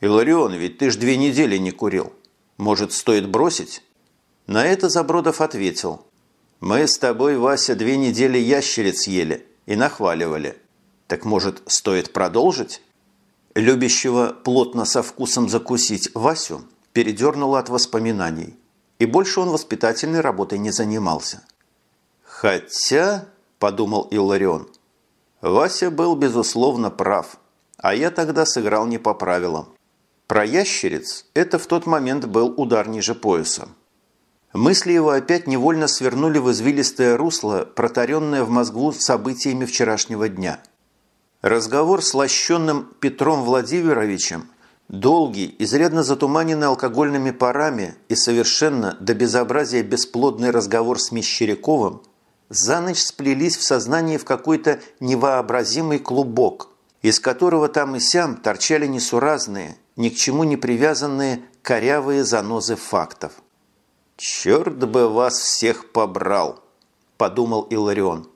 «Иларион, ведь ты ж две недели не курил. Может, стоит бросить?» На это Забродов ответил. Мы с тобой, Вася, две недели ящериц ели и нахваливали. Так, может, стоит продолжить?» Любящего плотно со вкусом закусить Васю передернуло от воспоминаний, и больше он воспитательной работой не занимался. «Хотя», – подумал Илларион, – «Вася был, безусловно, прав, а я тогда сыграл не по правилам. Про ящериц это в тот момент был удар ниже пояса». Мысли его опять невольно свернули в извилистое русло, протаренное в мозгу событиями вчерашнего дня. Разговор с лощенным Петром Владимировичем, долгий, изрядно затуманенный алкогольными парами и совершенно до безобразия бесплодный разговор с Мещеряковым, за ночь сплелись в сознании в какой-то невообразимый клубок, из которого там и сям торчали несуразные, ни к чему не привязанные корявые занозы фактов. «Черт бы вас всех побрал!» – подумал Иларион.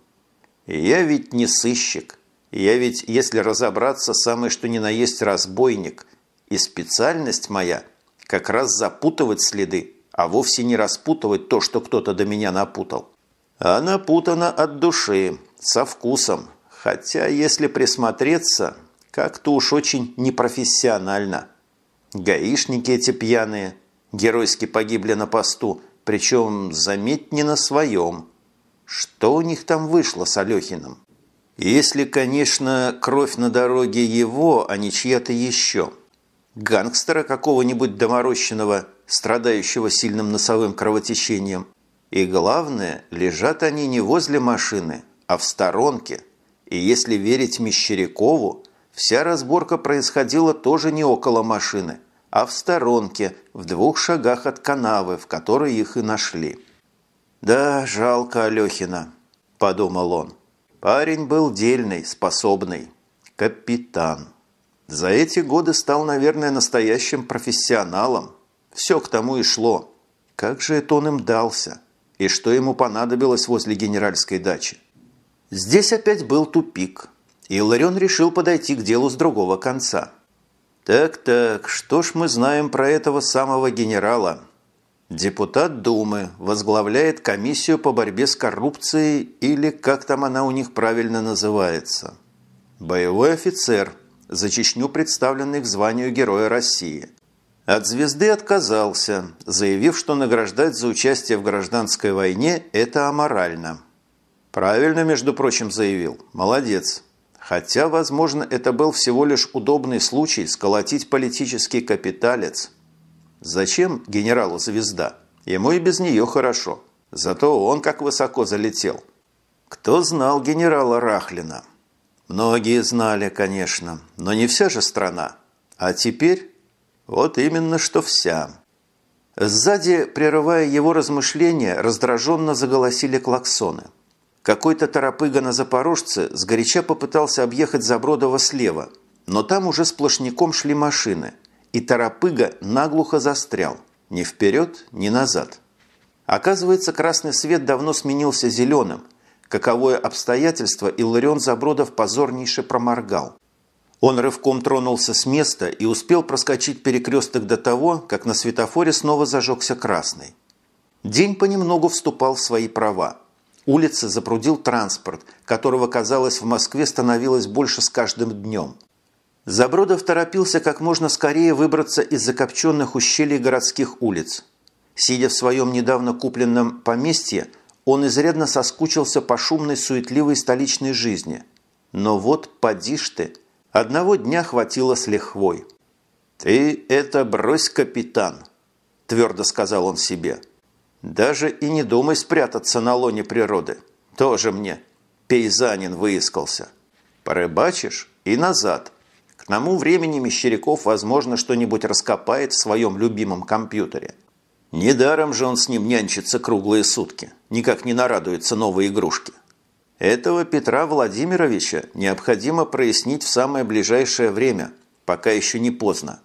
«Я ведь не сыщик. Я ведь, если разобраться, самый что ни на есть разбойник. И специальность моя – как раз запутывать следы, а вовсе не распутывать то, что кто-то до меня напутал. А напутано от души, со вкусом. Хотя, если присмотреться, как-то уж очень непрофессионально. Гаишники эти пьяные – Геройски погибли на посту, причем, заметь, не на своем. Что у них там вышло с Алехиным? Если, конечно, кровь на дороге его, а не чья-то еще. Гангстера какого-нибудь доморощенного, страдающего сильным носовым кровотечением. И главное, лежат они не возле машины, а в сторонке. И если верить Мещерякову, вся разборка происходила тоже не около машины – а в сторонке, в двух шагах от канавы, в которой их и нашли. «Да, жалко Алехина», – подумал он. «Парень был дельный, способный. Капитан. За эти годы стал, наверное, настоящим профессионалом. Все к тому и шло. Как же это он им дался? И что ему понадобилось возле генеральской дачи?» Здесь опять был тупик, и Ларион решил подойти к делу с другого конца – «Так-так, что ж мы знаем про этого самого генерала?» Депутат Думы возглавляет комиссию по борьбе с коррупцией или как там она у них правильно называется. Боевой офицер, за Чечню представленный к званию Героя России. От звезды отказался, заявив, что награждать за участие в гражданской войне – это аморально. Правильно, между прочим, заявил. Молодец. Хотя, возможно, это был всего лишь удобный случай сколотить политический капиталец. Зачем генералу звезда? Ему и без нее хорошо. Зато он как высоко залетел. Кто знал генерала Рахлина? Многие знали, конечно, но не вся же страна. А теперь? Вот именно что вся. Сзади, прерывая его размышления, раздраженно заголосили клаксоны – какой-то торопыга на Запорожце сгоряча попытался объехать Забродова слева, но там уже сплошняком шли машины, и торопыга наглухо застрял, ни вперед, ни назад. Оказывается, красный свет давно сменился зеленым, каковое обстоятельство Илларион Забродов позорнейше проморгал. Он рывком тронулся с места и успел проскочить перекресток до того, как на светофоре снова зажегся красный. День понемногу вступал в свои права – Улицы запрудил транспорт, которого, казалось, в Москве становилось больше с каждым днем. Забродов торопился как можно скорее выбраться из закопченных ущелий городских улиц. Сидя в своем недавно купленном поместье, он изрядно соскучился по шумной, суетливой столичной жизни. Но вот, поди ж ты, одного дня хватило с лихвой. «Ты это брось, капитан!» – твердо сказал он себе – даже и не думай спрятаться на лоне природы. Тоже мне пейзанин выискался. Порыбачишь и назад. К тому времени Мещеряков, возможно, что-нибудь раскопает в своем любимом компьютере. Недаром же он с ним нянчится круглые сутки. Никак не нарадуется новой игрушке. Этого Петра Владимировича необходимо прояснить в самое ближайшее время, пока еще не поздно.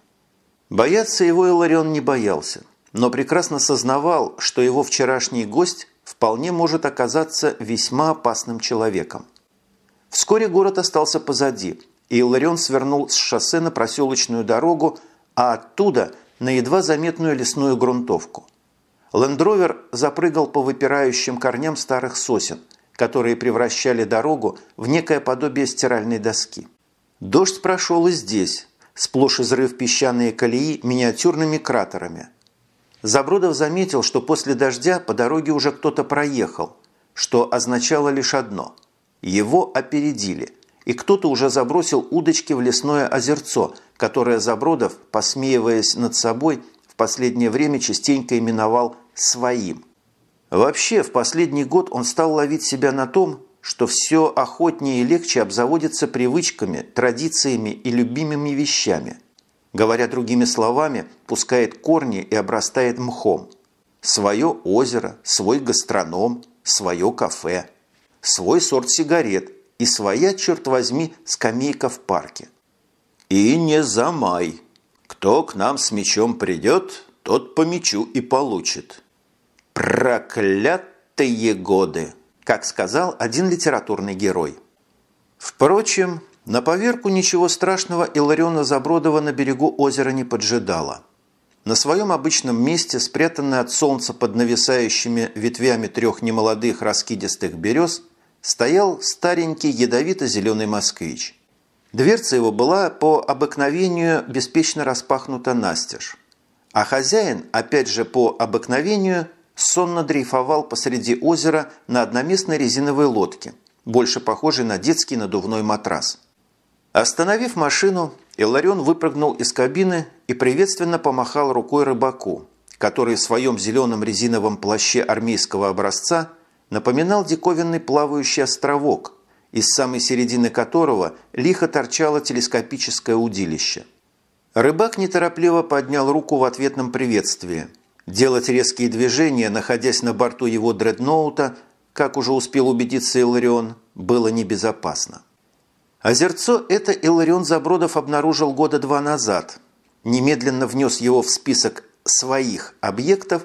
Бояться его Иларион не боялся но прекрасно сознавал, что его вчерашний гость вполне может оказаться весьма опасным человеком. Вскоре город остался позади, и Иларион свернул с шоссе на проселочную дорогу, а оттуда на едва заметную лесную грунтовку. Лендровер запрыгал по выпирающим корням старых сосен, которые превращали дорогу в некое подобие стиральной доски. Дождь прошел и здесь, сплошь изрыв песчаные колеи миниатюрными кратерами, Забродов заметил, что после дождя по дороге уже кто-то проехал, что означало лишь одно – его опередили, и кто-то уже забросил удочки в лесное озерцо, которое Забродов, посмеиваясь над собой, в последнее время частенько именовал «своим». Вообще, в последний год он стал ловить себя на том, что все охотнее и легче обзаводится привычками, традициями и любимыми вещами – говоря другими словами, пускает корни и обрастает мхом. Свое озеро, свой гастроном, свое кафе, свой сорт сигарет и своя, черт возьми, скамейка в парке. И не замай. Кто к нам с мечом придет, тот по мечу и получит. Проклятые годы, как сказал один литературный герой. Впрочем, на поверку ничего страшного Илариона Забродова на берегу озера не поджидала. На своем обычном месте, спрятанной от солнца под нависающими ветвями трех немолодых раскидистых берез, стоял старенький ядовито-зеленый москвич. Дверца его была по обыкновению беспечно распахнута настежь. А хозяин, опять же по обыкновению, сонно дрейфовал посреди озера на одноместной резиновой лодке, больше похожей на детский надувной матрас. Остановив машину, Иларион выпрыгнул из кабины и приветственно помахал рукой рыбаку, который в своем зеленом резиновом плаще армейского образца напоминал диковинный плавающий островок, из самой середины которого лихо торчало телескопическое удилище. Рыбак неторопливо поднял руку в ответном приветствии. Делать резкие движения, находясь на борту его дредноута, как уже успел убедиться Иларион, было небезопасно. Озерцо а это Иларион Забродов обнаружил года два назад, немедленно внес его в список своих объектов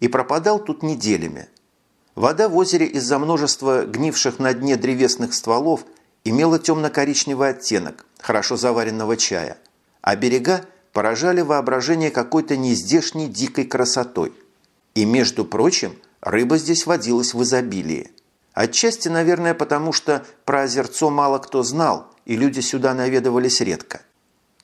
и пропадал тут неделями. Вода в озере из-за множества гнивших на дне древесных стволов имела темно-коричневый оттенок хорошо заваренного чая, а берега поражали воображение какой-то нездешней дикой красотой. И, между прочим, рыба здесь водилась в изобилии. Отчасти, наверное, потому что про озерцо мало кто знал, и люди сюда наведывались редко.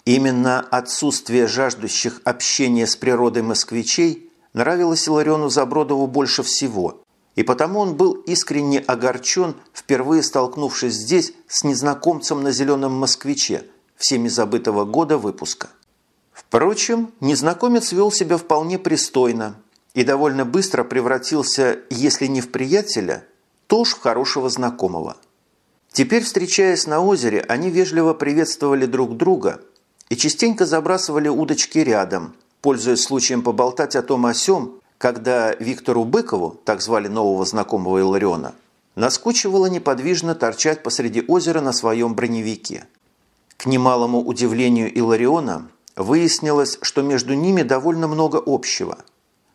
Именно отсутствие жаждущих общения с природой москвичей нравилось Илариону Забродову больше всего, и потому он был искренне огорчен, впервые столкнувшись здесь с незнакомцем на «Зеленом москвиче», всеми забытого года выпуска. Впрочем, незнакомец вел себя вполне пристойно и довольно быстро превратился, если не в приятеля – Толж хорошего знакомого. Теперь, встречаясь на озере, они вежливо приветствовали друг друга и частенько забрасывали удочки рядом, пользуясь случаем поболтать о том о сём, когда Виктору Быкову, так звали нового знакомого Илариона, наскучивало неподвижно торчать посреди озера на своем броневике. К немалому удивлению Илариона выяснилось, что между ними довольно много общего.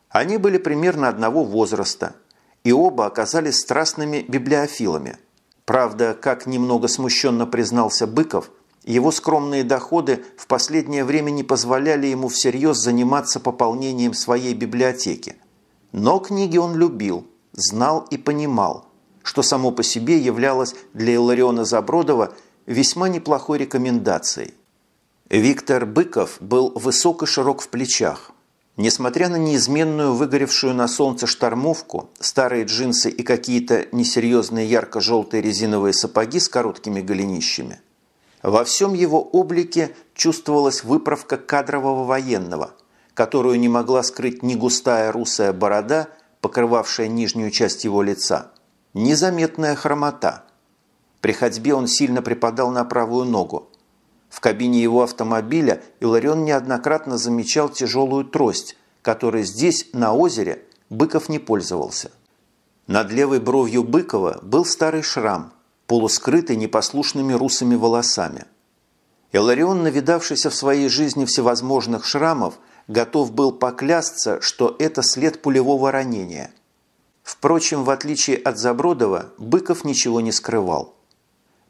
Они были примерно одного возраста, и оба оказались страстными библиофилами. Правда, как немного смущенно признался Быков, его скромные доходы в последнее время не позволяли ему всерьез заниматься пополнением своей библиотеки. Но книги он любил, знал и понимал, что само по себе являлось для Илариона Забродова весьма неплохой рекомендацией. Виктор Быков был высок и широк в плечах – Несмотря на неизменную выгоревшую на солнце штормовку, старые джинсы и какие-то несерьезные ярко-желтые резиновые сапоги с короткими голенищами, во всем его облике чувствовалась выправка кадрового военного, которую не могла скрыть ни густая русая борода, покрывавшая нижнюю часть его лица, незаметная хромота. При ходьбе он сильно припадал на правую ногу, в кабине его автомобиля Иларион неоднократно замечал тяжелую трость, которой здесь, на озере, Быков не пользовался. Над левой бровью Быкова был старый шрам, полускрытый непослушными русыми волосами. Иларион, навидавшийся в своей жизни всевозможных шрамов, готов был поклясться, что это след пулевого ранения. Впрочем, в отличие от Забродова, Быков ничего не скрывал.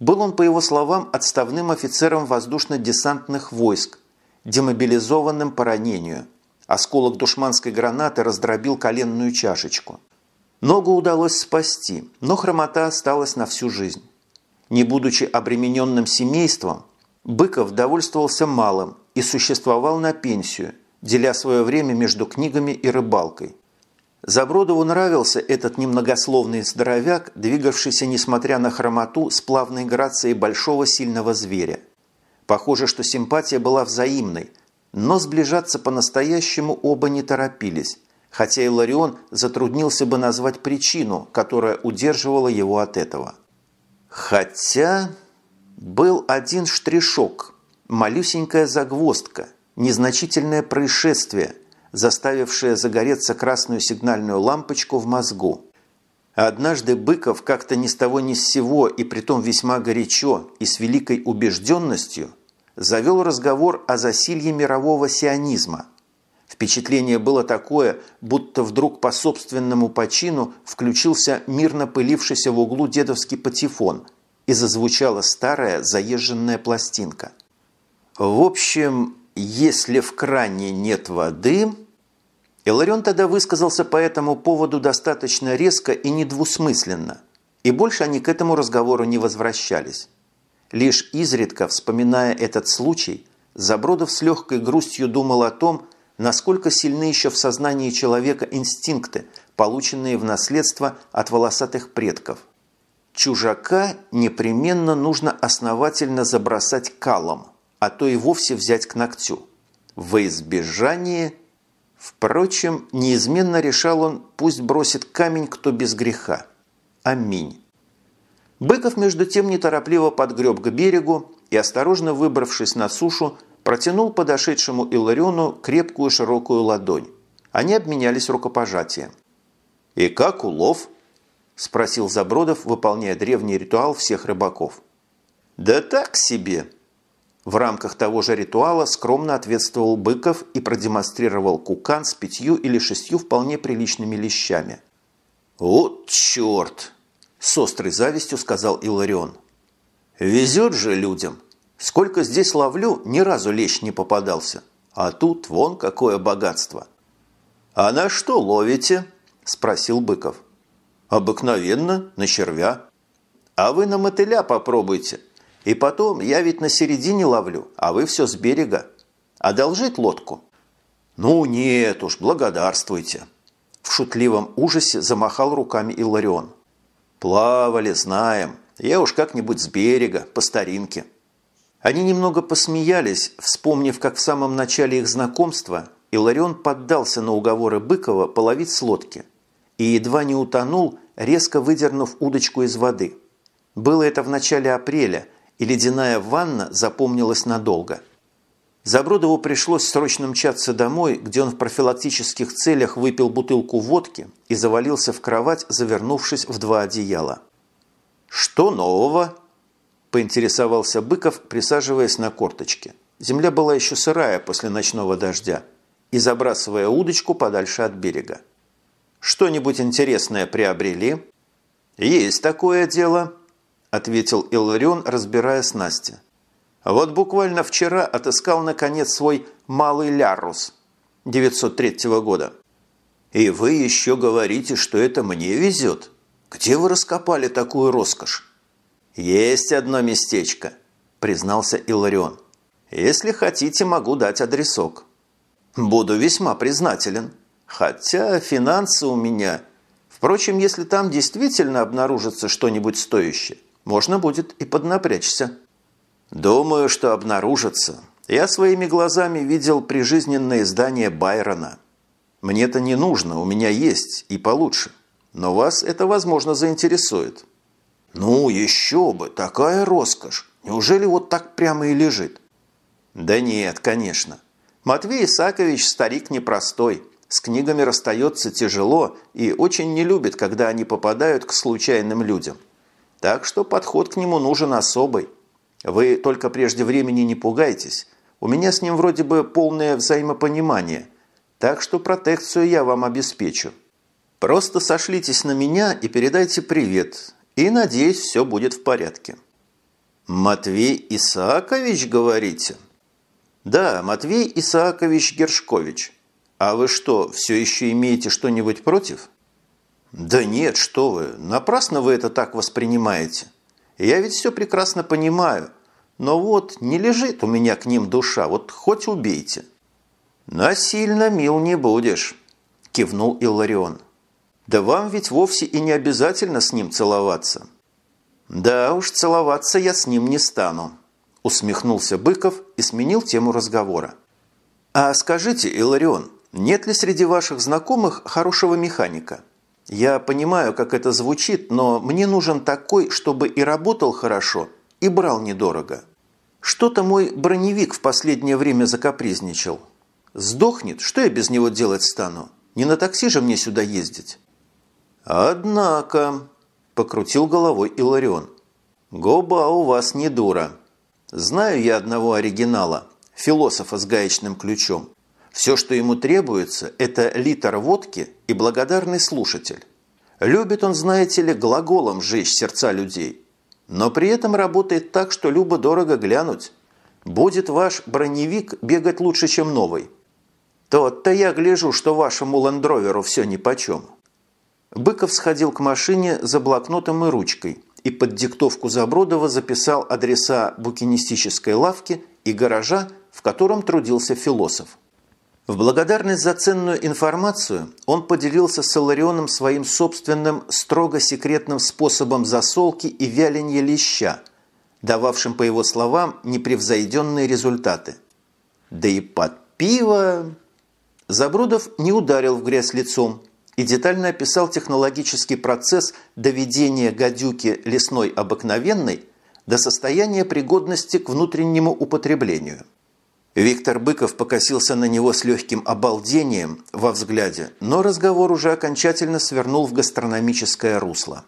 Был он, по его словам, отставным офицером воздушно-десантных войск, демобилизованным по ранению. Осколок душманской гранаты раздробил коленную чашечку. Ногу удалось спасти, но хромота осталась на всю жизнь. Не будучи обремененным семейством, Быков довольствовался малым и существовал на пенсию, деля свое время между книгами и рыбалкой. Забродову нравился этот немногословный здоровяк, двигавшийся, несмотря на хромоту, с плавной грацией большого сильного зверя. Похоже, что симпатия была взаимной, но сближаться по-настоящему оба не торопились, хотя и Ларион затруднился бы назвать причину, которая удерживала его от этого. Хотя был один штришок, малюсенькая загвоздка, незначительное происшествие – заставившая загореться красную сигнальную лампочку в мозгу. Однажды Быков как-то ни с того ни с сего, и притом весьма горячо и с великой убежденностью, завел разговор о засилье мирового сионизма. Впечатление было такое, будто вдруг по собственному почину включился мирно пылившийся в углу дедовский патефон, и зазвучала старая заезженная пластинка. В общем, если в кране нет воды... Иларион тогда высказался по этому поводу достаточно резко и недвусмысленно, и больше они к этому разговору не возвращались. Лишь изредка, вспоминая этот случай, Забродов с легкой грустью думал о том, насколько сильны еще в сознании человека инстинкты, полученные в наследство от волосатых предков. Чужака непременно нужно основательно забросать калом – а то и вовсе взять к ногтю. Во избежание... Впрочем, неизменно решал он, пусть бросит камень, кто без греха. Аминь. Быков, между тем, неторопливо подгреб к берегу и, осторожно выбравшись на сушу, протянул подошедшему Илариону крепкую широкую ладонь. Они обменялись рукопожатием. «И как улов?» – спросил Забродов, выполняя древний ритуал всех рыбаков. «Да так себе!» В рамках того же ритуала скромно ответствовал Быков и продемонстрировал кукан с пятью или шестью вполне приличными лещами. «Вот черт!» – с острой завистью сказал Иларион. «Везет же людям! Сколько здесь ловлю, ни разу лещ не попадался. А тут вон какое богатство!» «А на что ловите?» – спросил Быков. «Обыкновенно, на червя». «А вы на мотыля попробуйте!» И потом, я ведь на середине ловлю, а вы все с берега. Одолжить лодку?» «Ну нет уж, благодарствуйте!» В шутливом ужасе замахал руками Илларион. «Плавали, знаем. Я уж как-нибудь с берега, по старинке». Они немного посмеялись, вспомнив, как в самом начале их знакомства Иларион поддался на уговоры Быкова половить с лодки и едва не утонул, резко выдернув удочку из воды. Было это в начале апреля, и ледяная ванна запомнилась надолго. Забродову пришлось срочно мчаться домой, где он в профилактических целях выпил бутылку водки и завалился в кровать, завернувшись в два одеяла. «Что нового?» – поинтересовался Быков, присаживаясь на корточке. Земля была еще сырая после ночного дождя и забрасывая удочку подальше от берега. «Что-нибудь интересное приобрели?» «Есть такое дело», – ответил Иларион, разбирая снасти. «Вот буквально вчера отыскал, наконец, свой «Малый Лярус» 903 года». «И вы еще говорите, что это мне везет? Где вы раскопали такую роскошь?» «Есть одно местечко», – признался Иларион. «Если хотите, могу дать адресок». «Буду весьма признателен. Хотя финансы у меня...» Впрочем, если там действительно обнаружится что-нибудь стоящее, можно будет и поднапрячься. Думаю, что обнаружится. Я своими глазами видел прижизненное издание Байрона. Мне-то не нужно, у меня есть и получше. Но вас это, возможно, заинтересует. Ну, еще бы, такая роскошь. Неужели вот так прямо и лежит? Да нет, конечно. Матвей Исакович старик непростой. С книгами расстается тяжело и очень не любит, когда они попадают к случайным людям. Так что подход к нему нужен особый. Вы только прежде времени не пугайтесь. У меня с ним вроде бы полное взаимопонимание. Так что протекцию я вам обеспечу. Просто сошлитесь на меня и передайте привет. И, надеюсь, все будет в порядке. «Матвей Исаакович, говорите?» «Да, Матвей Исаакович Гершкович. А вы что, все еще имеете что-нибудь против?» Да нет, что вы, напрасно вы это так воспринимаете. Я ведь все прекрасно понимаю. Но вот не лежит у меня к ним душа, вот хоть убейте. Насильно мил не будешь, кивнул Илларион. Да вам ведь вовсе и не обязательно с ним целоваться. Да уж, целоваться я с ним не стану, усмехнулся Быков и сменил тему разговора. А скажите, Иларион, нет ли среди ваших знакомых хорошего механика? Я понимаю, как это звучит, но мне нужен такой, чтобы и работал хорошо, и брал недорого. Что-то мой броневик в последнее время закапризничал. Сдохнет, что я без него делать стану? Не на такси же мне сюда ездить. Однако, покрутил головой Иларион. Гоба у вас не дура. Знаю я одного оригинала, философа с гаечным ключом. Все, что ему требуется, это литр водки и благодарный слушатель. Любит он, знаете ли, глаголом жечь сердца людей. Но при этом работает так, что любо дорого глянуть. Будет ваш броневик бегать лучше, чем новый. тот то я гляжу, что вашему ландроверу все нипочем. Быков сходил к машине за блокнотом и ручкой и под диктовку Забродова записал адреса букинистической лавки и гаража, в котором трудился философ. В благодарность за ценную информацию он поделился с Иларионом своим собственным строго секретным способом засолки и вяления леща, дававшим, по его словам, непревзойденные результаты. Да и под пиво... Забродов не ударил в грязь лицом и детально описал технологический процесс доведения гадюки лесной обыкновенной до состояния пригодности к внутреннему употреблению – Виктор Быков покосился на него с легким обалдением во взгляде, но разговор уже окончательно свернул в гастрономическое русло.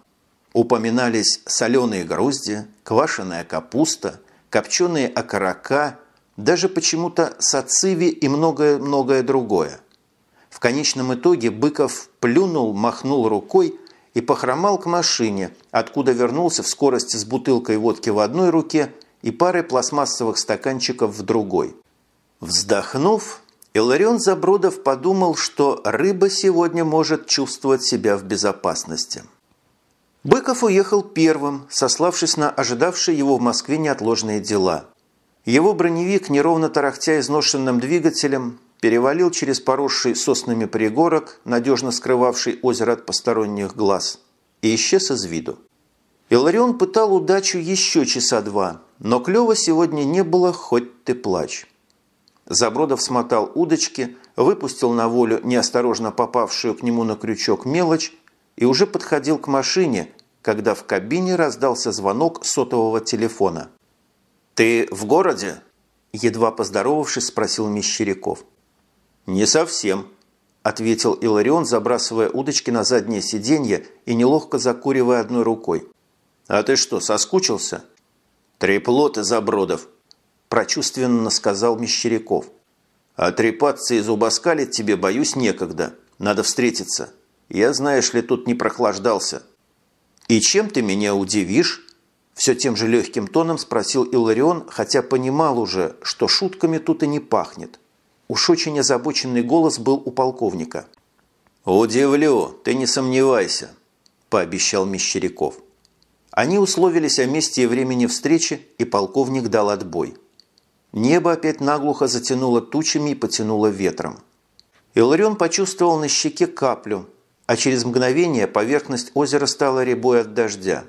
Упоминались соленые грузди, квашеная капуста, копченые окорока, даже почему-то сациви и многое-многое другое. В конечном итоге Быков плюнул, махнул рукой и похромал к машине, откуда вернулся в скорости с бутылкой водки в одной руке и парой пластмассовых стаканчиков в другой – Вздохнув, Иларион Забродов подумал, что рыба сегодня может чувствовать себя в безопасности. Быков уехал первым, сославшись на ожидавшие его в Москве неотложные дела. Его броневик, неровно тарахтя изношенным двигателем, перевалил через поросший соснами пригорок, надежно скрывавший озеро от посторонних глаз, и исчез из виду. Иларион пытал удачу еще часа два, но клёва сегодня не было, хоть ты плачь. Забродов смотал удочки, выпустил на волю неосторожно попавшую к нему на крючок мелочь и уже подходил к машине, когда в кабине раздался звонок сотового телефона. «Ты в городе?» – едва поздоровавшись, спросил Мещеряков. «Не совсем», – ответил Иларион, забрасывая удочки на заднее сиденье и неловко закуривая одной рукой. «А ты что, соскучился?» «Трепло ты, Забродов!» прочувственно сказал Мещеряков. «А трепаться и зубоскалить тебе, боюсь, некогда. Надо встретиться. Я, знаешь ли, тут не прохлаждался». «И чем ты меня удивишь?» Все тем же легким тоном спросил Иларион, хотя понимал уже, что шутками тут и не пахнет. Уж очень озабоченный голос был у полковника. «Удивлю, ты не сомневайся», – пообещал Мещеряков. Они условились о месте и времени встречи, и полковник дал отбой – Небо опять наглухо затянуло тучами и потянуло ветром. Иларион почувствовал на щеке каплю, а через мгновение поверхность озера стала рябой от дождя.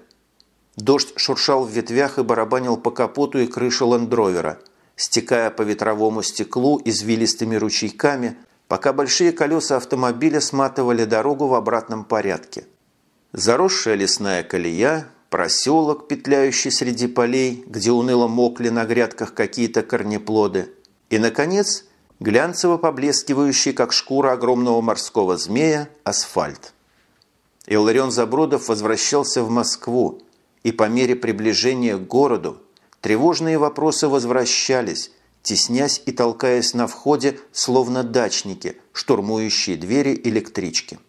Дождь шуршал в ветвях и барабанил по капоту и крыше ландровера, стекая по ветровому стеклу извилистыми ручейками, пока большие колеса автомобиля сматывали дорогу в обратном порядке. Заросшая лесная колея, Проселок, петляющий среди полей, где уныло мокли на грядках какие-то корнеплоды. И, наконец, глянцево поблескивающий, как шкура огромного морского змея, асфальт. Илларион Забродов возвращался в Москву, и по мере приближения к городу тревожные вопросы возвращались, теснясь и толкаясь на входе, словно дачники, штурмующие двери электрички.